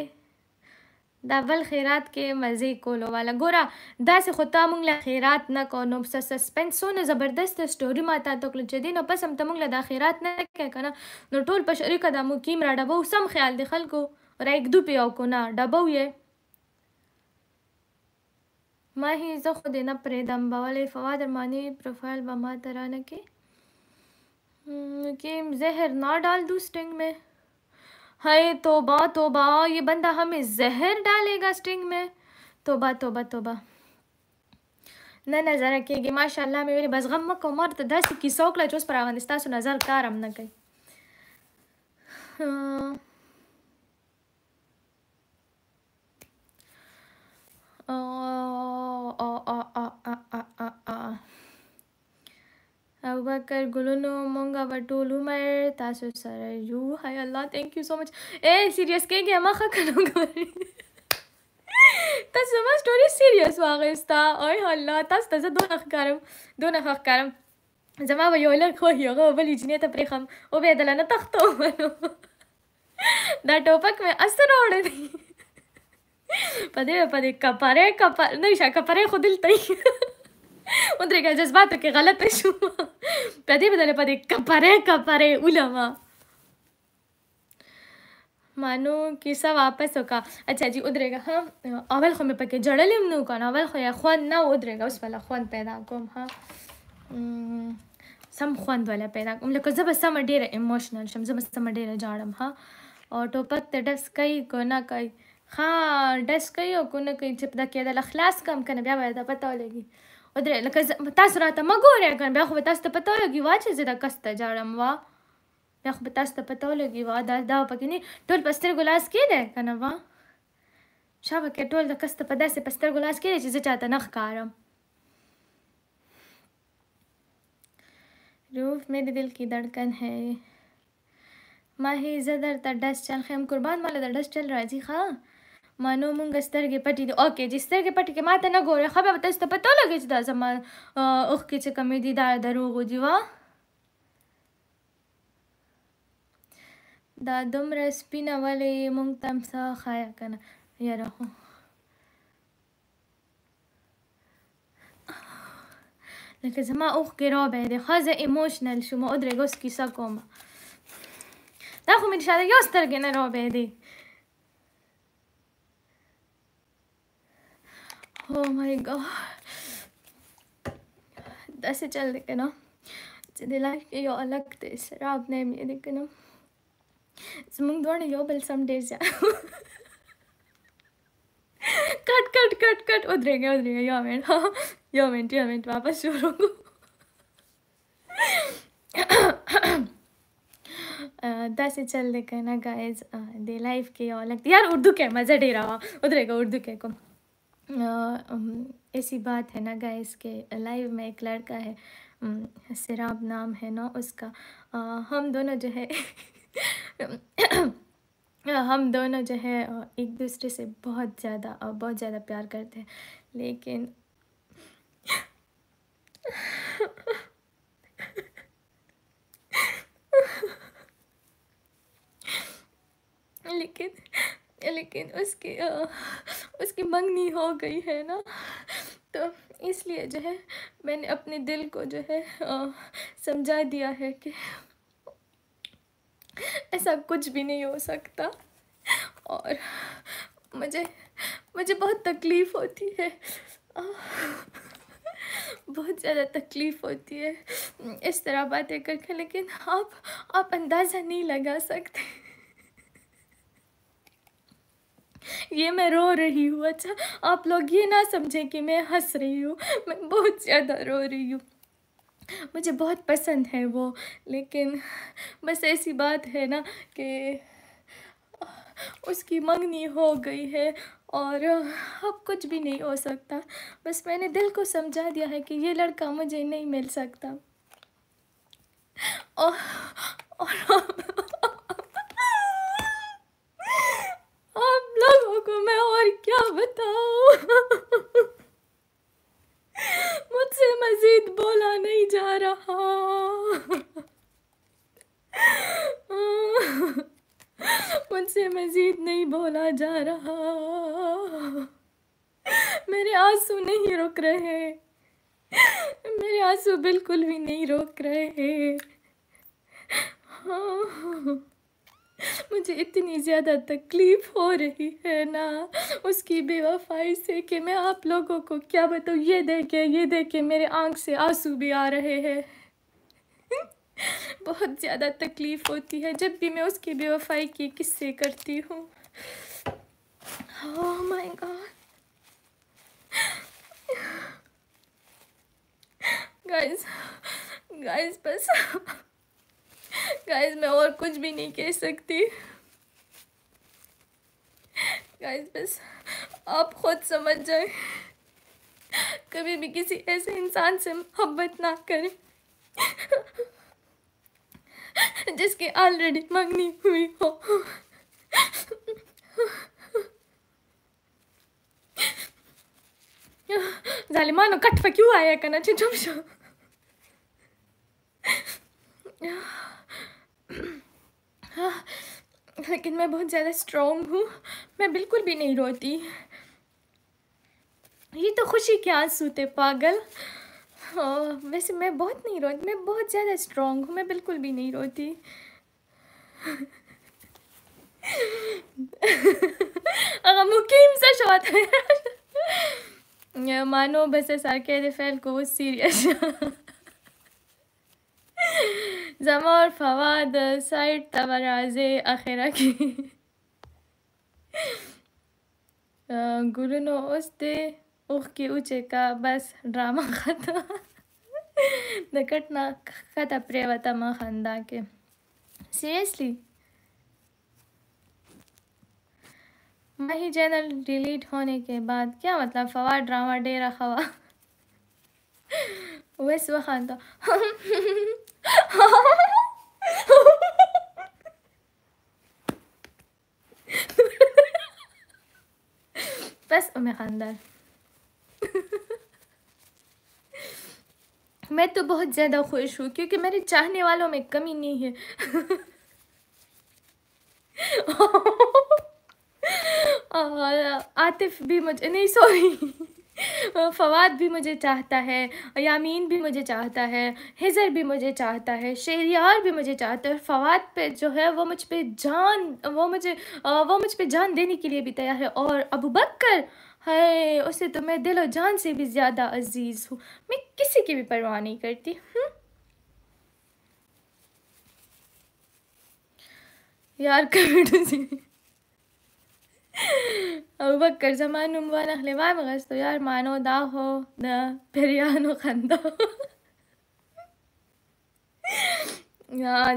Speaker 1: دا بل خیرات کې مزه کولو والا ګوره داسې خو تا مونږ له خیرات نه کو نو سسپنس څونه زبردست سټوري ما ته تکل چې دی نو پس هم ته مونږ له دا خیرات نه کې کنه نو ټول په شریکه دا مو کیم را ډبو سم خیال دی خلکو را یک دو پیو کو نه ډبو یې ما هی زه خو دې نه پرېدم به ولې فواد ارماني پروفایل به ما ته رانه کې کې زهر نه ډال دو سټنګ مې हाय तोबा तोबा ये बंदा हमें जहर डालेगा स्ट्रिंग में तोबा तोबा तोबा نه نه زره کېږي ماشاءالله مې ویلې بس غم مه کوه ما درته داسې کیسه وکړه چې اوس پر باندې ستاسو نظر کار هم نه کوي او او او او او او او ابوبکر ګلونو مونږه به ټول عمر تاسو سره یو هاي الله ثانک یو سو مچ اے سیریس کېږه ما ښه کړم تاسو زما سټوري سیریس واغېستا اوه الله تاسو ته زه دونه ښکارم دونه ښه ښکارم زما به یو لږ خو یوغه بلې جینې ته پرېښم او بیا دلانه تختو دا ټوپک مې اصل راوړی دی په دې په دې کپره کپره نه شه کپره خو دلته ودرېږه جذباتو کې غلطه شوم په دې بدلې په دې کپرې کپرې علما مانو کیسه واپس وکا اچھا جی ودرېږه ها اول خو مې پکې جړلې هم نه وکړ اول خو یې خوند نه ودرېږه اوس بله خوند پیدا کوم ها سم خوند ولا پیدا کوم لکه زه به سمه ډېره ایموشنل شم زه به سمه ډېره ژاړم ها او ټوپک ته ډس کوي که نه کوي ښه ډس کوي او که نه کوي چې په دا کېدله خلاص کړم که نه بیا به دا پته ولګي ودرې لکه تاسو راته مه ګورئ کنه بیا خو به تاسو ته پته ولګي وه چې زه د کس ته ژاړم وه بیا خو به تاسو ته پته ولګي وه دا دا به پکې نه ټول په سترګو لاس کې دی که نه وه شابه کې ټول د کس ته په داسې په سترګو لاس کې دی چې زه چاته نه ښکارم روف میرے دل کی دڑکن ہے ماہی زه درته ډس چل خیم قربان ماله د ډس چل راځي ښه مانو مونږ سترګې پټې دي اوکې چې سترګې پټې کې ماته نه ګورې خو بیا تاسو ته پته ولګي چې دا زما اوښ کې چې کمې دي دا دروغ دي وه دا دومره سپینه ولې مونږ ته څه ښایه که نه یاره خو لکه زما اوښکې رابی دی ښه زه ایموشنل شوم ودرېږه اوس کیسه کوم دا خو مې د شاده یو سترګې نه رابی دی हो माय गॉड अलग थे शराब ने täis देखे ना मुंग siis यो tuleb some days teise cut cut cut cut उधर गया यो मिनट हाँ यो मिनट यो मिनट वापस शुरू दस चल ना गाइज दे लाइफ के यो अलग यार उर्दू के मज़ा डे रहा उधर उर्दू के को ऐसी बात है ना गाइस के लाइव में एक लड़का है सिराब नाम है ना उसका आ, हम दोनों जो है हम दोनों जो है एक दूसरे से बहुत ज़्यादा बहुत ज़्यादा प्यार करते हैं लेकिन लेकिन लेकिन उसकी उसकी मंगनी हो गई है ना तो इसलिए जो है मैंने अपने दिल को जो है समझा दिया है कि ऐसा कुछ भी नहीं हो सकता और मुझे मुझे बहुत तकलीफ़ होती है बहुत ज़्यादा तकलीफ़ होती है इस तरह बातें करके लेकिन आप आप अंदाज़ा नहीं लगा सकते ये मैं रो रही हूँ अच्छा आप लोग ये ना समझें कि मैं हंस रही हूँ मैं बहुत ज़्यादा रो रही हूँ मुझे बहुत पसंद है वो लेकिन बस ऐसी बात है ना कि उसकी मंगनी हो गई है और अब कुछ भी नहीं हो सकता बस मैंने दिल को समझा दिया है कि ये लड़का मुझे नहीं मिल सकता और, और आप लोगों को मैं और क्या बताऊं मुझसे मजीद बोला नहीं जा रहा मुझसे मजीद नहीं बोला जा रहा मेरे आंसू नहीं रुक रहे मेरे आंसू बिल्कुल भी नहीं रोक रहे हाँ मुझे इतनी ज़्यादा तकलीफ़ हो रही है ना उसकी बेवफाई से कि मैं आप लोगों को क्या बताऊँ ये देखे ये देखे मेरे आँख से आंसू भी आ रहे हैं बहुत ज़्यादा तकलीफ़ होती है जब भी मैं उसकी बेवफाई की किस्से करती हूँ oh my God guys guys बस गाइस मैं और कुछ भी नहीं कह सकती गाइस बस आप खुद समझ जाए कभी भी किसी ऐसे इंसान से मोहब्बत ना करें जिसकी ऑलरेडी मंगनी हुई हो जालिमानो कटवा क्यों आया करना चुप चुप हाँ लेकिन मैं बहुत ज़्यादा स्ट्रॉन्ग हूँ मैं बिल्कुल भी नहीं रोती ये तो खुशी के आंसू थे पागल हाँ, वैसे मैं बहुत नहीं रोती मैं बहुत ज़्यादा स्ट्रॉन्ग हूँ मैं बिल्कुल भी नहीं रोती मुकीम सा शॉट है मानो बस सारे फैल को सीरियस زمار فواد سایت ته به راځي اخره کې ګلونو اوس دې اوښکې اوچې کا بس ډرامه ختم د کټ نه کښته پرېوتمه خندا کې سیریسلی वही चैनल डिलीट होने के बाद क्या मतलब फवा ड्रामा डेरा खवा वैस वखान तो بس ام खानदार मैं तो बहुत ज़्यादा खुश हूँ क्योंकि मेरे चाहने वालों में कमी नहीं है आतिफ भी मुझे नहीं सॉरी फवाद भी मुझे चाहता है यामीन भी मुझे चाहता है हिजर भी मुझे चाहता है शेरियार भी मुझे चाहता है फवाद पे जो है वो मुझ पर जान वो मुझे वो मुझ पर जान देने के लिए भी तैयार है और अबू बकर है उसे तो मैं दिल और जान से भी ज़्यादा अजीज़ हूँ मैं किसी की भी परवाह नहीं करती हुँ? हम्म। यार कभी ابوبکر زما نوم وانخلې وای غستو یار مانو دا هو د پریانو خندا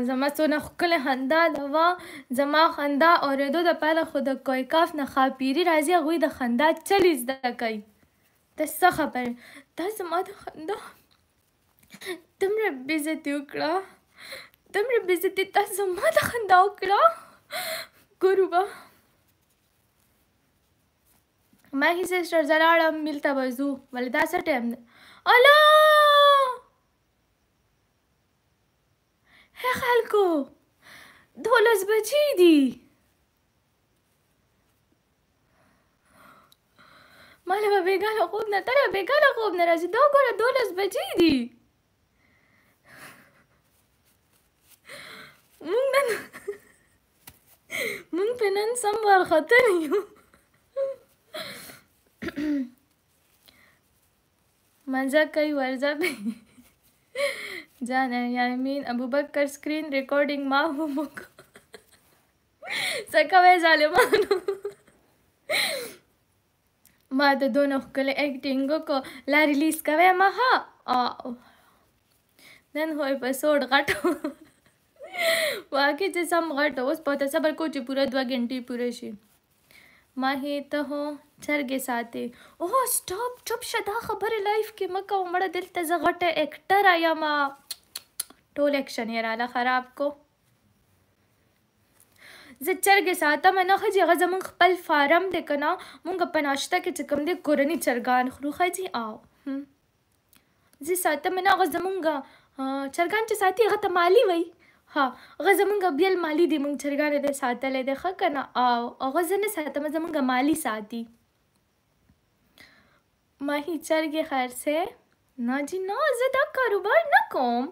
Speaker 1: زما څونه ښکلې خندا ده وه زما خندا اورېدو دپاره خو د کویکاف نه ښاپیري راځي هغوی د خندا چلې زده کوي ته څه خبرې تا زما د خندا دومره بېزتي وکړه دومره بېزتي تا زما د خندا وکړه ګوروبه ما کې سسټر زه لاړم میل ته به ځو ولې دا څه ټایم دی الله هی خلکو دولس بجې دي ما له به بېګاله خوب نه ته له بېګاله خوب نه راځي دا وګوره دولس بجې دي مونږ نن مونږ په نن سم وارخطن یو مزه کوي ورځه جان یامین ابوبکر سکرین ریکارډینګ ما وموکو څه کوي ظالمانو ما ته دونه ښکلی اکټینګ وکړو لا ریلیز کوی ما ها نن خو اپیسوډ غټ واقعي چې سم غټ اوس په تصبر کو چې پوره دوه غنټې پوره شي ماهې ته هو چرګې ساتې اوه سټاپ چپ شه دا خبرې لایف کې مه کوه مړه دلته زه غټه اکټره یم ټول اکشن یې راله خراب کو زه چرګې ساتم نه خو هغه زمونږ خپل فارم دی که نه مونږ په ناشته کې چې کوم دی کورني چرګان خورو ښځي او زه ساتم نه هغه زمونږ چرګان چې ساتي هغه ته مالي وایي ها هغه زمونږ بیل مالی دی مونږ چرګانې دې ساتلې دی ښه که نه او هغه زه نه ساتم زمونږ مالی ساتي ماهی چرګې خرڅې نه جی نه زه دا کاروبار نه کوم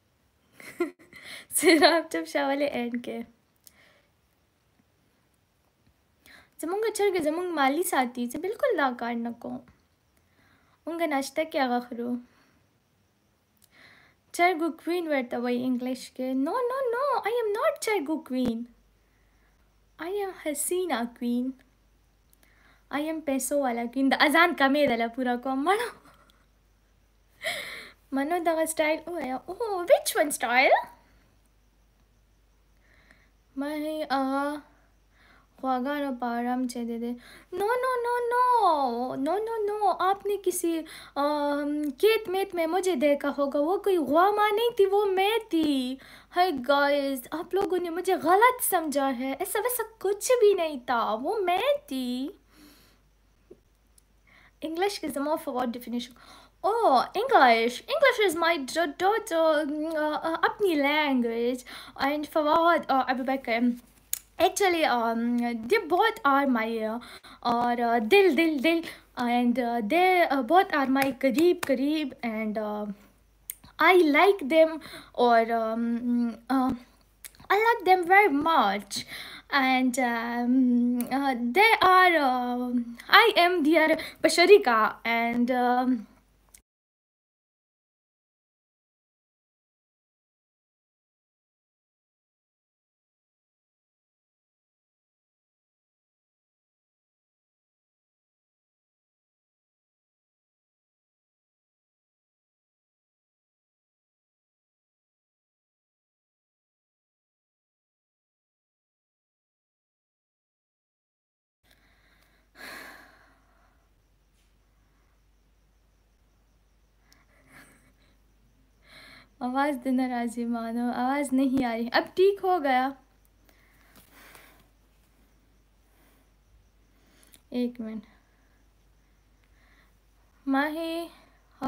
Speaker 1: سراب چپ شاول اینڈ کې زمونږ چرګې زمونږ مالی ساتي زه بالکل دا کار نه کوم مونږ ناشته کې هغه خورو Chergu Queen went away English kid. No, no, no, I am not Chergu Queen. I am Hasina Queen. I am Peso wala Queen. The azan kame dala pura ko. Mano. Mano daga style. Oh, yeah. oh, which one style? My, uh, खुआगा आराम चे दे दे no no no no no no no आपने किसी केत मेत में मुझे देखा होगा वो कोई गुआ माँ नहीं थी वो मैं थी हाय गाइस आप लोगों ने मुझे गलत समझा है ऐसा वैसा कुछ भी नहीं था वो मैं थी इंग्लिश के जमा for definition oh English English is my daughter अपनी लैंग्वेज एंड फवाद अब एक्चुअली दे बहुत आर माई और दिल दिल दिल एंड दे बहुत आर माई करीब करीब एंड आई लाइक देम और I like them very much and they are I am there बशरिका एंड आवाज़ देना राजी मानो आवाज़ नहीं आ रही अब ठीक हो गया एक मिनट माही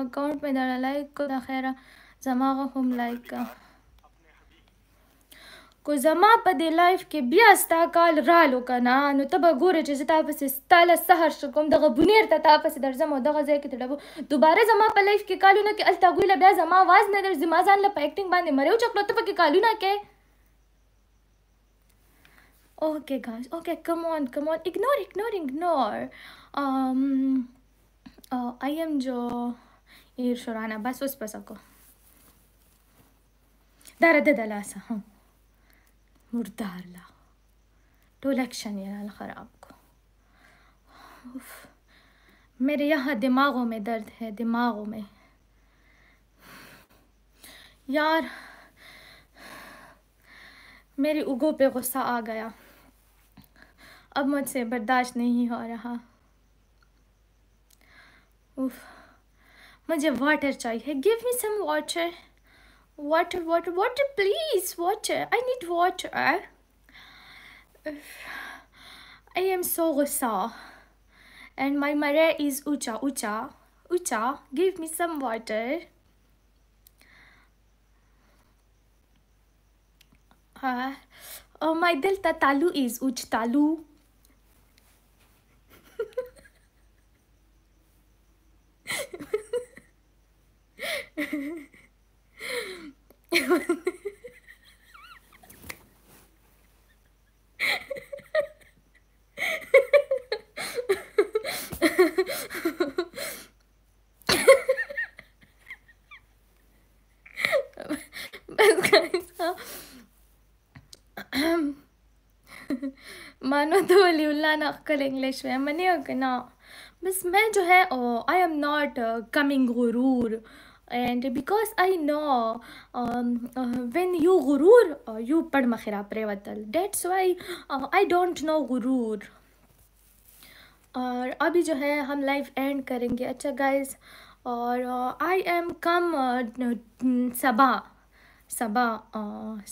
Speaker 1: अकाउंट में डाला लाइक को खैरा जमा हम लाइक का خو زما په دې لایف کې بیا ستا کال رالو کنه نو ته به ګوره چې زه تا پسې ستا له سهر شه کوم دغه بونیر ته تا پسې درځم او دغه ځای کې ته ډبو دوباره زما په لایف کې کالونه کې هلته هغوی له بیا زما اواز نه درځي ما ځان له په ایکټینګ باندې مریو چکړو ته پکې کالونه کې okay guys okay come on come on ignore ignore ignore um uh, i am jo ir shorana bas us pasako dara dadalasa huh मुर्दार ला टोलेक्शन यार ख़राब को मेरे यहाँ दिमागों में दर्द है दिमागों में यार मेरी उगो पे गुस्सा आ गया अब मुझसे बर्दाश्त नहीं हो रहा उफ, मुझे वाटर चाहिए give me some water water water water please water i need water i am so gusa and my mare is ucha ucha ucha give me some water uh, oh my delta talu is uch talu मानो तो वाली उल्ला ना अक्कल इंग्लिश में मनी ना बस मैं जो है oh I am not coming गुरूर and because I know um, uh, when you gurur uh, you padma khirab revatal that's why uh, I don't know gurur और अभी जो है हम लाइव एंड करेंगे अच्छा गाइस और आई एम कम सबा सबा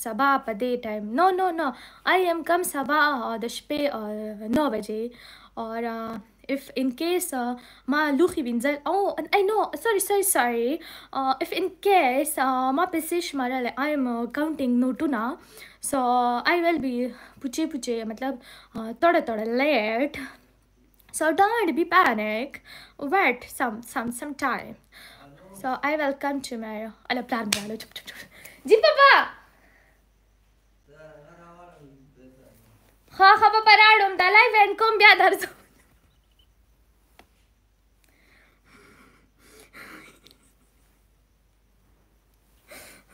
Speaker 1: सबा पर day time no no no I am come सबा दश पे नौ बजे और if in case uh, ما oh and I know sorry sorry sorry سوري uh, if in case uh, ما بيسيش مرة like I am uh, counting no tuna so I will be بوچے بوچے मतलब थोड़ा थोड़ा late so don't be panic wait some some some time so I will come to my ala plan bro chup chup chup जी पापा हाँ हाँ पापा राडूम दालाई वेन कोम ब्यादार जो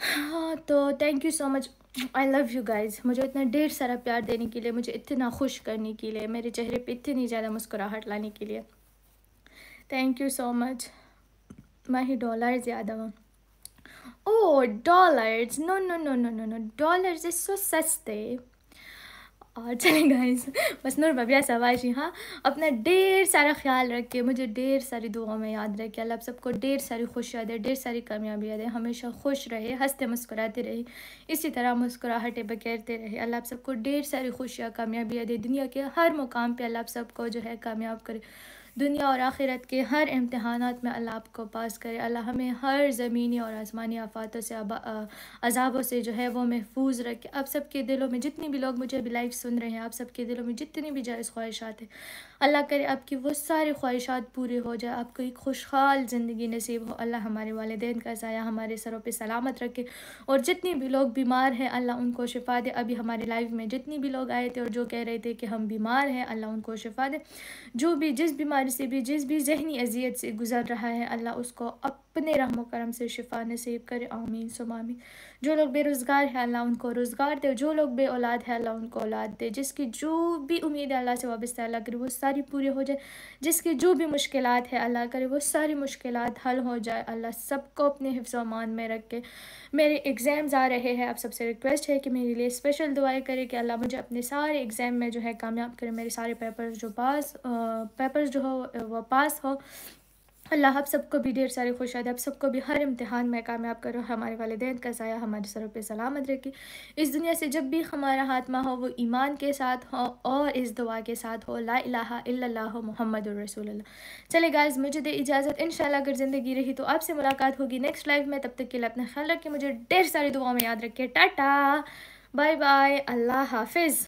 Speaker 1: हाँ तो thank you so much I love you guys मुझे इतना ढेर सारा प्यार देने के लिए मुझे इतना खुश करने के लिए मेरे चेहरे पे इतनी ज़्यादा मुस्कुराहट लाने के लिए thank you so much Mahi dollar ज़्यादा oh dollars no no no no no no dollars is so सस्ते और चले गाइस मसनूर सवाल जी हाँ अपना ढेर सारा ख्याल रख के मुझे ढेर सारी दुआओं में याद रखे अल्लाह आप सबको ढेर सारी खुशियाँ दे ढेर सारी कामयाबियाँ दे हमेशा खुश रहे हंसते मुस्कुराते रहे इसी तरह मुस्कुराहटे बकेरते रहे अल्लाह आप सबको ढेर सारी खुशियाँ कामयाबियाँ दे दुनिया के हर मुकाम पर अल्लाह आप सबको जो है कामयाब करे दुनिया और आखिरत के हर इम्तहान में अल्लाह आपको पास करे अल्लाह हमें हर ज़मीनी और आसमानी आफातों से अजाबों से जो है वो महफूज रखे आप सबके दिलों में जितने भी लोग मुझे अभी लाइव सुन रहे हैं आप सबके दिलों में जितनी भी जायज़ ख्वाहिशात हैं अल्लाह करे आपकी वो सारी ख्वाहिशात पूरी हो जाए आपको एक खुशहाल ज़िंदगी नसीब हो अल्लाह हमारे वालदेन का ज़ाया हमारे सरों पर सलामत रखे और जितने भी लोग बीमार हैं अल्लाह उनको शिफा दे अभी हमारे लाइफ में जितने भी लोग आए थे और जो कह रहे थे कि हम बीमार हैं अल्लाह उनको शिफा दे जो भी जिस बीमारी से भी जिस भी जहनी अजियत से गुजर रहा है अल्लाह उसको अब अपने रहमो करम से शिफा नसीब करे आमीन सुमामी जो लोग बेरोज़गार है अल्लाह उनको रोज़गार दे जो लोग बे औलाद है अल्लाह उनको औलाद दे जिसकी जो भी उम्मीद है अल्लाह से है अल्लाह करे वो सारी पूरी हो जाए जिसकी जो भी मुश्किल है अल्लाह करे वो सारी मुश्किल हल हो जाए अल्लाह सबको अपने हिफ्ज़ अमान में रख के मेरे एग्ज़ाम्स आ रहे हैं आप सबसे रिक्वेस्ट है कि मेरे लिए स्पेशल दुआएं करें कि अल्लाह मुझे अपने सारे एग्ज़ाम में जो है कामयाब करे मेरे सारे पेपर्स जो पास पेपर्स जो हो वो पास हो अल्लाह आप सबको भी ढेर सारी खुश आदि आप सबको भी हर इम्तहान में कामयाब करो हमारे वालदेन का ज़ाया हमारे सरों पे सलामत रखी इस दुनिया से जब भी हमारा हाथमा हो वो ईमान के साथ हो और इस दुआ के साथ हो ला इलाहा इल्लल्लाह मोहम्मद रसूल चले गाइज मुझे दे इजाज़त इन अगर ज़िंदगी रही तो आपसे मुलाकात होगी नेक्स्ट लाइफ में तब तक के लिए अपना ख्याल रखिए मुझे ढेर सारी दुआओं में याद रखिए टाटा बाय बाय अल्लाह हाफिज़